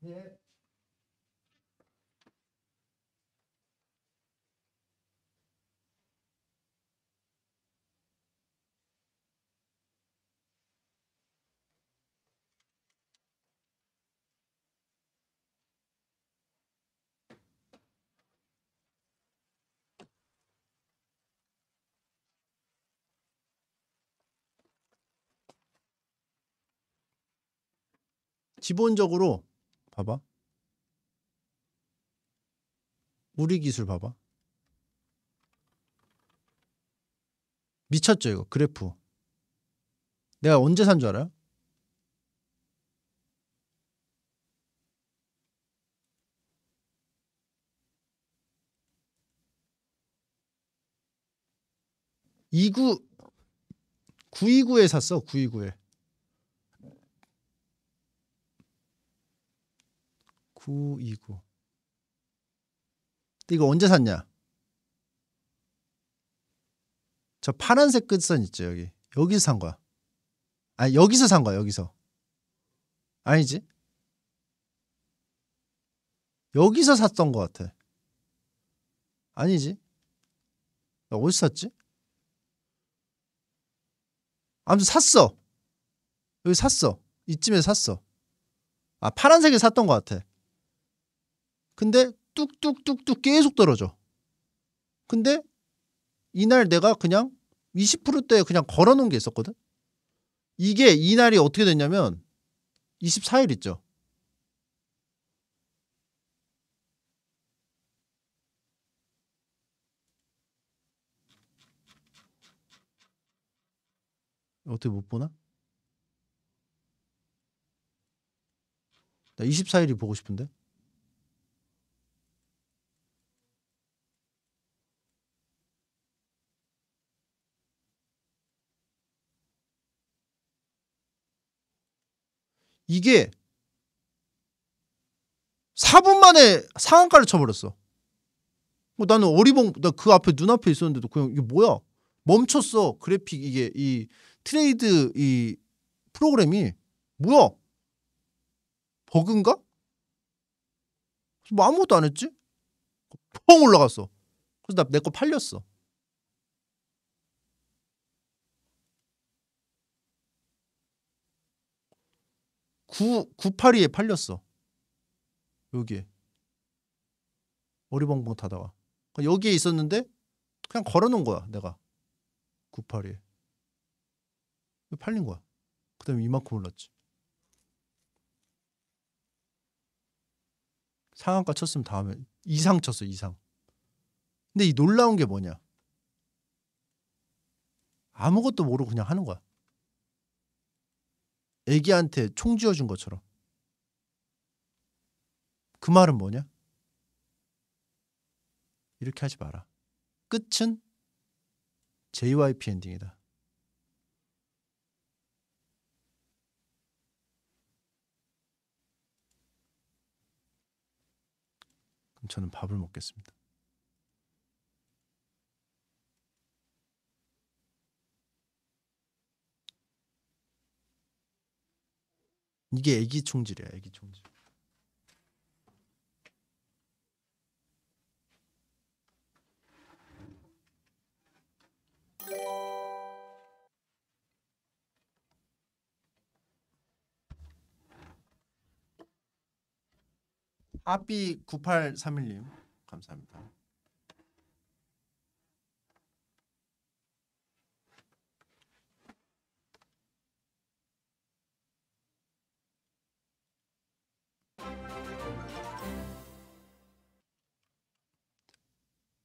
예. 기본적으로 봐봐. 우리 기술 봐봐. 미쳤죠 이거 그래프. 내가 언제 산 줄 알아요? 9구 929에 샀어 929에 929. 이거 언제 샀냐? 저 파란색 끝선 있죠, 여기. 여기서 산 거야. 아니, 여기서 산 거야, 여기서. 아니지? 여기서 샀던 것 같아. 아니지? 나 어디서 샀지? 아무튼 샀어. 여기 샀어. 이쯤에 샀어. 아, 파란색에 샀던 것 같아. 근데 뚝뚝뚝뚝 계속 떨어져. 근데 이날 내가 그냥 20%대에 그냥 걸어놓은 게 있었거든. 이게 이날이 어떻게 됐냐면 24일 있죠. 어떻게 못 보나? 나 24일이 보고 싶은데. 이게 4분 만에 상한가를 쳐버렸어. 뭐 나는 어리벙 나그 앞에 눈앞에 있었는데도 그냥 이게 뭐야 멈췄어 그래픽 이게 이 트레이드 이 프로그램이 뭐야 버그인가? 뭐 아무것도 안 했지? 펑 올라갔어. 그래서 나 내 거 팔렸어. 9 982에 팔렸어. 여기에 어리벙벙 타다가 그러니까 여기에 있었는데 그냥 걸어놓은 거야 내가 982에 팔린 거야. 그다음에 이만큼 올랐지. 상한가 쳤으면 다음에 이상 쳤어 이상. 근데 이 놀라운 게 뭐냐? 아무것도 모르고 그냥 하는 거야. 애기한테 총 쥐어준 것처럼. 그 말은 뭐냐? 이렇게 하지 마라. 끝은 JYP 엔딩이다. 그럼 저는 밥을 먹겠습니다. 이게 애기 총질이야, 애기 총질. 아삐 9831님 감사합니다.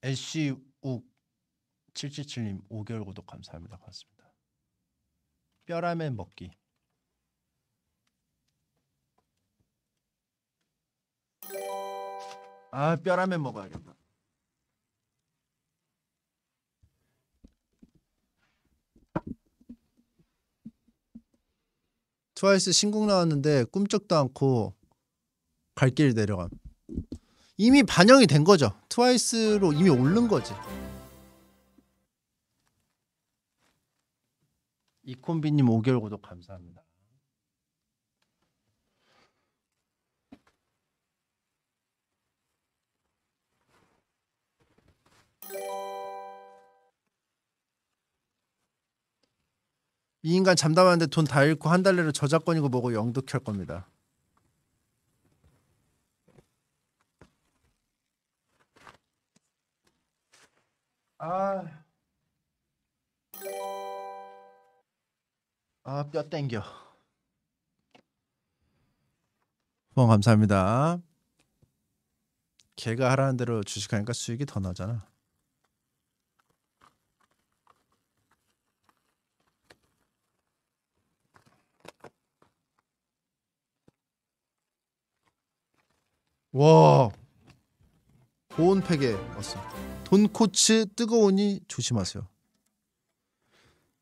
애쉬욱 777님 5개월 구독 감사합니다. 고맙습니다. 뼈라면 먹기 아 뼈라면 먹어야겠다. 트와이스 신곡 나왔는데 꿈쩍도 않고 갈길 내려감. 이미 반영이 된 거죠. 트와이스로 이미 오른 거지. 이콤비님 5개월 구독 감사합니다. 이 인간 잠담하는데 돈 다 잃고 한 달내로 저작권이고 뭐고 영득할 겁니다. 아. 아, 뼈 땡겨. 후원 감사합니다. 걔가 하라는 대로 주식하니까 수익이 더 나잖아. 와. 보온팩에 왔습니다. 돈코츠 뜨거우니 조심하세요.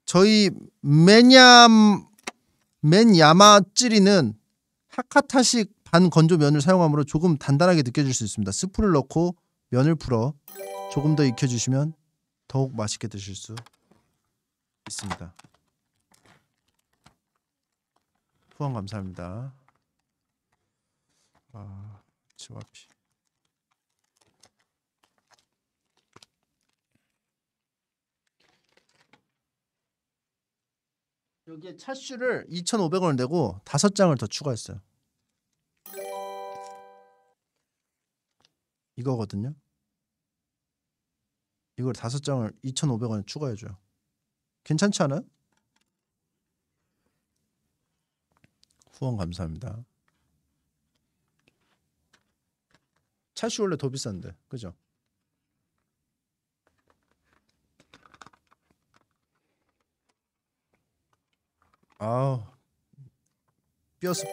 저희 맨얌 맨야마 찌리는 하카타식 반 건조 면을 사용하므로 조금 단단하게 느껴질 수 있습니다. 스프를 넣고 면을 풀어 조금 더 익혀주시면 더욱 맛있게 드실 수 있습니다. 후원 감사합니다. 아, 치와피. 여기에 차슈를 2,500원을 내고 다섯 장을 더 추가했어요. 이거거든요. 이걸 다섯 장을 2,500원에 추가해줘요. 괜찮지 않아요? 후원 감사합니다. 차슈 원래 더 비싼데, 그죠? 아우 뼈스프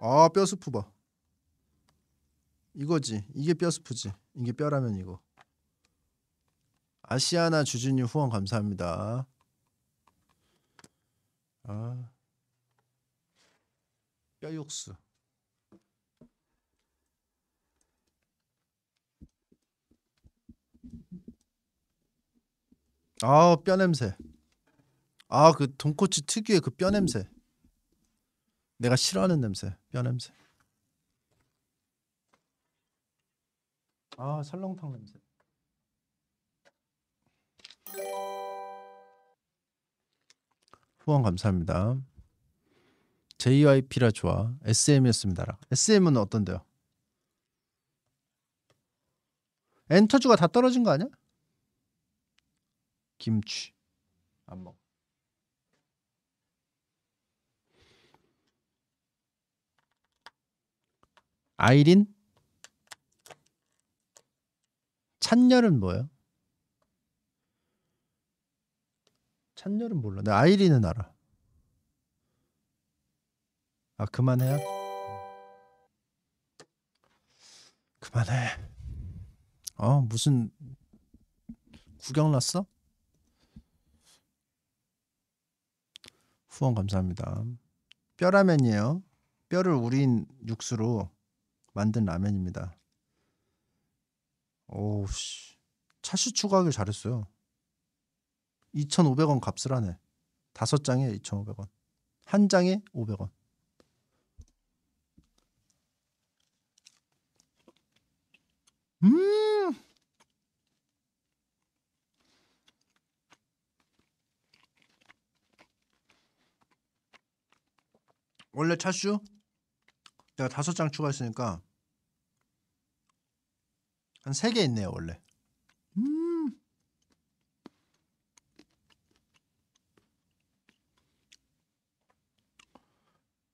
아 뼈스프 봐 이거지 이게 뼈스프지 이게 뼈라면 이거 아시아나 주진님 후원 감사합니다 아 뼈육수 아 뼈냄새 아그 돈코츠 특유의 그 뼈 냄새. 내가 싫어하는 냄새, 뼈 냄새. 아 설렁탕 냄새. 후원 감사합니다. JYP라 좋아. SM이었습니다. 라 SM은 어떤데요? 엔터주가 다 떨어진 거 아니야? 김치 안 먹. 어 아이린? 찬열은 뭐예요? 찬열은 몰라. 나 네, 아이린은 알아. 아 그만해요? 그만해. 어 무슨 구경 났어? 후원 감사합니다. 뼈라면이에요. 뼈를 우린 육수로 만든 라면입니다. 오씨 차슈 추가하길 잘했어요. 2,500원 값을 하네. 다섯 장에 2,500원. 한 장에 500원. 음. 원래 차슈 내가 다섯 장 추가했으니까 한세개 있네요 원래. 음.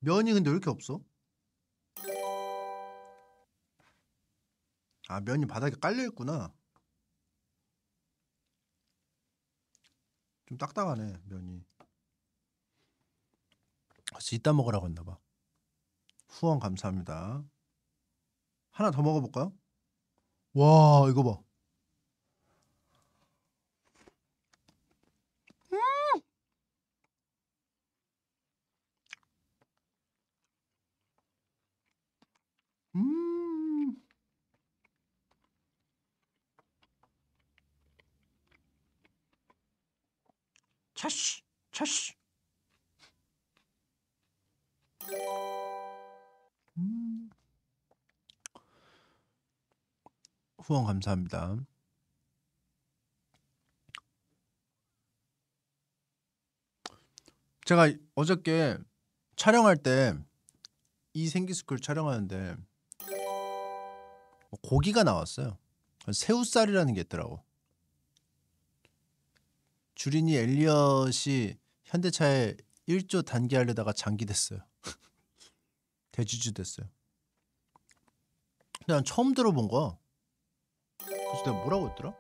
면이 근데 왜 이렇게 없어? 아 면이 바닥에 깔려 있구나. 좀 딱딱하네 면이. 그래 이따 먹으라고 했나봐. 후원 감사합니다. 하나 더 먹어볼까요? 와 이거 봐. 음! 음. 차씨, 차씨. 후원 감사합니다. 제가 어저께 촬영할 때 이 생기스쿨 촬영하는데 고기가 나왔어요. 새우살이라는 게 있더라고. 주린이 엘리엇이 현대차에 1조 단기하려다가 장기됐어요. *laughs* 대주주 됐어요. 난 처음 들어본 거. 그래서 내가 뭐라고 했더라?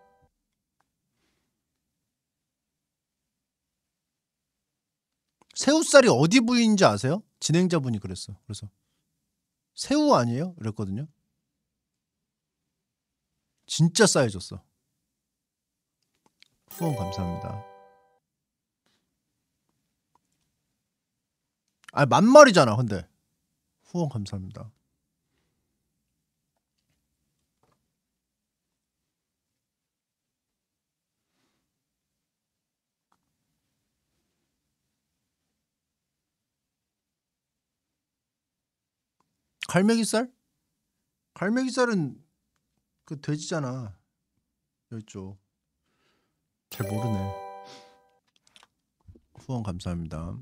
새우살이 어디 부위인지 아세요? 진행자분이 그랬어. 그래서 새우 아니에요? 그랬거든요. 진짜 싸해졌어. 후원 감사합니다. 아, 만말이잖아, 근데. 후원 감사합니다. 갈매기살? 갈매기살은 그 돼지잖아. 여조잘 모르네. 후원 감사합니다.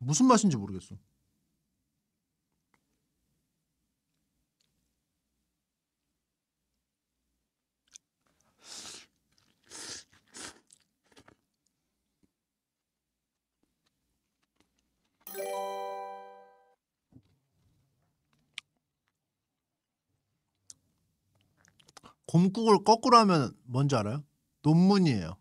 무슨 맛인지 모르겠어. 곰국을 거꾸로 하면 뭔지 알아요? 논문이에요.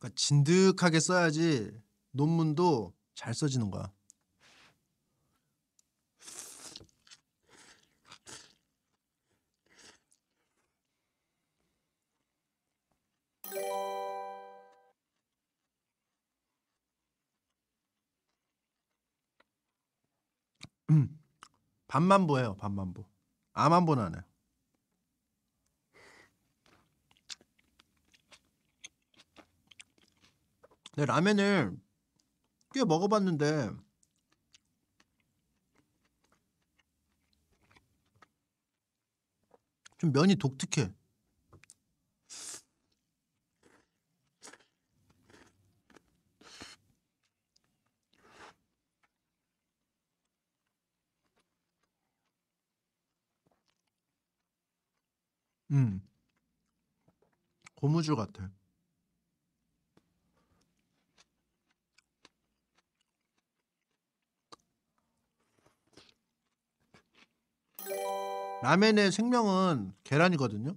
그러니까 진득하게 써야지 논문도 잘 써지는 거야. 반만보예요 음. 반만보 아만보는 안 해요 네, 라면을 꽤 먹어봤는데 좀 면이 독특해. 음. 고무줄 같아. 라멘의 생명은 계란이거든요.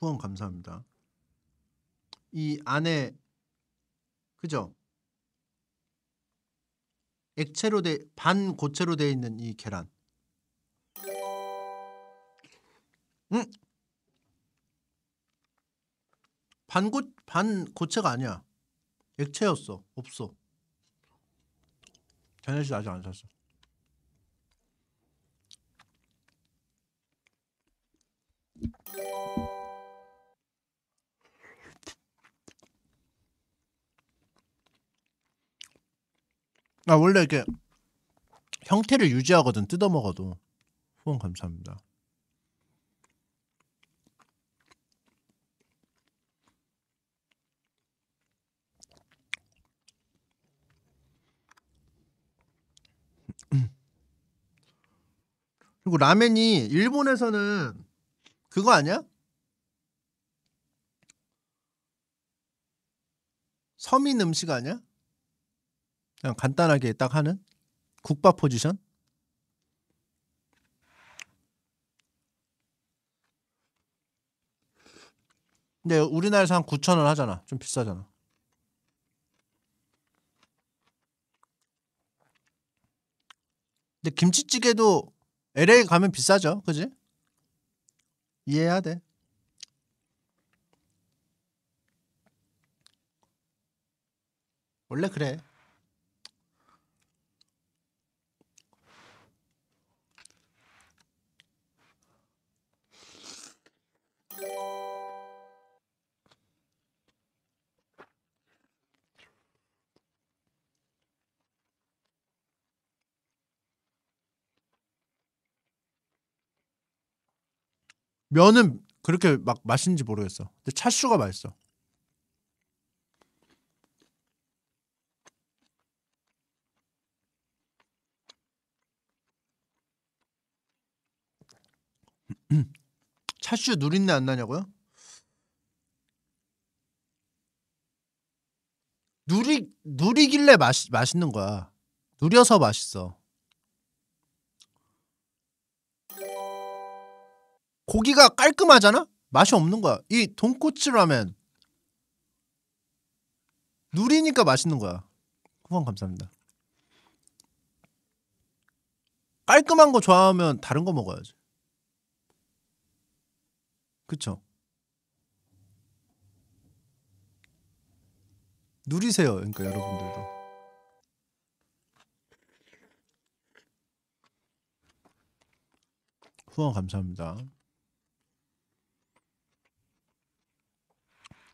후원 감사합니다. 이 안에 그죠? 액체로 돼반 고체로 돼 있는 이 계란. 응? 음! 반고 반 고체가 아니야. 액체였어. 없어. 전네실 아직 안 샀어. 나 원래 이렇게 형태를 유지하거든 뜯어먹어도 후원 감사합니다 그리고 라멘이 일본에서는 그거 아니야? 서민 음식 아니야? 그냥 간단하게 딱 하는 국밥 포지션? 근데 우리나라에서 한 9천 원 하잖아. 좀 비싸잖아. 근데 김치찌개도 LA 가면 비싸죠, 그지? 이해해야 돼. 원래 그래. 면은 그렇게 막 맛있는지 모르겠어. 근데 차슈가 맛있어. 차슈 *clears throat* 누린내 안 나냐고요? 누리 누리길래 맛 맛있는 거야. 누려서 맛있어. 고기가 깔끔하잖아? 맛이 없는 거야. 이 돈코츠 라면 누리니까 맛있는 거야. 후원 감사합니다. 깔끔한 거 좋아하면 다른 거 먹어야지. 그쵸? 누리세요. 그러니까 여러분들도. 후원 감사합니다.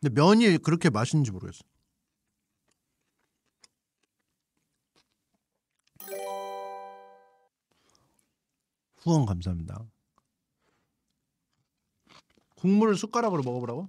근데 면이 그렇게 맛있는지 모르겠어. 후원 감사합니다. 국물을 숟가락으로 먹어보라고?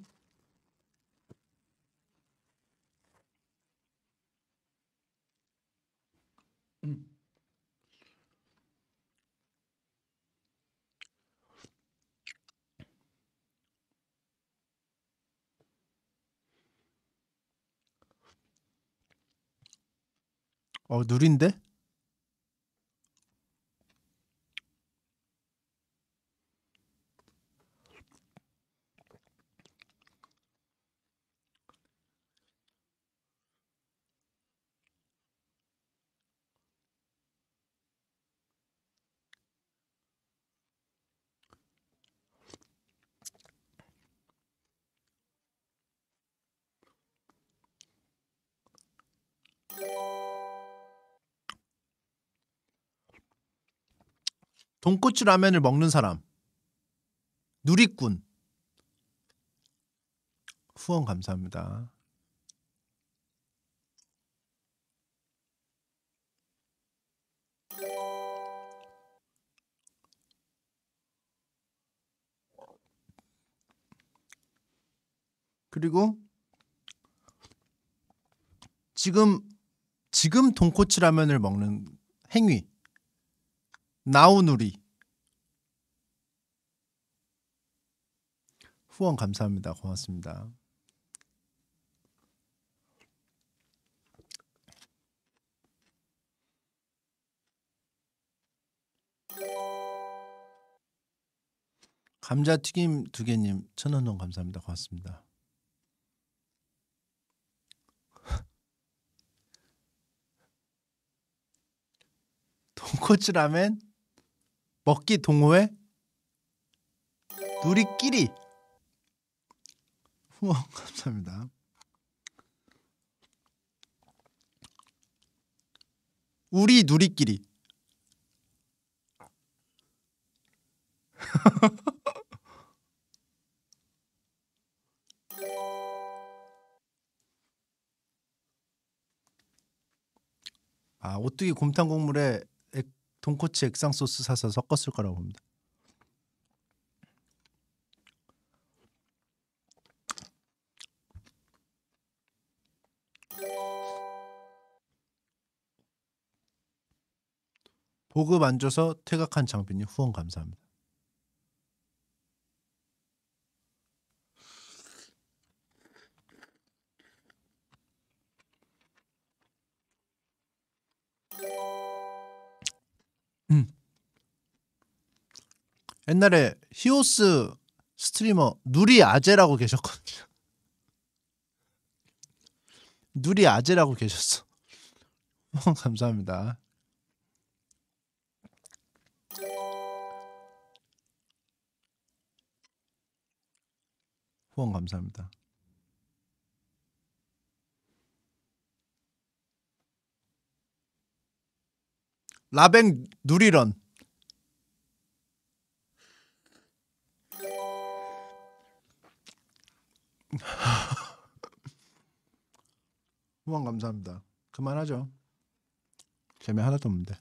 어, 누린데? 돈코츠 라면을 먹는 사람 누리꾼 후원 감사합니다. 그리고 지금 지금 돈코츠 라면을 먹는 행위 나우누리 후원 감사합니다. 고맙습니다. 감자튀김 두 개님 천원 원 감사합니다. 고맙습니다. *laughs* 돈코츠 라멘 먹기 동호회 누리끼리 후원 *laughs* 감사합니다. 우리 누리끼리 *laughs* 아 오뚜기 곰탕 국물에 돈코츠 액상 소스 사서 섞었을 거라고 봅니다. 보급 안 줘서 퇴각한 장빈님 후원 감사합니다. 음. 옛날에 히오스 스트리머 누리 아재라고 계셨거든요. 누리 아재라고 계셨어. 어, 감사합니다. 후원 감사합니다. 라벤 누리런 *laughs* 후원 감사합니다. 그만하죠. 재미 하나도 없는데.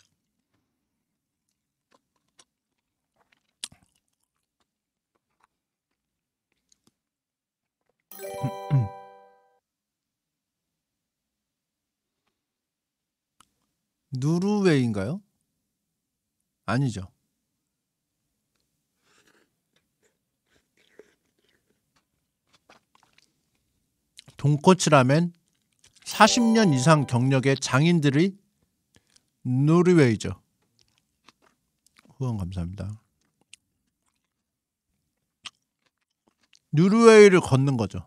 음. 누르웨이인가요? 아니죠. 돈코츠라면 40년 이상 경력의 장인들이 노르웨이죠. 후원 감사합니다. 노르웨이를 걷는 거죠.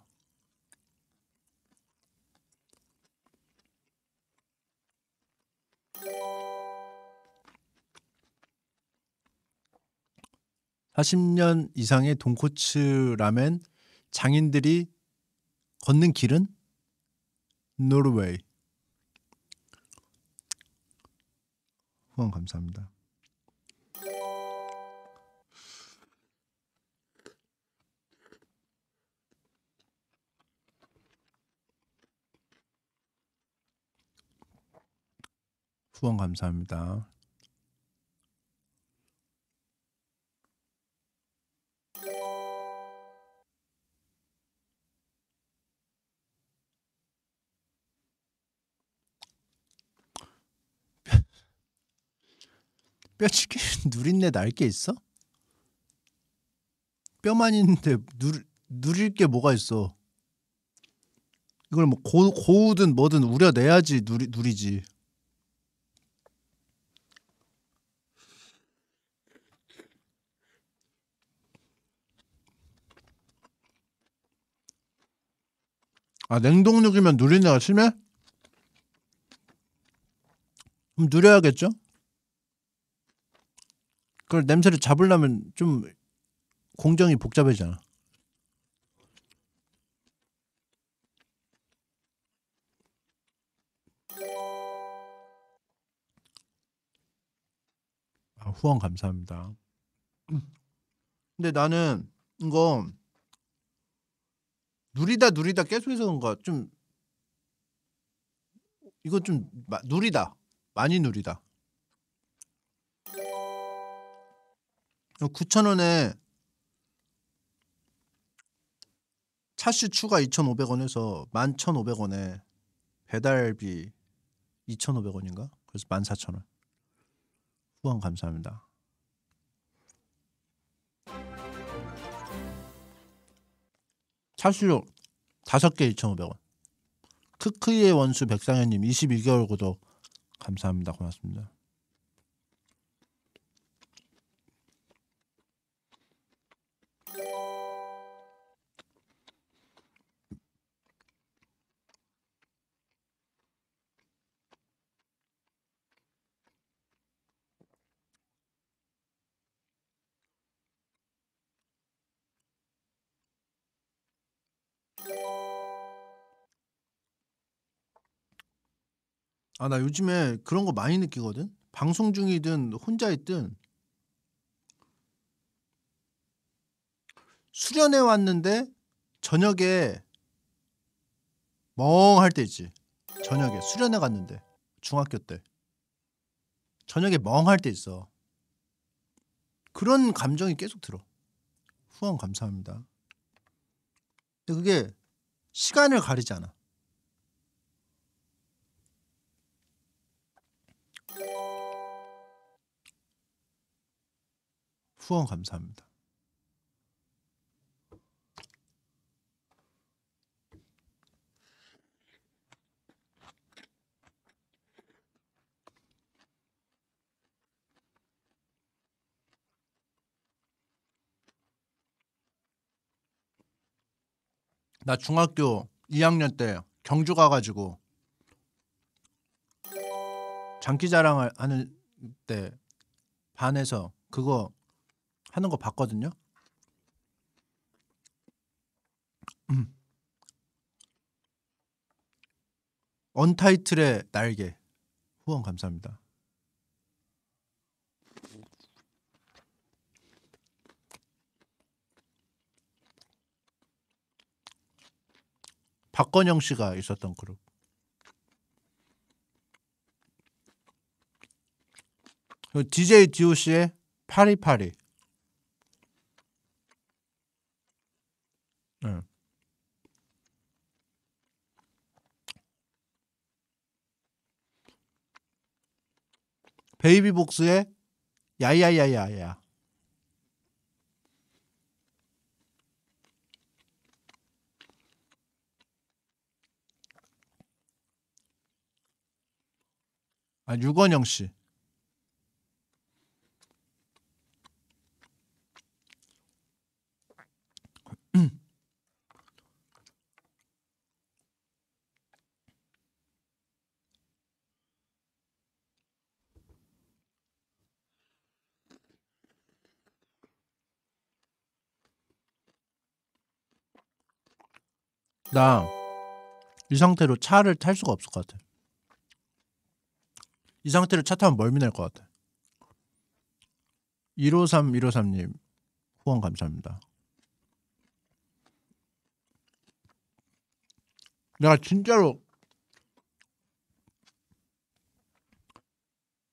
40년 이상의 돈코츠 라멘 장인들이 걷는 길은 노르웨이. 후원 감사합니다. 후원 감사합니다. 뼈치기 *laughs* 누린내 날게 있어? 뼈만 있는데 누, 누릴 게 뭐가 있어? 이걸 뭐 고, 고우든 뭐든 우려내야지 누리, 누리지. 아 냉동육이면 누린내가 심해? 그럼 누려야겠죠? 그걸 냄새를 잡으려면 좀 공정이 복잡해지잖아. 아, 후원 감사합니다. 근데 나는 이거 누리다 누리다 계속해서 그런가 좀 이거 좀 누리다 많이 누리다 9,000원에 어, 차슈 추가 2,500원에서 11,500원에 배달비 2,500원인가? 그래서 14,000원. 후원 감사합니다. 차슈 5개 2,500원. 크크이의 원수 백상현님 22개월 구독 감사합니다. 고맙습니다. 아, 나 요즘에 그런 거 많이 느끼거든. 방송 중이든 혼자 있든 수련회 왔는데 저녁에 멍할 때 있지. 저녁에 수련회 갔는데 중학교 때 저녁에 멍할 때 있어. 그런 감정이 계속 들어. 후원 감사합니다. 근데 그게 시간을 가리지 않아. 후원 감사합니다. 나 중학교 2학년 때 경주 가가지고 장기자랑을 하는 때 반에서 그거 하는 거 봤거든요. 음. 언타이틀의 날개 후원 감사합니다. 박건영 씨가 있었던 그룹. DJ DOC의 파리파리. 예. 베이비복스의 야야야야야. 아, 유건영 씨. 나이 상태로 차를 탈 수가 없을 것 같아. 이 상태로 차 타면 멀미날 것 같아. 153, 153님 후원 감사합니다. 내가 진짜로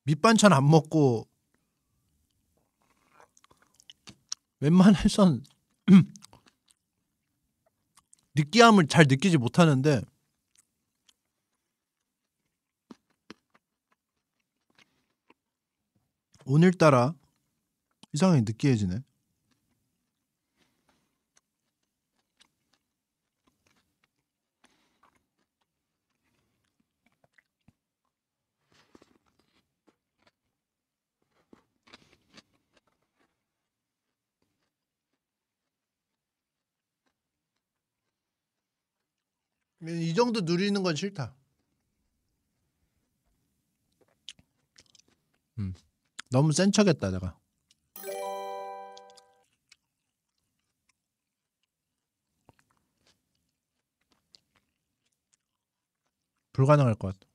밑반찬 안 먹고 *clears throat* 웬만해선 *clears throat* 느끼함을 잘 느끼지 못하는데 오늘따라 이상하게 느끼해지네. 이 정도 누리는 건 싫다. 음. 너무 센 척했다 내가. 불가능할 것 같아.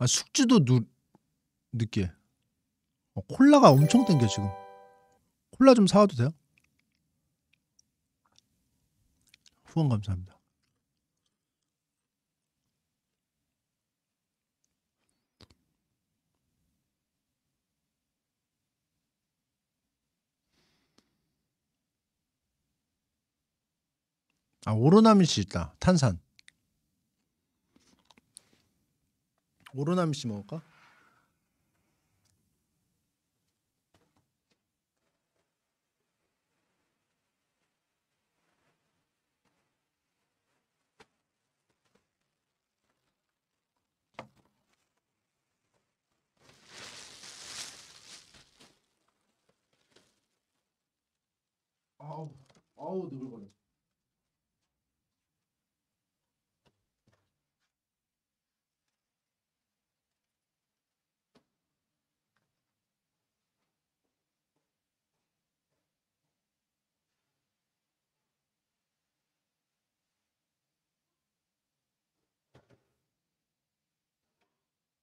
아, 숙주도 누 느끼해. 어, 콜라가 엄청 땡겨 지금. 콜라 좀 사와도 돼요? 후원 감사합니다. 아 오로나미씨 있다 탄산 오로나미씨 먹을까? 아우 아우 느글거려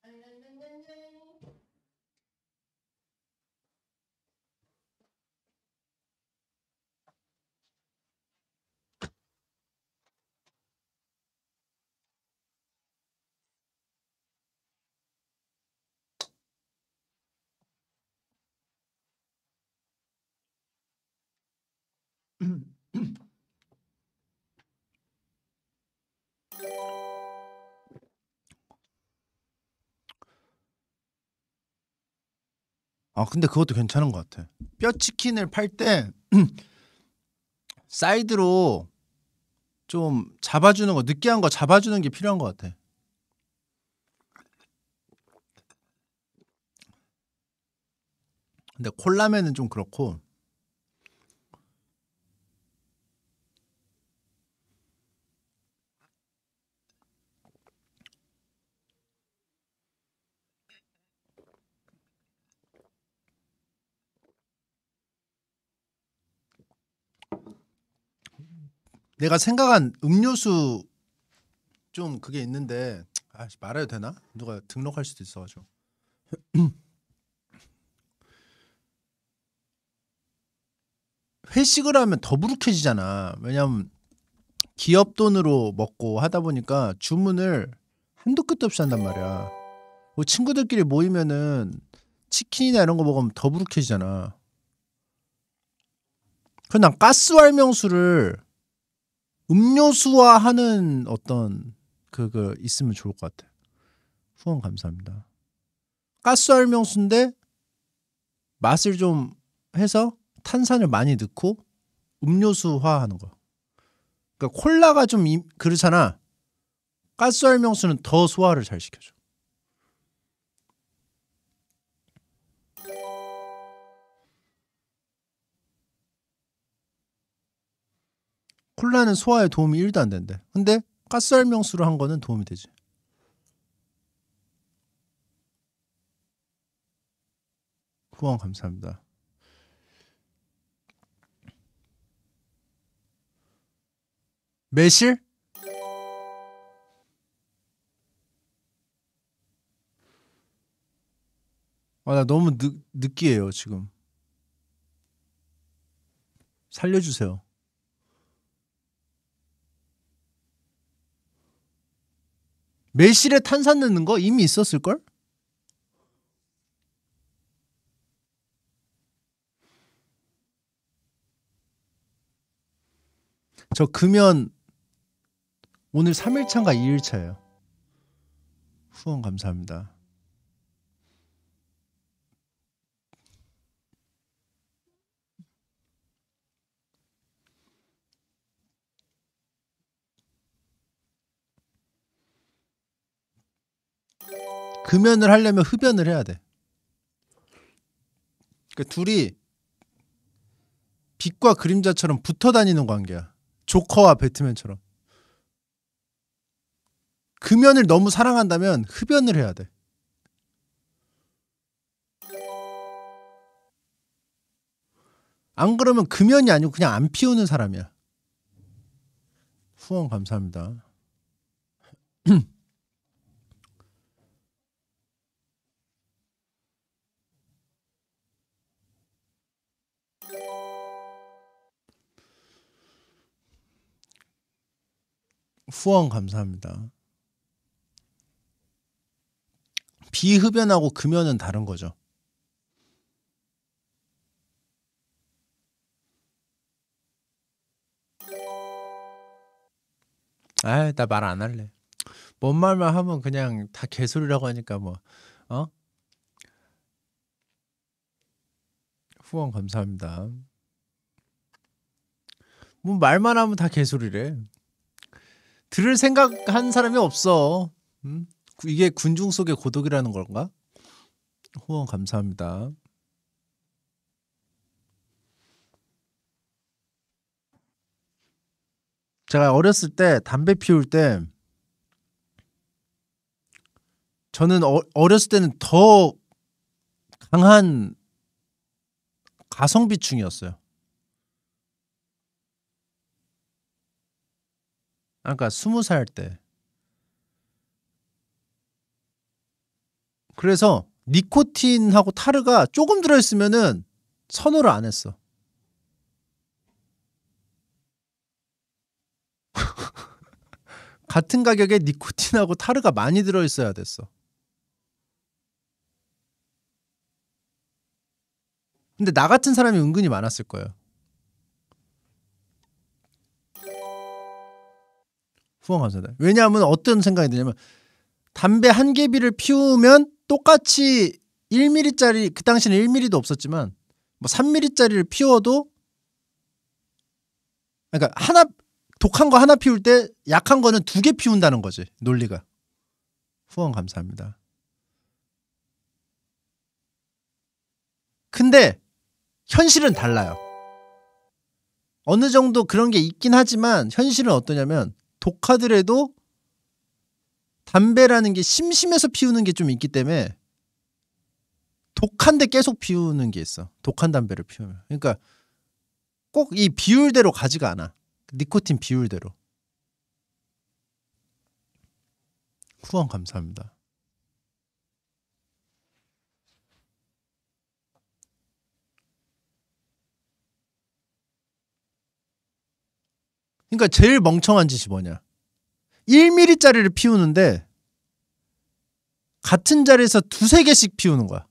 짠짠짠짠 *clears throat* 아 근데 그것도 괜찮은 것 같아. 뼈 치킨을 팔 때 사이드로 좀 잡아주는 거 느끼한 거 잡아주는 게 필요한 것 같아. 근데 콜라면은 좀 그렇고 내가 생각한 음료수 좀 그게 있는데 아, 말해도 되나? 누가 등록할 수도 있어가지고. *clears throat* 회식을 하면 더부룩해지잖아. 왜냐면 기업 돈으로 먹고 하다 보니까 주문을 한도 끝도 없이 한단 말이야. 뭐 친구들끼리 모이면은 치킨이나 이런 거 먹으면 더부룩해지잖아. 그난 가스활명수를 음료수화하는 어떤 그거 있으면 좋을 것 같아요. 후원 감사합니다. 가스 알명수인데 맛을 좀 해서 탄산을 많이 넣고 음료수화하는 거. 그러니까 콜라가 좀 그렇잖아. 가스 알명수는 더 소화를 잘 시켜줘. 콜라는 소화에 도움이 1도 안 된대. 근데 가스알명수를 한 거는 도움이 되지. 후원 감사합니다. 매실? 아, 나 너무 느, 느끼해요, 지금. 살려주세요. 매실에 탄산 넣는 거 이미 있었을걸? 저 금연 오늘 3일차인가 2일차예요. 후원 감사합니다. 금연을 하려면 흡연을 해야 돼. 그러니까 둘이 빛과 그림자처럼 붙어 다니는 관계야. 조커와 배트맨처럼. 금연을 너무 사랑한다면 흡연을 해야 돼. 안 그러면 금연이 아니고 그냥 안 피우는 사람이야. 후원 감사합니다. *clears throat* 후원 감사합니다. 비흡연하고 금연은 다른 거죠. 아, 나말 안 할래. 뭔 말만 하면 그냥 다 개소리라고 하니까 뭐 어? 후원 감사합니다. 뭐 말만 하면 다 개소리래. 들을 생각한 사람이 없어. 음? 이게 군중 속의 고독이라는 건가? 후원 감사합니다. 제가 어렸을 때 담배 피울 때 저는 어, 어렸을 때는 더 강한 가성비충이었어요. 그러니까 스무 살 때. 그래서 니코틴하고 타르가 조금 들어있으면은 선호를 안 했어. *laughs* 같은 가격에 니코틴하고 타르가 많이 들어있어야 됐어. 근데 나 같은 사람이 은근히 많았을 거예요. 후원 감사합니다. 왜냐하면 어떤 생각이 드냐면 담배 한 개비를 피우면 똑같이 1mm짜리 그 당시는 1mm도 없었지만 뭐 3mm짜리를 피워도 그러니까 하나 독한 거 하나 피울 때 약한 거는 두 개 피운다는 거지 논리가 후원 감사합니다. 근데 현실은 달라요. 어느 정도 그런 게 있긴 하지만 현실은 어떠냐면 독하더라도 담배라는 게 심심해서 피우는 게 좀 있기 때문에 독한데 계속 피우는 게 있어. 독한 담배를 피우면. 그러니까 꼭 이 비율대로 가지가 않아. 니코틴 비율대로. 후원 감사합니다. 그러니까 제일 멍청한 짓이 뭐냐? 1mm짜리를 피우는데 같은 자리에서 두세 개씩 피우는 거야.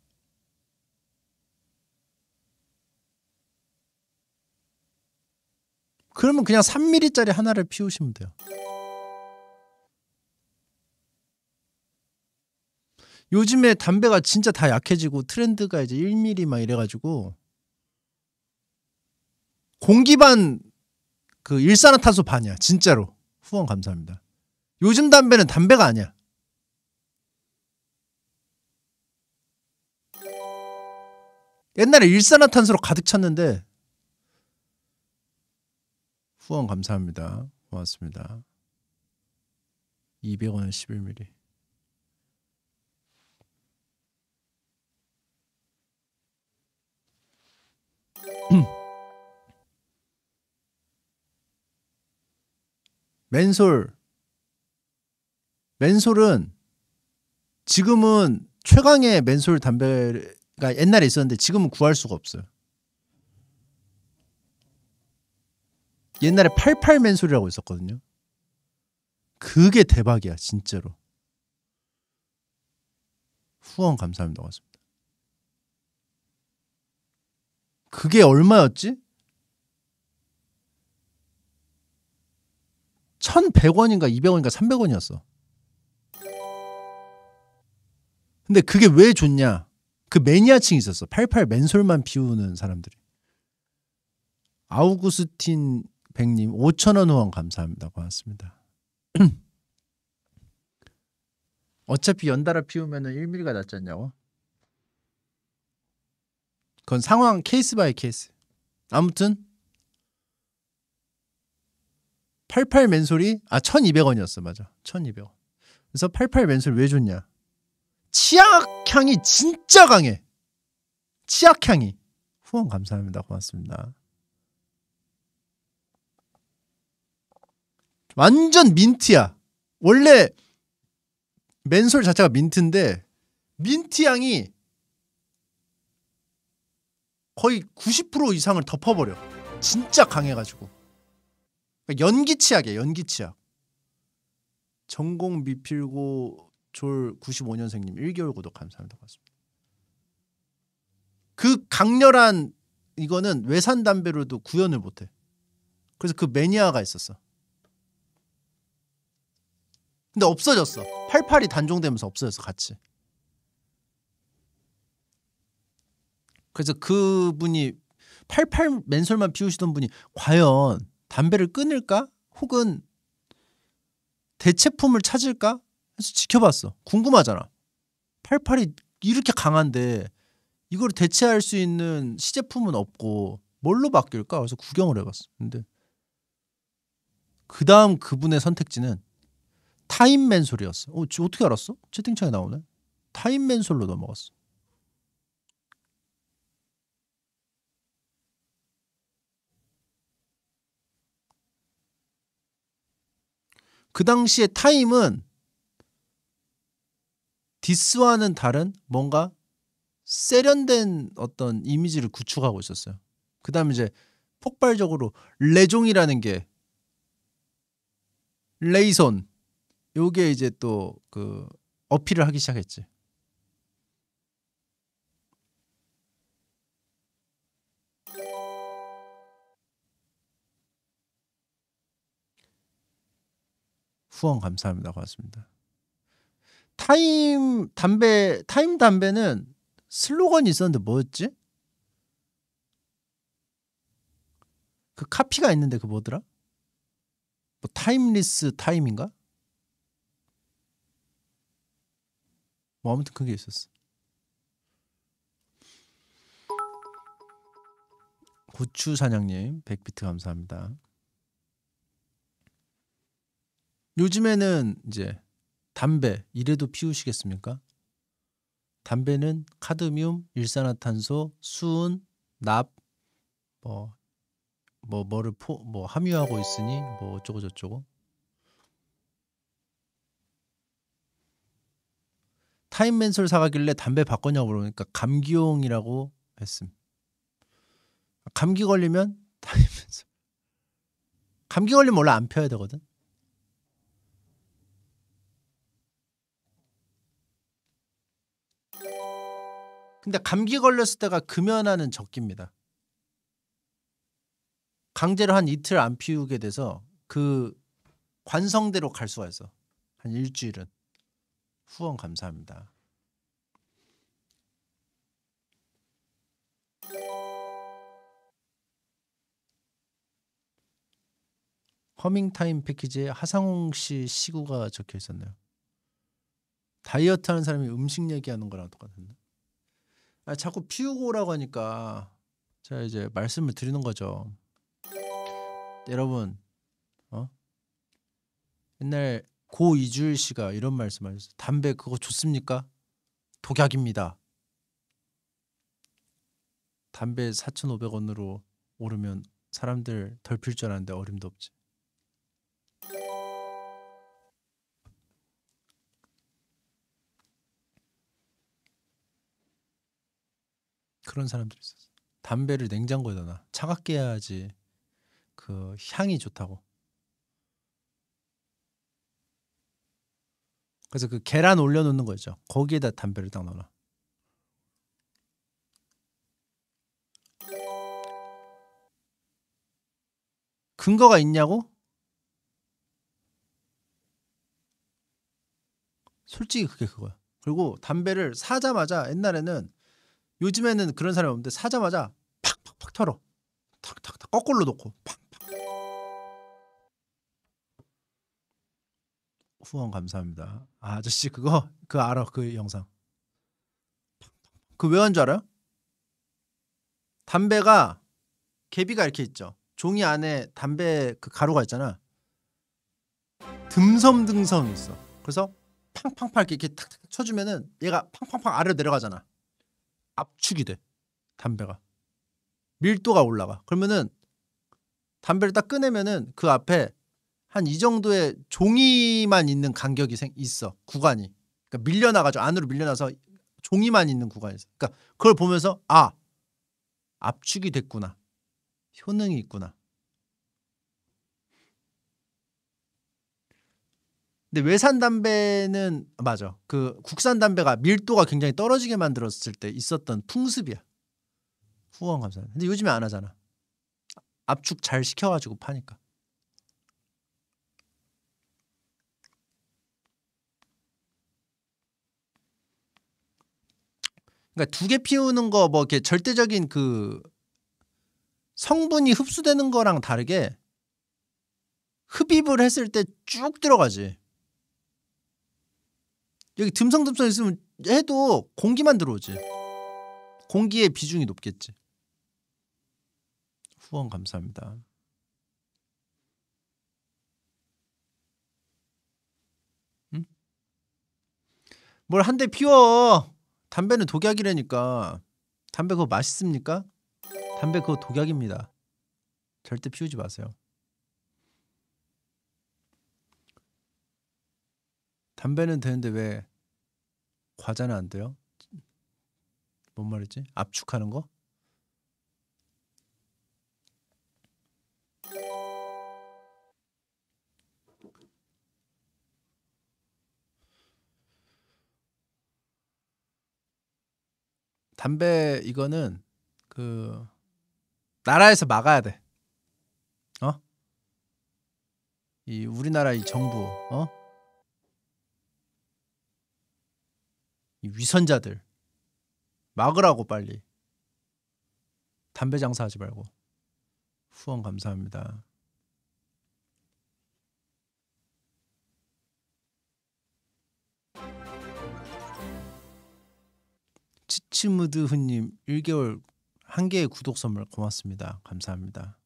그러면 그냥 3mm짜리 하나를 피우시면 돼요. 요즘에 담배가 진짜 다 약해지고 트렌드가 이제 1mm 막 이래가지고 공기반 그 일산화탄소 반이야. 진짜로. 후원 감사합니다. 요즘 담배는 담배가 아니야. 옛날에 일산화탄소로 가득 찼는데 후원 감사합니다. 고맙습니다. 200원 에 11mm. 맨솔 맨솔은 지금은 최강의 맨솔 담배가 옛날에 있었는데 지금은 구할 수가 없어요. 옛날에 88 맨솔이라고 있었거든요. 그게 대박이야, 진짜로. 후원 감사합니다. 고맙습니다. 그게 얼마였지? 1,100원인가 200원인가 300원이었어. 근데 그게 왜 좋냐? 그 매니아층이 있었어. 88 맨솔만 비우는 사람들이. 아우구스틴 백님 5천원 후원 감사합니다. 고맙습니다. *clears throat* 어차피 연달아 비우면 1mm가 낫지 않냐고? 그건 상황 케이스 바이 케이스. 아무튼 88 맨솔이 아 1200원이었어 맞아 1200원 그래서 88 맨솔 왜 줬냐 치약향이 진짜 강해 치약향이 후원 감사합니다 고맙습니다 완전 민트야 원래 맨솔 자체가 민트인데 민트향이 거의 90% 이상을 덮어버려 진짜 강해가지고 그러니까 연기 치약이에요. 연기 치약. 전공 미필고 졸 95년생님 1개월 구독 감사합니다. 고맙습니다. 그 강렬한 이거는 외산 담배로도 구현을 못해. 그래서 그 매니아가 있었어. 근데 없어졌어. 88이 단종되면서 없어졌어 같이. 그래서 그분이 88 맨솔만 피우시던 분이 과연 담배를 끊을까? 혹은 대체품을 찾을까? 해서 지켜봤어. 궁금하잖아. 팔팔이 이렇게 강한데 이걸 대체할 수 있는 시제품은 없고 뭘로 바뀔까? 그래서 구경을 해봤어. 근데 그 다음 그분의 선택지는 타임맨솔이었어. 어, 어떻게 알았어? 채팅창에 나오네. 타임맨솔로 넘어갔어. 그 당시에 타임은 디스와는 다른 뭔가 세련된 어떤 이미지를 구축하고 있었어요. 그 다음에 이제 폭발적으로 레종이라는 게 레이손 요게 이제 또 그 어필을 하기 시작했지. 후원 감사합니다. 고맙습니다. 타임 담배 타임 담배는 슬로건이 있었는데 뭐였지? 그 카피가 있는데 그 뭐더라? 뭐 타임리스 타임인가? 뭐 아무튼 그게 있었어. 고추 사냥님 100비트 감사합니다. 요즘에는 이제 담배 이래도 피우시겠습니까? 담배는 카드뮴, 일산화탄소, 수은, 납, 뭐, 뭐 뭐를 포, 뭐 함유하고 있으니 뭐 어쩌고 저쩌고. 타임맨솔 사가길래 담배 바꿨냐고 물어보니까 그러니까 감기용이라고 했음. 감기 걸리면 타임맨솔. 감기 걸리면 원래 안 펴야 되거든. 근데 감기 걸렸을 때가 금연하는 적기입니다. 강제로 한 이틀 안 피우게 돼서 그 관성대로 갈 수가 있어. 한 일주일은. 후원 감사합니다. 허밍타임 패키지에 하상홍 씨 시구가 적혀 있었네요. 다이어트 하는 사람이 음식 얘기하는 거랑 똑같은데. 아, 자꾸 피우고 오라고 하니까 제가 이제 말씀을 드리는 거죠. 여러분, 어? 옛날 고 이주일 씨가 이런 말씀하셨어요. 담배 그거 좋습니까? 독약입니다. 담배 4,500원으로 오르면 사람들 덜 필 줄 알았는데 어림도 없지. 그런 사람들이 있었어. 담배를 냉장고에다 놔. 차갑게 해야지 그 향이 좋다고. 그래서 그 계란 올려놓는 거죠. 거기에다 담배를 딱 넣어놔. 근거가 있냐고? 솔직히 그게 그거야. 그리고 담배를 사자마자 옛날에는 요즘에는 그런 사람이 없는데 사자마자 팍팍팍 털어 탁탁 탁 거꾸로 놓고 팍팍 후원 감사합니다 아, 아저씨 그거 그 알아 그 영상 그 왜 한 줄 알아요? 담배가 개비가 이렇게 있죠 종이 안에 담배 그 가루가 있잖아 듬성듬성 있어 그래서 팡팡팡 이렇게 탁탁 쳐주면은 얘가 팡팡팡 아래로 내려가잖아 압축이 돼 담배가 밀도가 올라가 그러면은 담배를 딱 꺼내면은 그 앞에 한 이 정도의 종이만 있는 간격이 생, 있어 구간이 그러니까 밀려나가죠 안으로 밀려나서 종이만 있는 구간이 있어 그러니까 그걸 보면서 아 압축이 됐구나 효능이 있구나 근데 외산 담배는 맞아. 그 국산 담배가 밀도가 굉장히 떨어지게 만들었을 때 있었던 풍습이야. 후원 감사. 근데 요즘에 안 하잖아. 압축 잘 시켜가지고 파니까. 그러니까 두 개 피우는 거 뭐 이렇게 절대적인 그 성분이 흡수되는 거랑 다르게 흡입을 했을 때 쭉 들어가지. 여기 듬성듬성 있으면 해도 공기만 들어오지. 공기의 비중이 높겠지. 후원 감사합니다. 응? 뭘 한 대 피워. 담배는 독약이라니까. 담배 그거 맛있습니까? 담배 그거 독약입니다. 절대 피우지 마세요. 담배는 되는데 왜 과자는 안 돼요? 뭔 말이지? 압축하는 거? 담배 이거는 그 나라에서 막아야 돼. 어? 이 우리나라 이 정부, 어? 위선자들 막으라고 빨리 담배 장사하지 말고 후원 감사합니다. 치치무드 훈님 1개월 한 개의 구독 선물 고맙습니다. 감사합니다.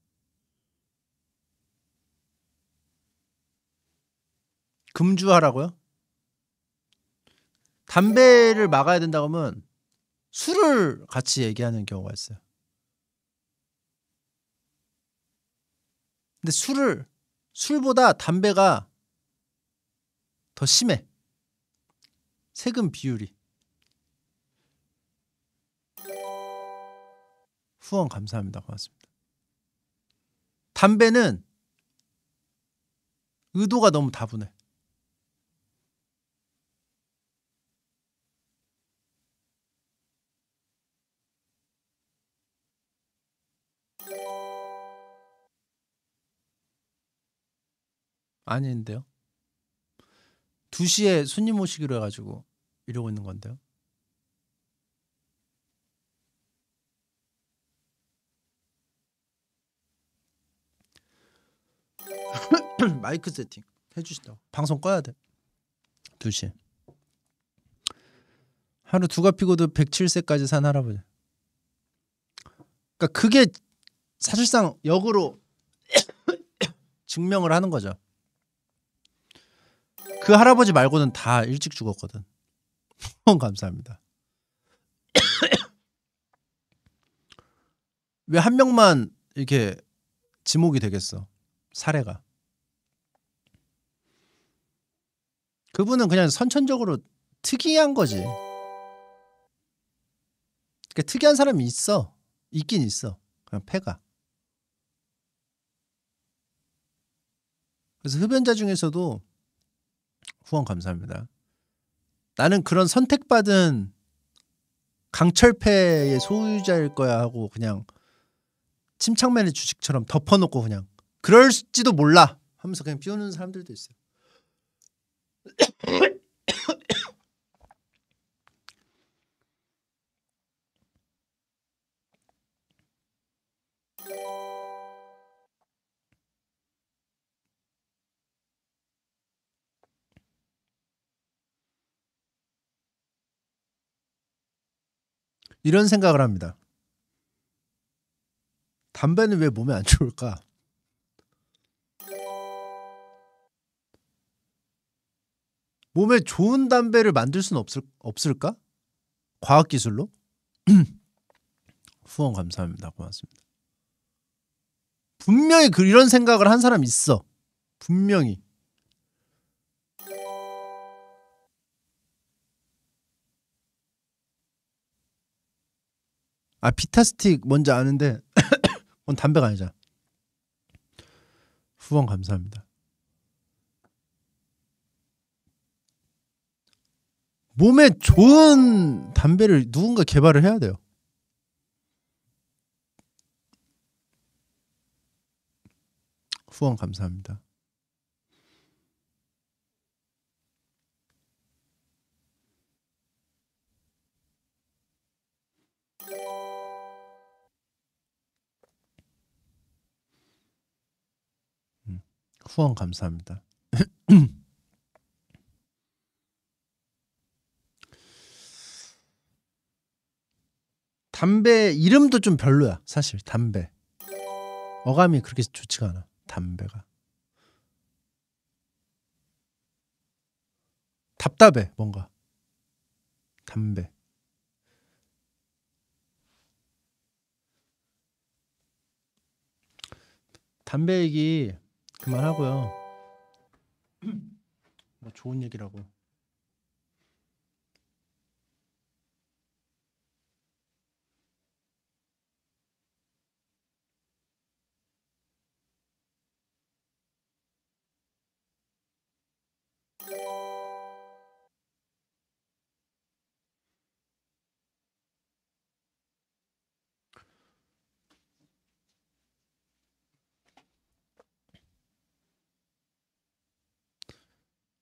금주하라고요? 담배를 막아야 된다고 하면 술을 같이 얘기하는 경우가 있어요. 근데 술을 술보다 담배가 더 심해. 세금 비율이. 후원 감사합니다. 고맙습니다. 담배는 의도가 너무 다분해. 아닌데요. 2시에 손님 오시기로 해가지고 이러고 있는 건데요. *laughs* 마이크 세팅 해주시다 방송 꺼야 돼 2시 하루 두가 피고도 107세까지 산 할아버지 그러니까 그게 사실상 역으로 *coughs* 증명을 하는 거죠 그 할아버지 말고는 다 일찍 죽었거든. *laughs* 감사합니다. *coughs* 왜 한 명만 이렇게 지목이 되겠어? 사례가. 그분은 그냥 선천적으로 특이한 거지. 그러니까 특이한 사람이 있어. 있긴 있어. 그냥 폐가 그래서 흡연자 중에서도 후원 감사합니다. 나는 그런 선택받은 강철패의 소유자일 거야 하고 그냥 침착맨의 주식처럼 덮어놓고 그냥 그럴지도 몰라 하면서 그냥 비우는 사람들도 있어요. 이런 생각을 합니다. 담배는 왜 몸에 안 좋을까? 몸에 좋은 담배를 만들 수는 없을, 없을까? 과학기술로? *clears throat* 후원 감사합니다. 고맙습니다. 분명히 그 이런 생각을 한 사람 있어. 분명히. 아 비타스틱 뭔지 아는데 뭔 *coughs* 담배가 아니잖아. 후원 감사합니다. 몸에 좋은 담배를 누군가 개발을 해야 돼요. 후원 감사합니다. 후원 감사합니다. *clears throat* 담배 이름도 좀 별로야 사실 담배 어감이 그렇게 좋지가 않아 담배가 답답해 뭔가 담배 담배 얘기 그만하고요. 뭐 좋은 얘기라고.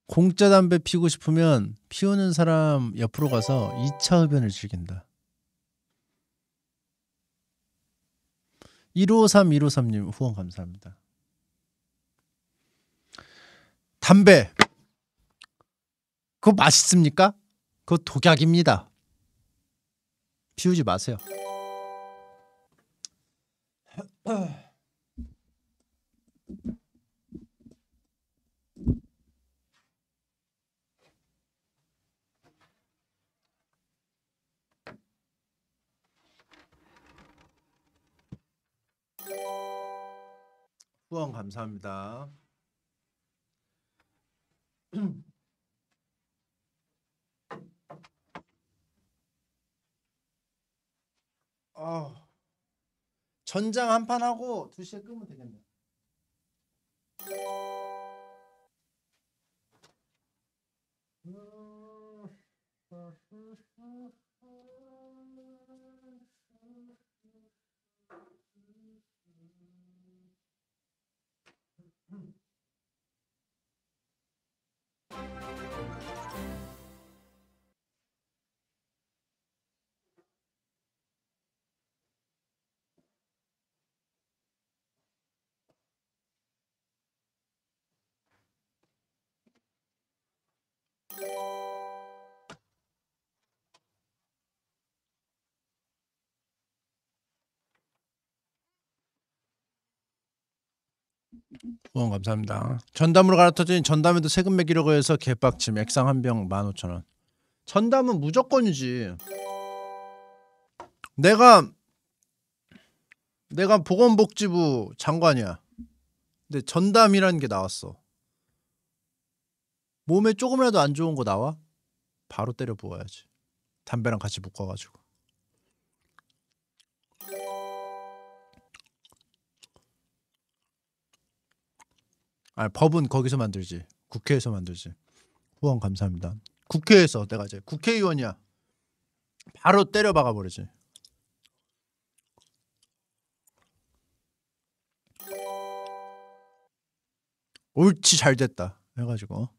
공짜 담배 피우고 싶으면 피우는 사람 옆으로 가서 2차 흡연을 즐긴다. 153153님 후원 감사합니다. 담배 그거 맛있습니까? 그거 독약입니다. 피우지 마세요. 후원 감사합니다. *clears throat* 아 전장 한 판 하고 2시에 끄면 되겠네요. 후원 감사합니다. 전담으로 갈아타진 전담에도 세금 매기려고 해서 개빡침 액상 한 병 15,000원. 전담은 무조건이지. 내가 내가 보건복지부 장관이야. 근데 전담이라는 게 나왔어. 몸에 조금이라도 안 좋은 거 나와? 바로 때려 부어야지. 담배랑 같이 묶어가지고. 아 법은 거기서 만들지 국회에서 만들지 후원 감사합니다 국회에서 내가 이제 국회의원이야 바로 때려 박아 버리지 옳지 잘 됐다 해가지고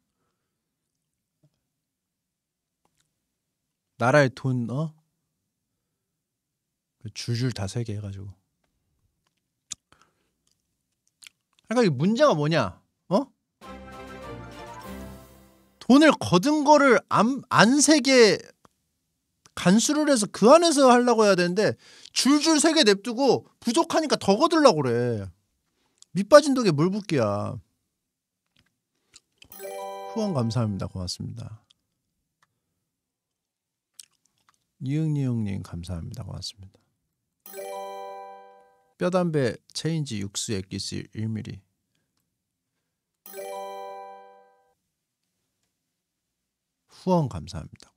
나라의 돈 어? 그 줄줄 다 세게 해가지고 그러니까 이 문제가 뭐냐 돈을 거둔 거를 안, 안 세게 간수를 해서 그 안에서 하려고 해야 되는데 줄줄 세게 냅두고 부족하니까 더 거들려고 그래. 밑 빠진 독에 물 붓기야. 후원 감사합니다. 고맙습니다. 니응니응님 감사합니다. 고맙습니다. 뼈담배 체인지 육수 액기스 1mm 후원 감사합니다.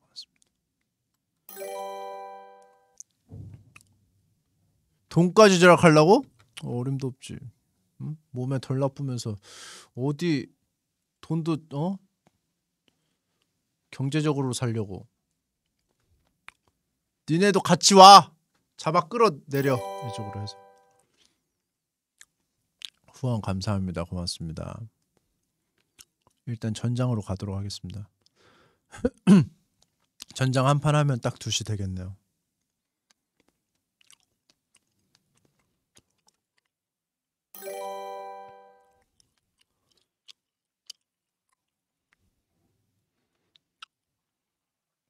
돈까지 절약하려고? 어, 어림도 없지. 응? 몸에 덜 나쁘면서 어디 돈도 어 경제적으로 살려고. 니네도 같이 와. 잡아 끌어내려 이쪽으로 해서. 후원 감사합니다. 고맙습니다. 일단 전장으로 가도록 하겠습니다. *clears throat* 전장 한 판 하면 딱 2시 되겠네요.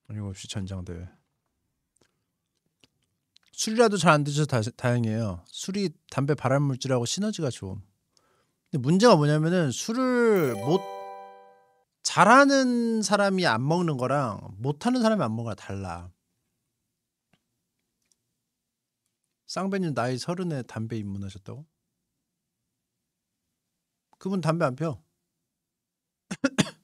아일 없이 전장 대회. 술이라도 잘 안 드셔서 다, 다행이에요. 술이 담배 발암 물질하고 시너지가 좋음. 근데 문제가 뭐냐면은 술을 못 잘하는 사람이 안 먹는 거랑 못하는 사람이 안 먹는 거 달라. 쌍배님 나이 서른에 담배 입문하셨다고? 그분 담배 안 펴. *coughs*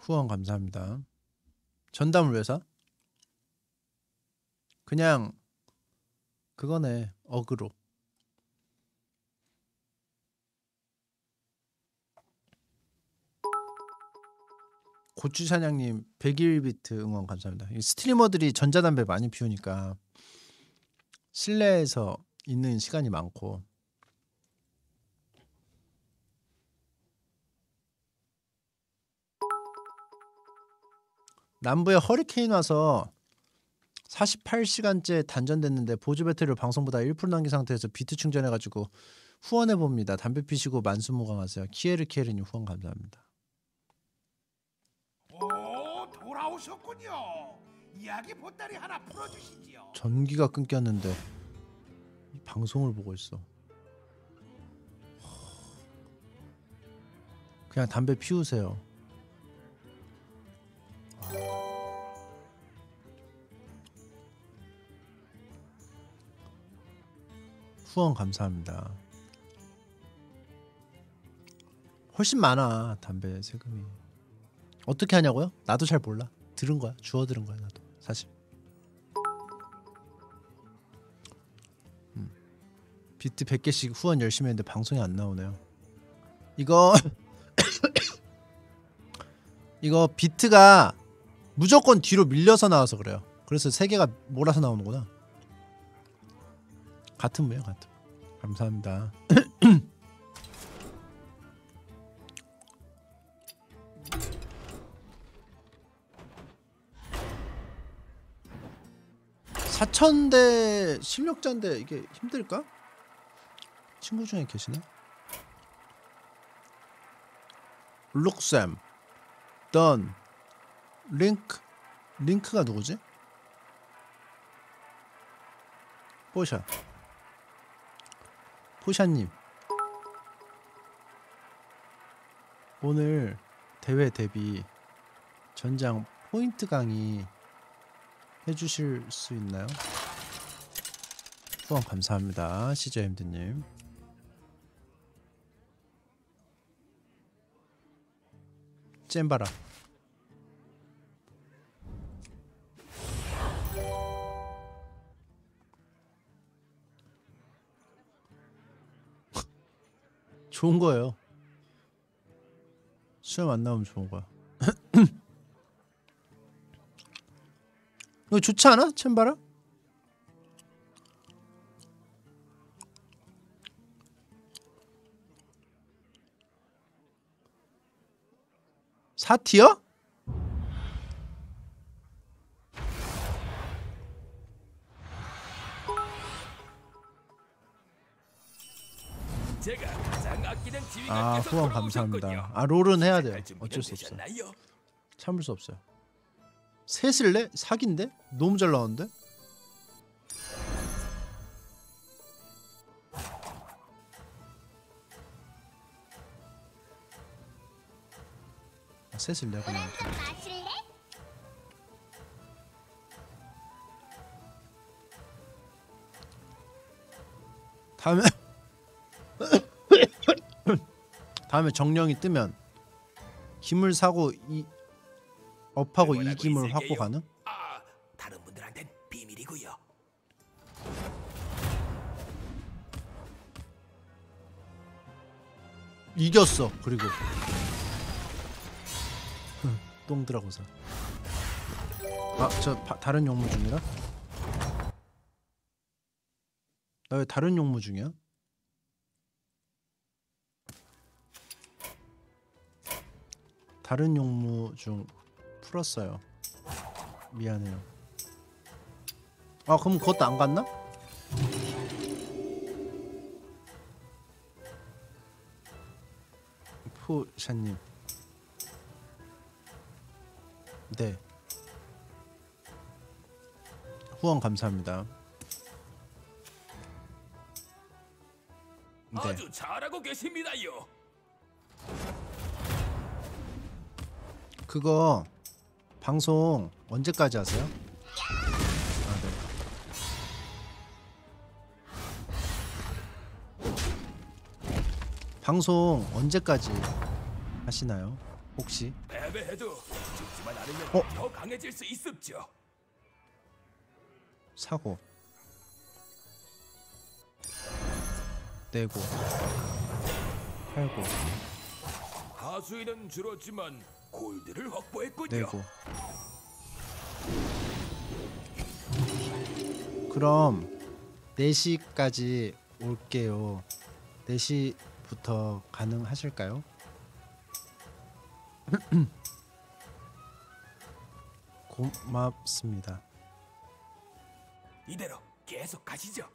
후원 감사합니다. 전담을 왜 사? 그냥 그거네 어그로. 고추 사냥님 101 비트 응원 감사합니다. 스트리머들이 전자담배 많이 피우니까 실내에서 있는 시간이 많고 남부에 허리케인 와서 48시간째 단전됐는데 보조 배터리를 방송보다 1% 남긴 상태에서 비트 충전해가지고 후원해 봅니다. 담배 피시고 만수무강하세요. 키에르 키에르님 후원 감사합니다. 오셨군요. 이야기 보따리 하나 풀어주시지요. 전기가 끊겼는데 이 방송을 보고 있어. 그냥 담배 피우세요. 후원 감사합니다. 훨씬 많아 담배 세금이. 어떻게 하냐고요? 나도 잘 몰라. 들은 거야 주워 들은 거야 나도 사실 음. 비트 100개씩 후원 열심히 했는데 방송이 안 나오네요 이거 *coughs* 이거 비트가 무조건 뒤로 밀려서 나와서 그래요 그래서 세 개가 몰아서 나오는구나 같은 무요 같은 감사합니다 *coughs* 최천대 실력자인데 이게 힘들까? 친구 중에 계시나? 룩셈, 던, 링크, 링크가 누구지? 포샤, 포샤님. 오늘 대회 대비 전장 포인트 강의 해주실 수 있나요? 후원 감사합니다 시제임드님 잼바라 *laughs* 좋은 거예요 수염 안 나오면 좋은 거야 너 좋지 않아? 챔바라? 사티어? 아 후원 감사합니다. 아 롤은 해야 돼. 요 어쩔 수 없어. 참을 수 없어요. 셋을 래 사기인데? 너무 잘 나왔는데? 셋을 내고 나왔다 다음에 *laughs* 다음에 정령이 뜨면 힘을 사고 이 업하고 이김을 확보 가능? 아, 다른 분들한텐 비밀이고요. 이겼어. 그리고 똥드라고서. 아, 저 바, 다른 용무 중이라? 나 왜 다른 용무 중이야? 다른 용무 중 풀었어요 미안해요 아 그럼 그것도 안 갔나? 푸샤님 네 후원 감사합니다 네. 아주 잘하고 계십니다요 그거 방송 언제까지 하세요? 아, 네. 방송 언제까지 하시나요? 혹시? 어? 사고 내고 팔고 하수인은 줄었지만 골드를 확보했군요. 고 그럼 4시까지 올게요. 4시부터 가능하실까요? *clears throat* 고맙습니다. 이대로 계속 가시죠.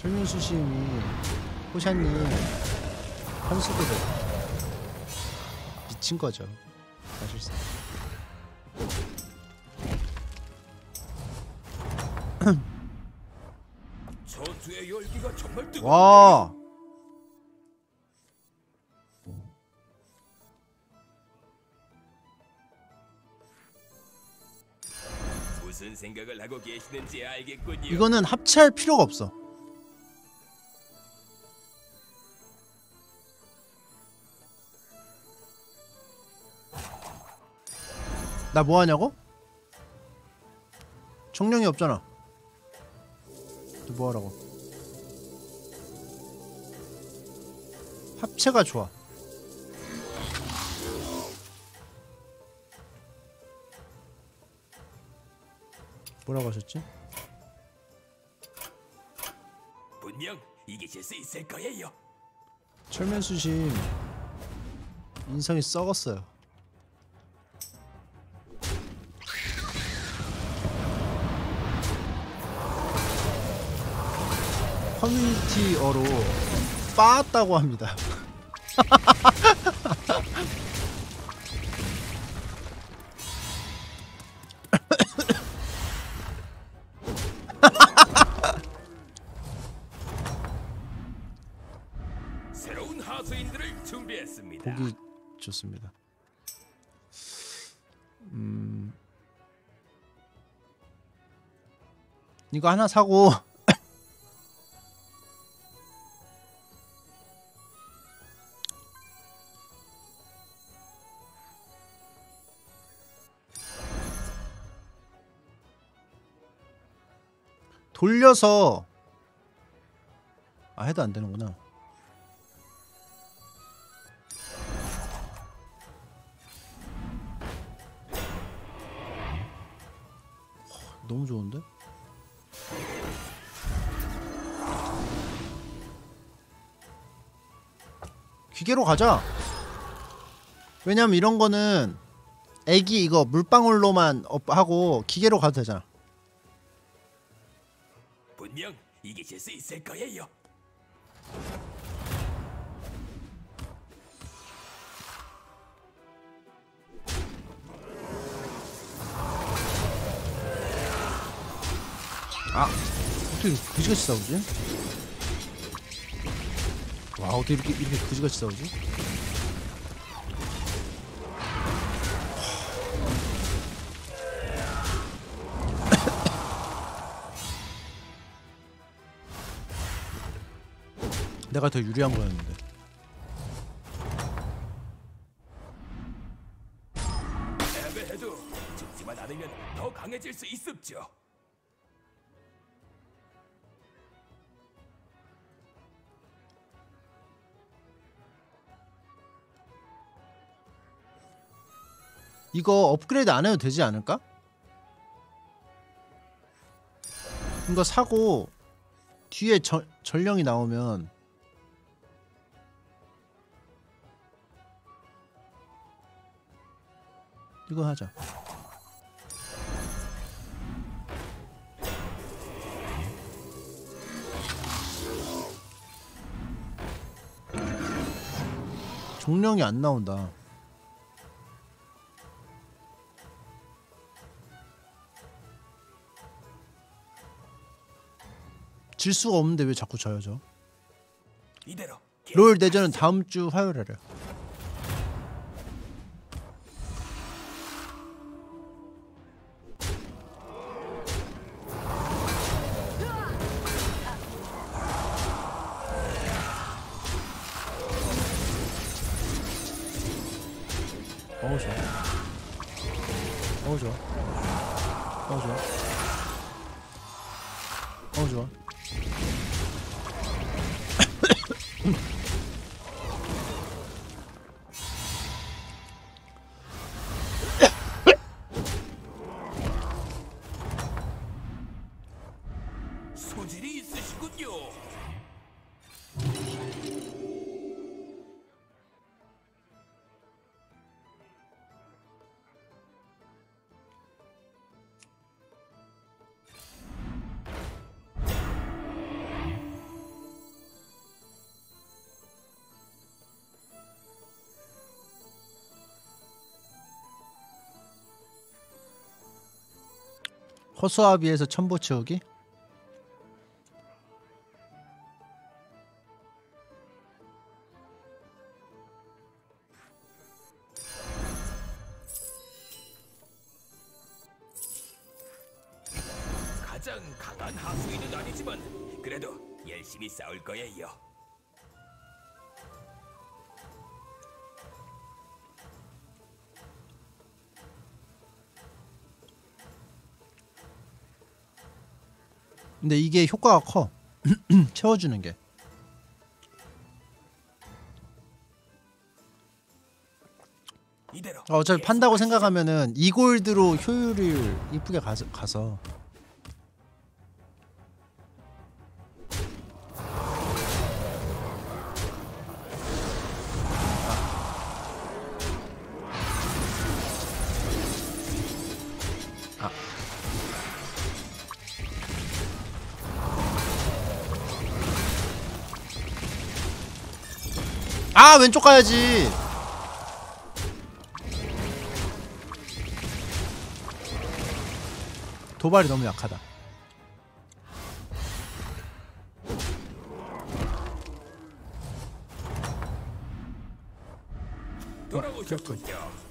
최민수 심이 호샤님 한수대로 미친 거죠. 사실상. *clears throat* 와. 무슨 생각을 하고 계시는지 알겠군요. 이거는 합체할 필요가 없어. 나 뭐하냐고? 청룡이 없잖아 뭐하라고 합체가 좋아 뭐라고 하셨지? 분명 이기실 수 있을 거예요 철면수심 인성이 썩었어요 커뮤니티어로 빠았다고 합니다. 새로운 하수인들을 준비했습니다. 보기 좋습니다. 음. 이거 하나 사고 돌려서 아 해도 안 되는구나. 어, 너무 좋은데? 기계로 가자. 왜냐면 이런 거는 애기 이거 물방울로만 하고 기계로 가도 되잖아. 분명 이기실 수 있을 거예요. 아 어떻게 그지같이 싸우지? 와 어떻게 이렇게 이렇게 그지같이 싸우지? 내가 더 유리한 거였는데 해도 죽지만 않으면 더 강해질 수 있습죠 이거 업그레이드 안 해도 되지 않을까? 이거 사고 뒤에 저, 전령이 나오면 이거 하자. 정령이 안 나온다. 질 수가 없는데 왜 자꾸 져요 저? 롤 내전은 다음 주화요일에래 코스와 비에서 첨부 채우기 근데 이게 효과가 커 *clears throat* 채워주는 게 어, 어차피 예, 판다고 생각하면은 이골드로 효율을 이쁘게 가서, 가서 왼쪽 가야지 도발이 너무 약하다 돌아오셨군요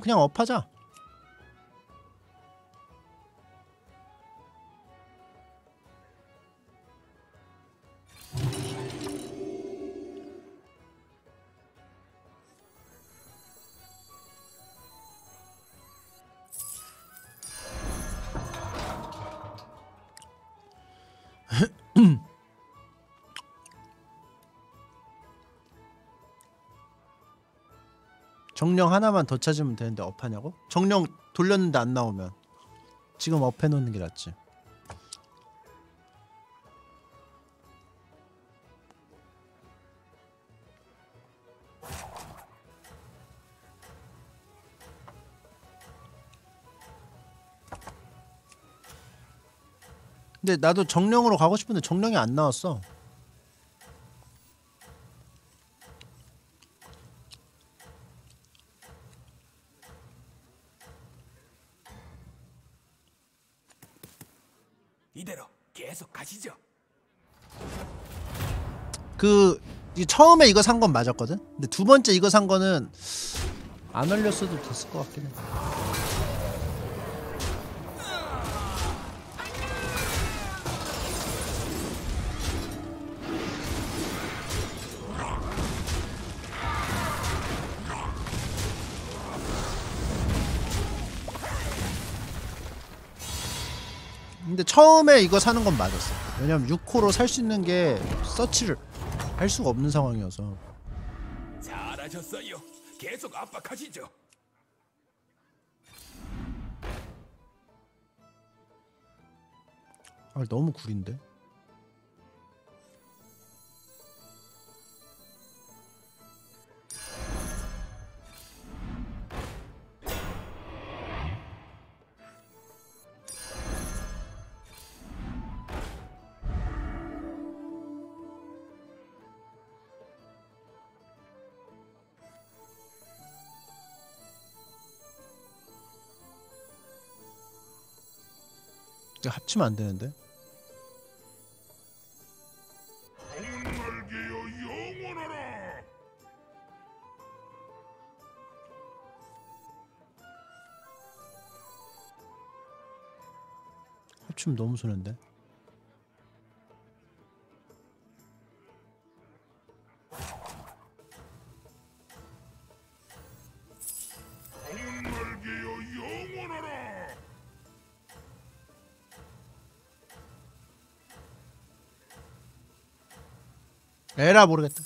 그 그냥 업하자. 정령 하나만 더 찾으면 되는데 업하냐고? 정령 돌렸는데 안 나오면 지금 업해놓는 게 낫지 근데 나도 정령으로 가고 싶은데 정령이 안 나왔어 처음에 이거 산 건 맞았거든? 근데 두 번째 이거 산 거는 안 올렸어도 됐을 것 같긴 해. 근데 처음에 이거 사는 건 맞았어. 왜냐면 6호로 살 수 있는 게 서치를 할 수가 없는 상황이어서 잘하셨어요. 계속 압박하시죠. 아 너무 구린데. 이거 합치면 안 되는데. 합치면 너무 손해데 Era burgueta.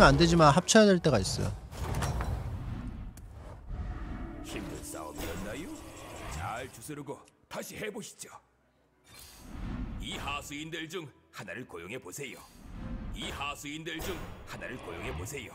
합치면 안 되지만 합쳐야 될 때가 있어요. 힘든 싸움이었나요? 잘 주스르고 다시 해보시죠. 이 하수인들 중 하나를 고용해 보세요. 이 하수인들 중 하나를 고용해 보세요.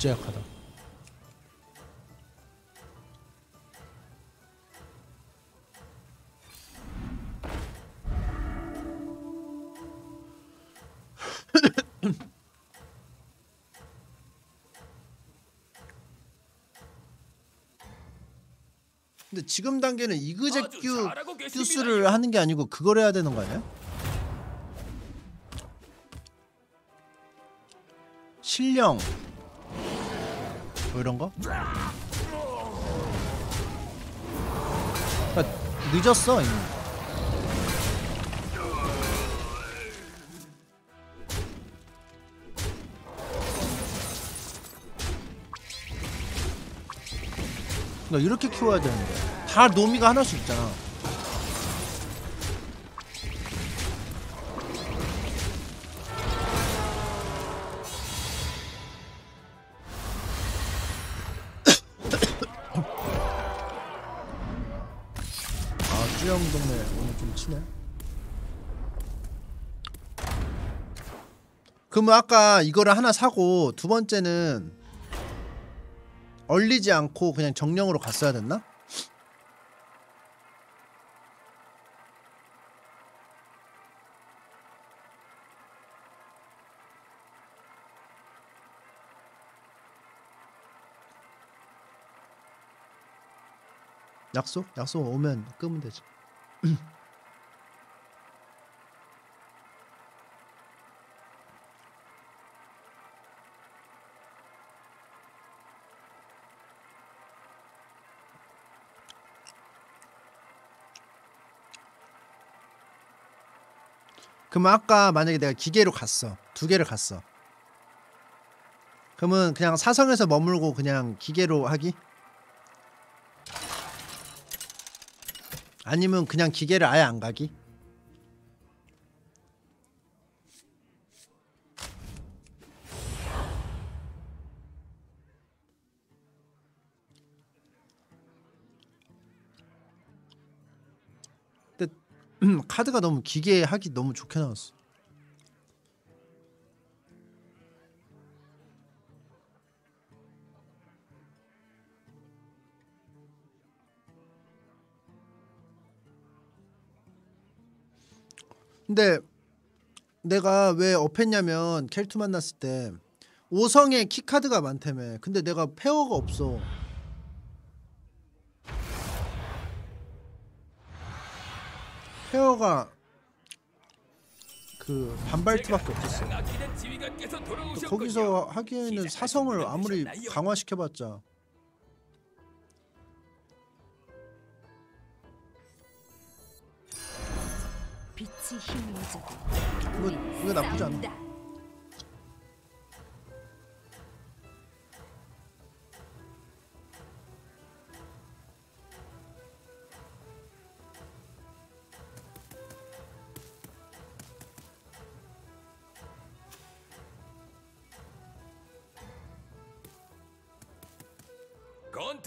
진짜 약하다 *coughs* 근데 지금 단계는 이그제큐 뉴스를 하는 게 아니고 그걸 해야 되는 거 아니야? 실령 뭐 이런 거? 그 늦었어 이미. 나 이렇게 키워야 되는데 다 노미가 하나씩 있잖아 그럼 아까 이거를 하나 사고 두 번째는 얼리지 않고 그냥 정령으로 갔어야 됐나? 약속? 약속 오면 끄면 되지 *clears throat* 그럼 아까 만약에 내가 기계로 갔어. 두 개를 갔어. 그러면 그냥 사성에서 머물고 그냥 기계로 하기? 아니면 그냥 기계를 아예 안 가기? 카드가 너무 기계 하기 너무 좋게 나왔어. 근데 내가 왜 업했냐면 켈투 만났을 때5성에 키카드가 많다며 근데 내가 페어가 없어 헤어가그 반발트밖에 없었어. 요 그 거기서 하기에는 사성을 아무리 강화시켜봤자 이거, 이거 나쁘지 않아.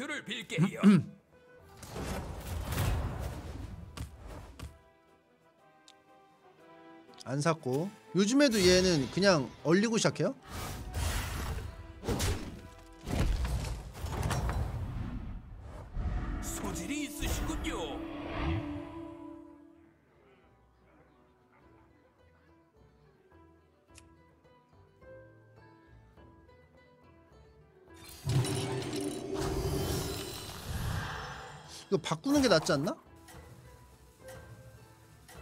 말투 빌게요. 음, 음. 안 샀고 요즘에도 얘는 그냥 얼리고 시작해요? 소질이 있으시군요. 그 바꾸는 게 낫지 않나?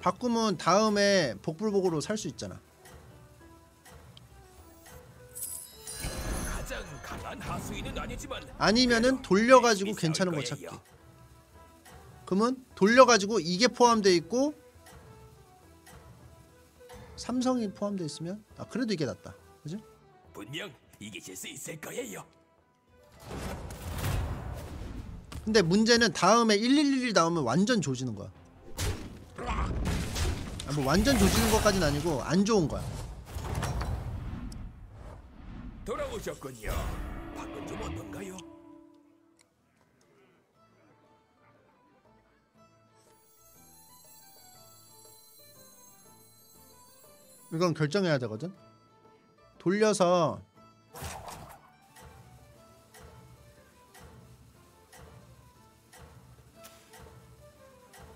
바꾸면 다음에 복불복으로 살 수 있잖아. 아니면은 돌려가지고 괜찮은 거 찾기. 그러면 돌려가지고 이게 포함돼 있고 삼성이 포함돼 있으면 아 그래도 이게 낫다. 그지? 분명 이기실 수 있을 거예요. 근데 문제는 다음에 1111 나오면 완전 조지는 거야 아, 뭐 완전 조지는 것까진 아니고 안 좋은 거야 돌아오셨군요 밖은 좀 어떤가요? 이건 결정해야 되거든 돌려서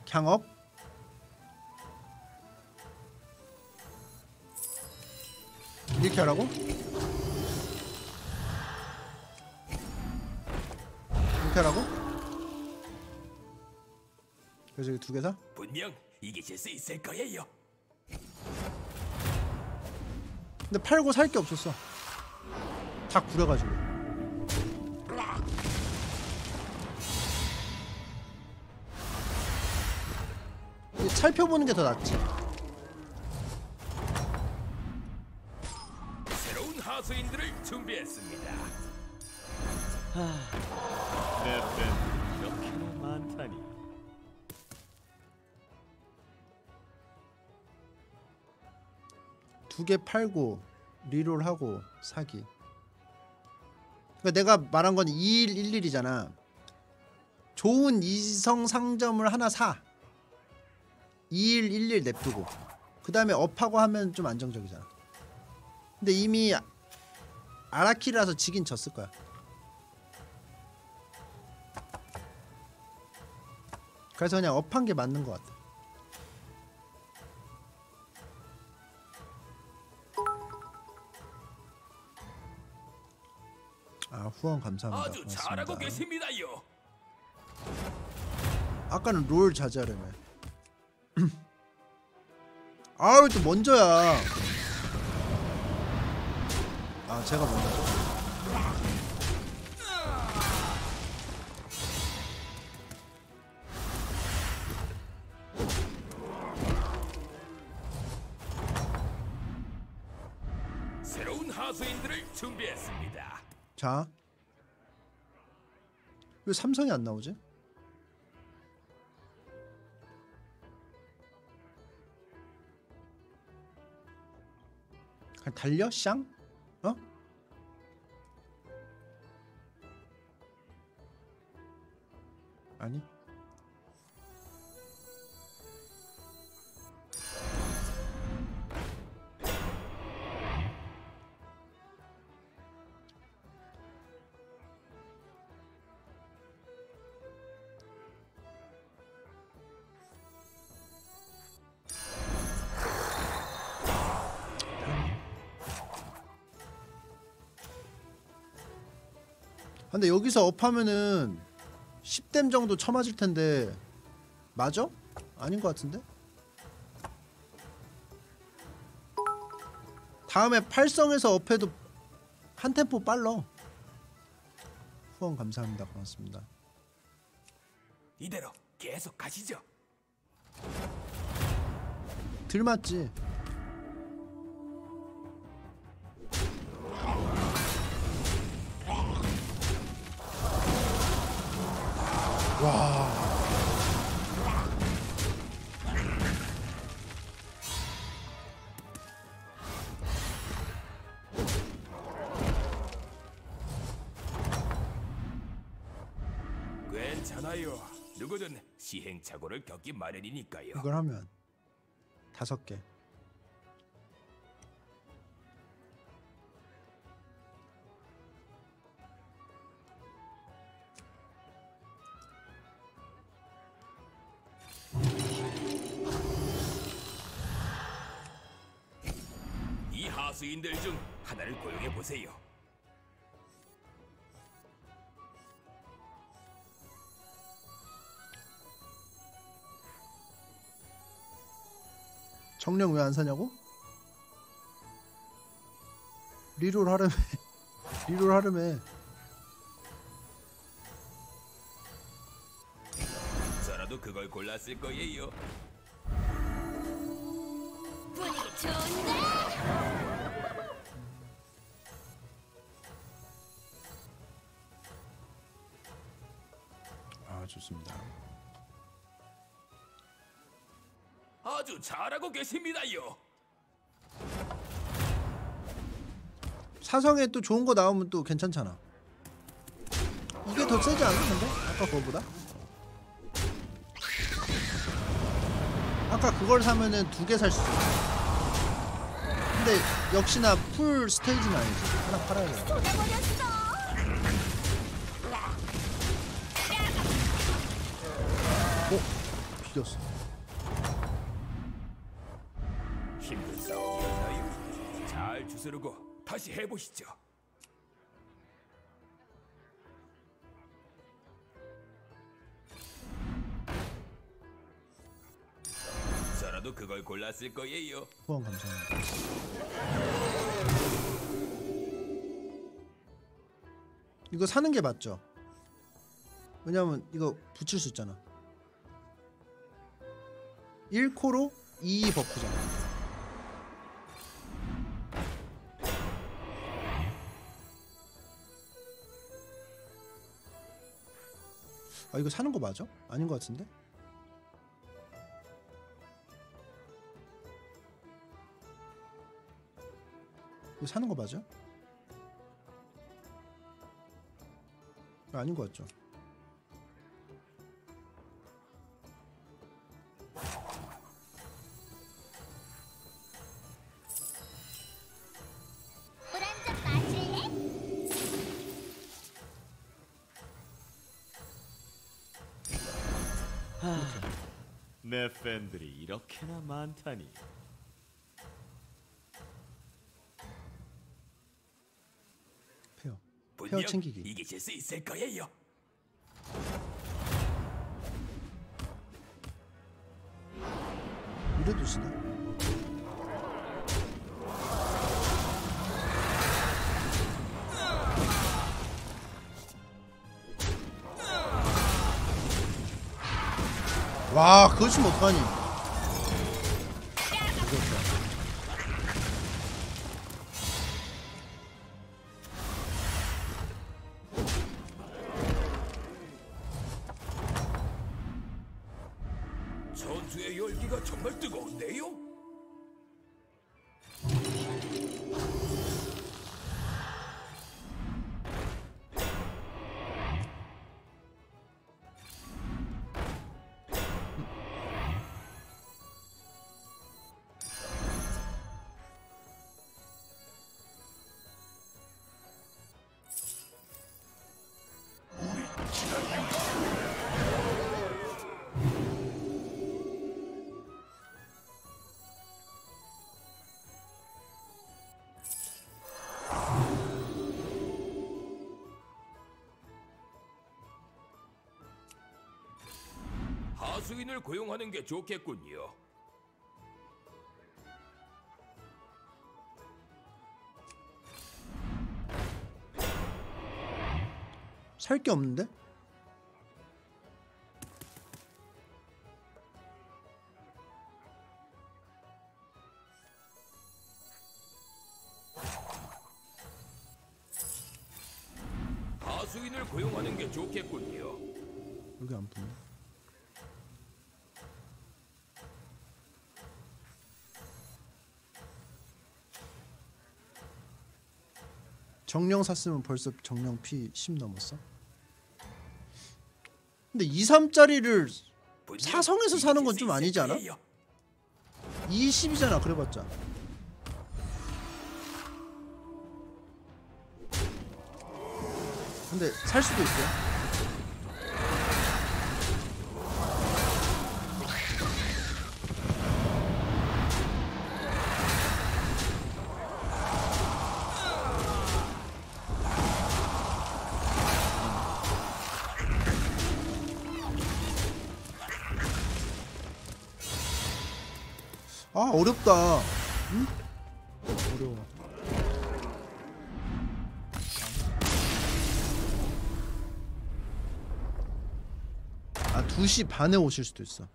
향업 이렇게 하라고? 이렇게 하라고? 그래서 여기 두개 다? 분명 이기실 수 있을 거예요 근데 팔고 살 게 없었어 다 구려가지고 그 살펴보는 게 더 낫지 새로운 하수인들을 준비했습니다 하... 이렇게나 많다니 두개 팔고 리롤하고 사기 그러니까 내가 말한 건 2111이잖아 좋은 이성 상점을 하나 사2111 냅두고 그 다음에 업하고 하면 좀 안정적이잖아 근데 이미 아라키라서 지긴 졌을 거야 그래서 그냥 업한 게 맞는 것 같아 아 후원 감사합니다 아주 잘하고 계십니다요 아까는 롤 자제하려며 *clears throat* 아우 또 먼저야 아 제가 먼저 새로운 하수인들을 준비했습니다 자왜 삼성이 안 나오지? 달려 쌍 어? 아니 근데 여기서 업하면은 10댐 정도 쳐맞을 텐데 맞아? 아닌 것 같은데? 다음에 팔성에서 업해도 한 템포 빨라 후원 감사합니다 고맙습니다 이대로 계속 가시죠 들맞지 와. 괜찮아요. 누구든 시행착오를 겪기 마련이니까요. 이걸 하면 다섯 개. 수인들 중 하나를 고용해 보세요. 정령 왜안 사냐고? 리롤 하려면 *laughs* 리롤 하려면 저라도 그걸 골랐을 거예요. 분위기 좋은데? 좋습니다. 아주 잘하고 계십니다요. 사성에 또 좋은 거 나오면 또 괜찮잖아. 이게 더 세지 않나 근데? 아까 그거보다? 아까 그걸 사면은 두 개 살 수 있어. 근데 역시나 풀 스테이지는 아니지. 하나 팔아야 돼. 어? 비겼어. 힘든 싸움이었나요? 잘 주스르고 다시 해보시죠. 저라도 그걸 골랐을 거예요. 후원 감사합니다. 이거 사는 게 맞죠? 왜냐면 이거 붙일 수 있잖아. 1코로 2 버프잖아. 아 이거 사는 거 맞아? 아닌 거 같은데? 이거 사는 거 맞아? 아닌 거 같죠? 내 팬들이 이렇게나 많다니. 페어. 페어 챙기기. 이기실 수 있을 거예요. 이래도 쓰나? 와 그것이면 어떡하니 수인을 고용하는 게 좋겠군요. 살 게 없는데? 정령 샀으면 벌써 정령 피10 넘었어. 근데 2, 3짜리를 사성에서 사는 건 좀 아니지 않아? 20이잖아 그래봤자 근데 살 수도 있어요 어렵다. 응? 어려워. 아, 2시 반에 오실 수도 있어.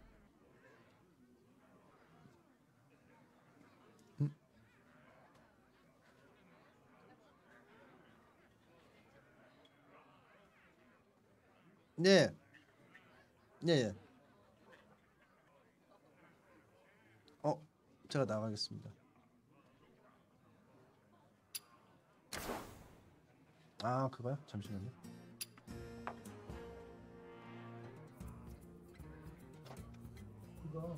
네. 네. 네. 제가 나가겠습니다. 아 그거요? 잠시만요. 그거.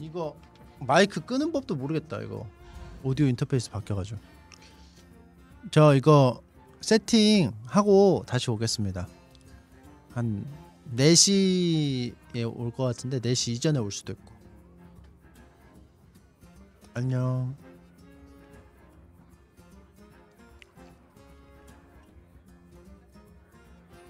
이거 마이크 끄는 법도 모르겠다 이거 오디오 인터페이스 바뀌어가지고 저 이거 세팅 하고 다시 오겠습니다 한 4시에 올 것 같은데 4시 이전에 올 수도 있고 안녕